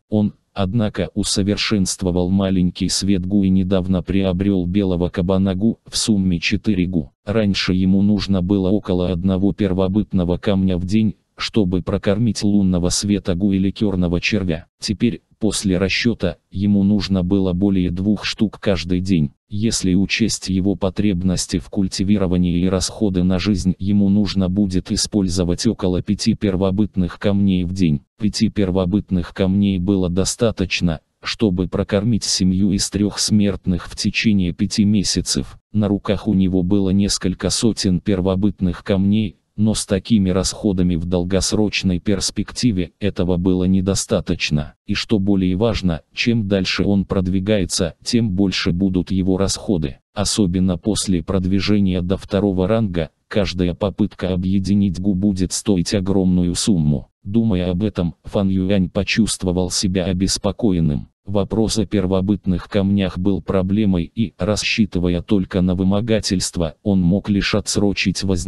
[SPEAKER 1] Он Однако усовершенствовал маленький свет гу и недавно приобрел белого кабана гу в сумме 4 гу. Раньше ему нужно было около одного первобытного камня в день, чтобы прокормить лунного света гу или керного червя. Теперь, после расчета, ему нужно было более двух штук каждый день. Если учесть его потребности в культивировании и расходы на жизнь, ему нужно будет использовать около пяти первобытных камней в день. Пяти первобытных камней было достаточно, чтобы прокормить семью из трех смертных в течение пяти месяцев. На руках у него было несколько сотен первобытных камней, но с такими расходами в долгосрочной перспективе этого было недостаточно. И что более важно, чем дальше он продвигается, тем больше будут его расходы. Особенно после продвижения до второго ранга, каждая попытка объединить Гу будет стоить огромную сумму. Думая об этом, Фан Юань почувствовал себя обеспокоенным. Вопрос о первобытных камнях был проблемой и, рассчитывая только на вымогательство, он мог лишь отсрочить возникновение.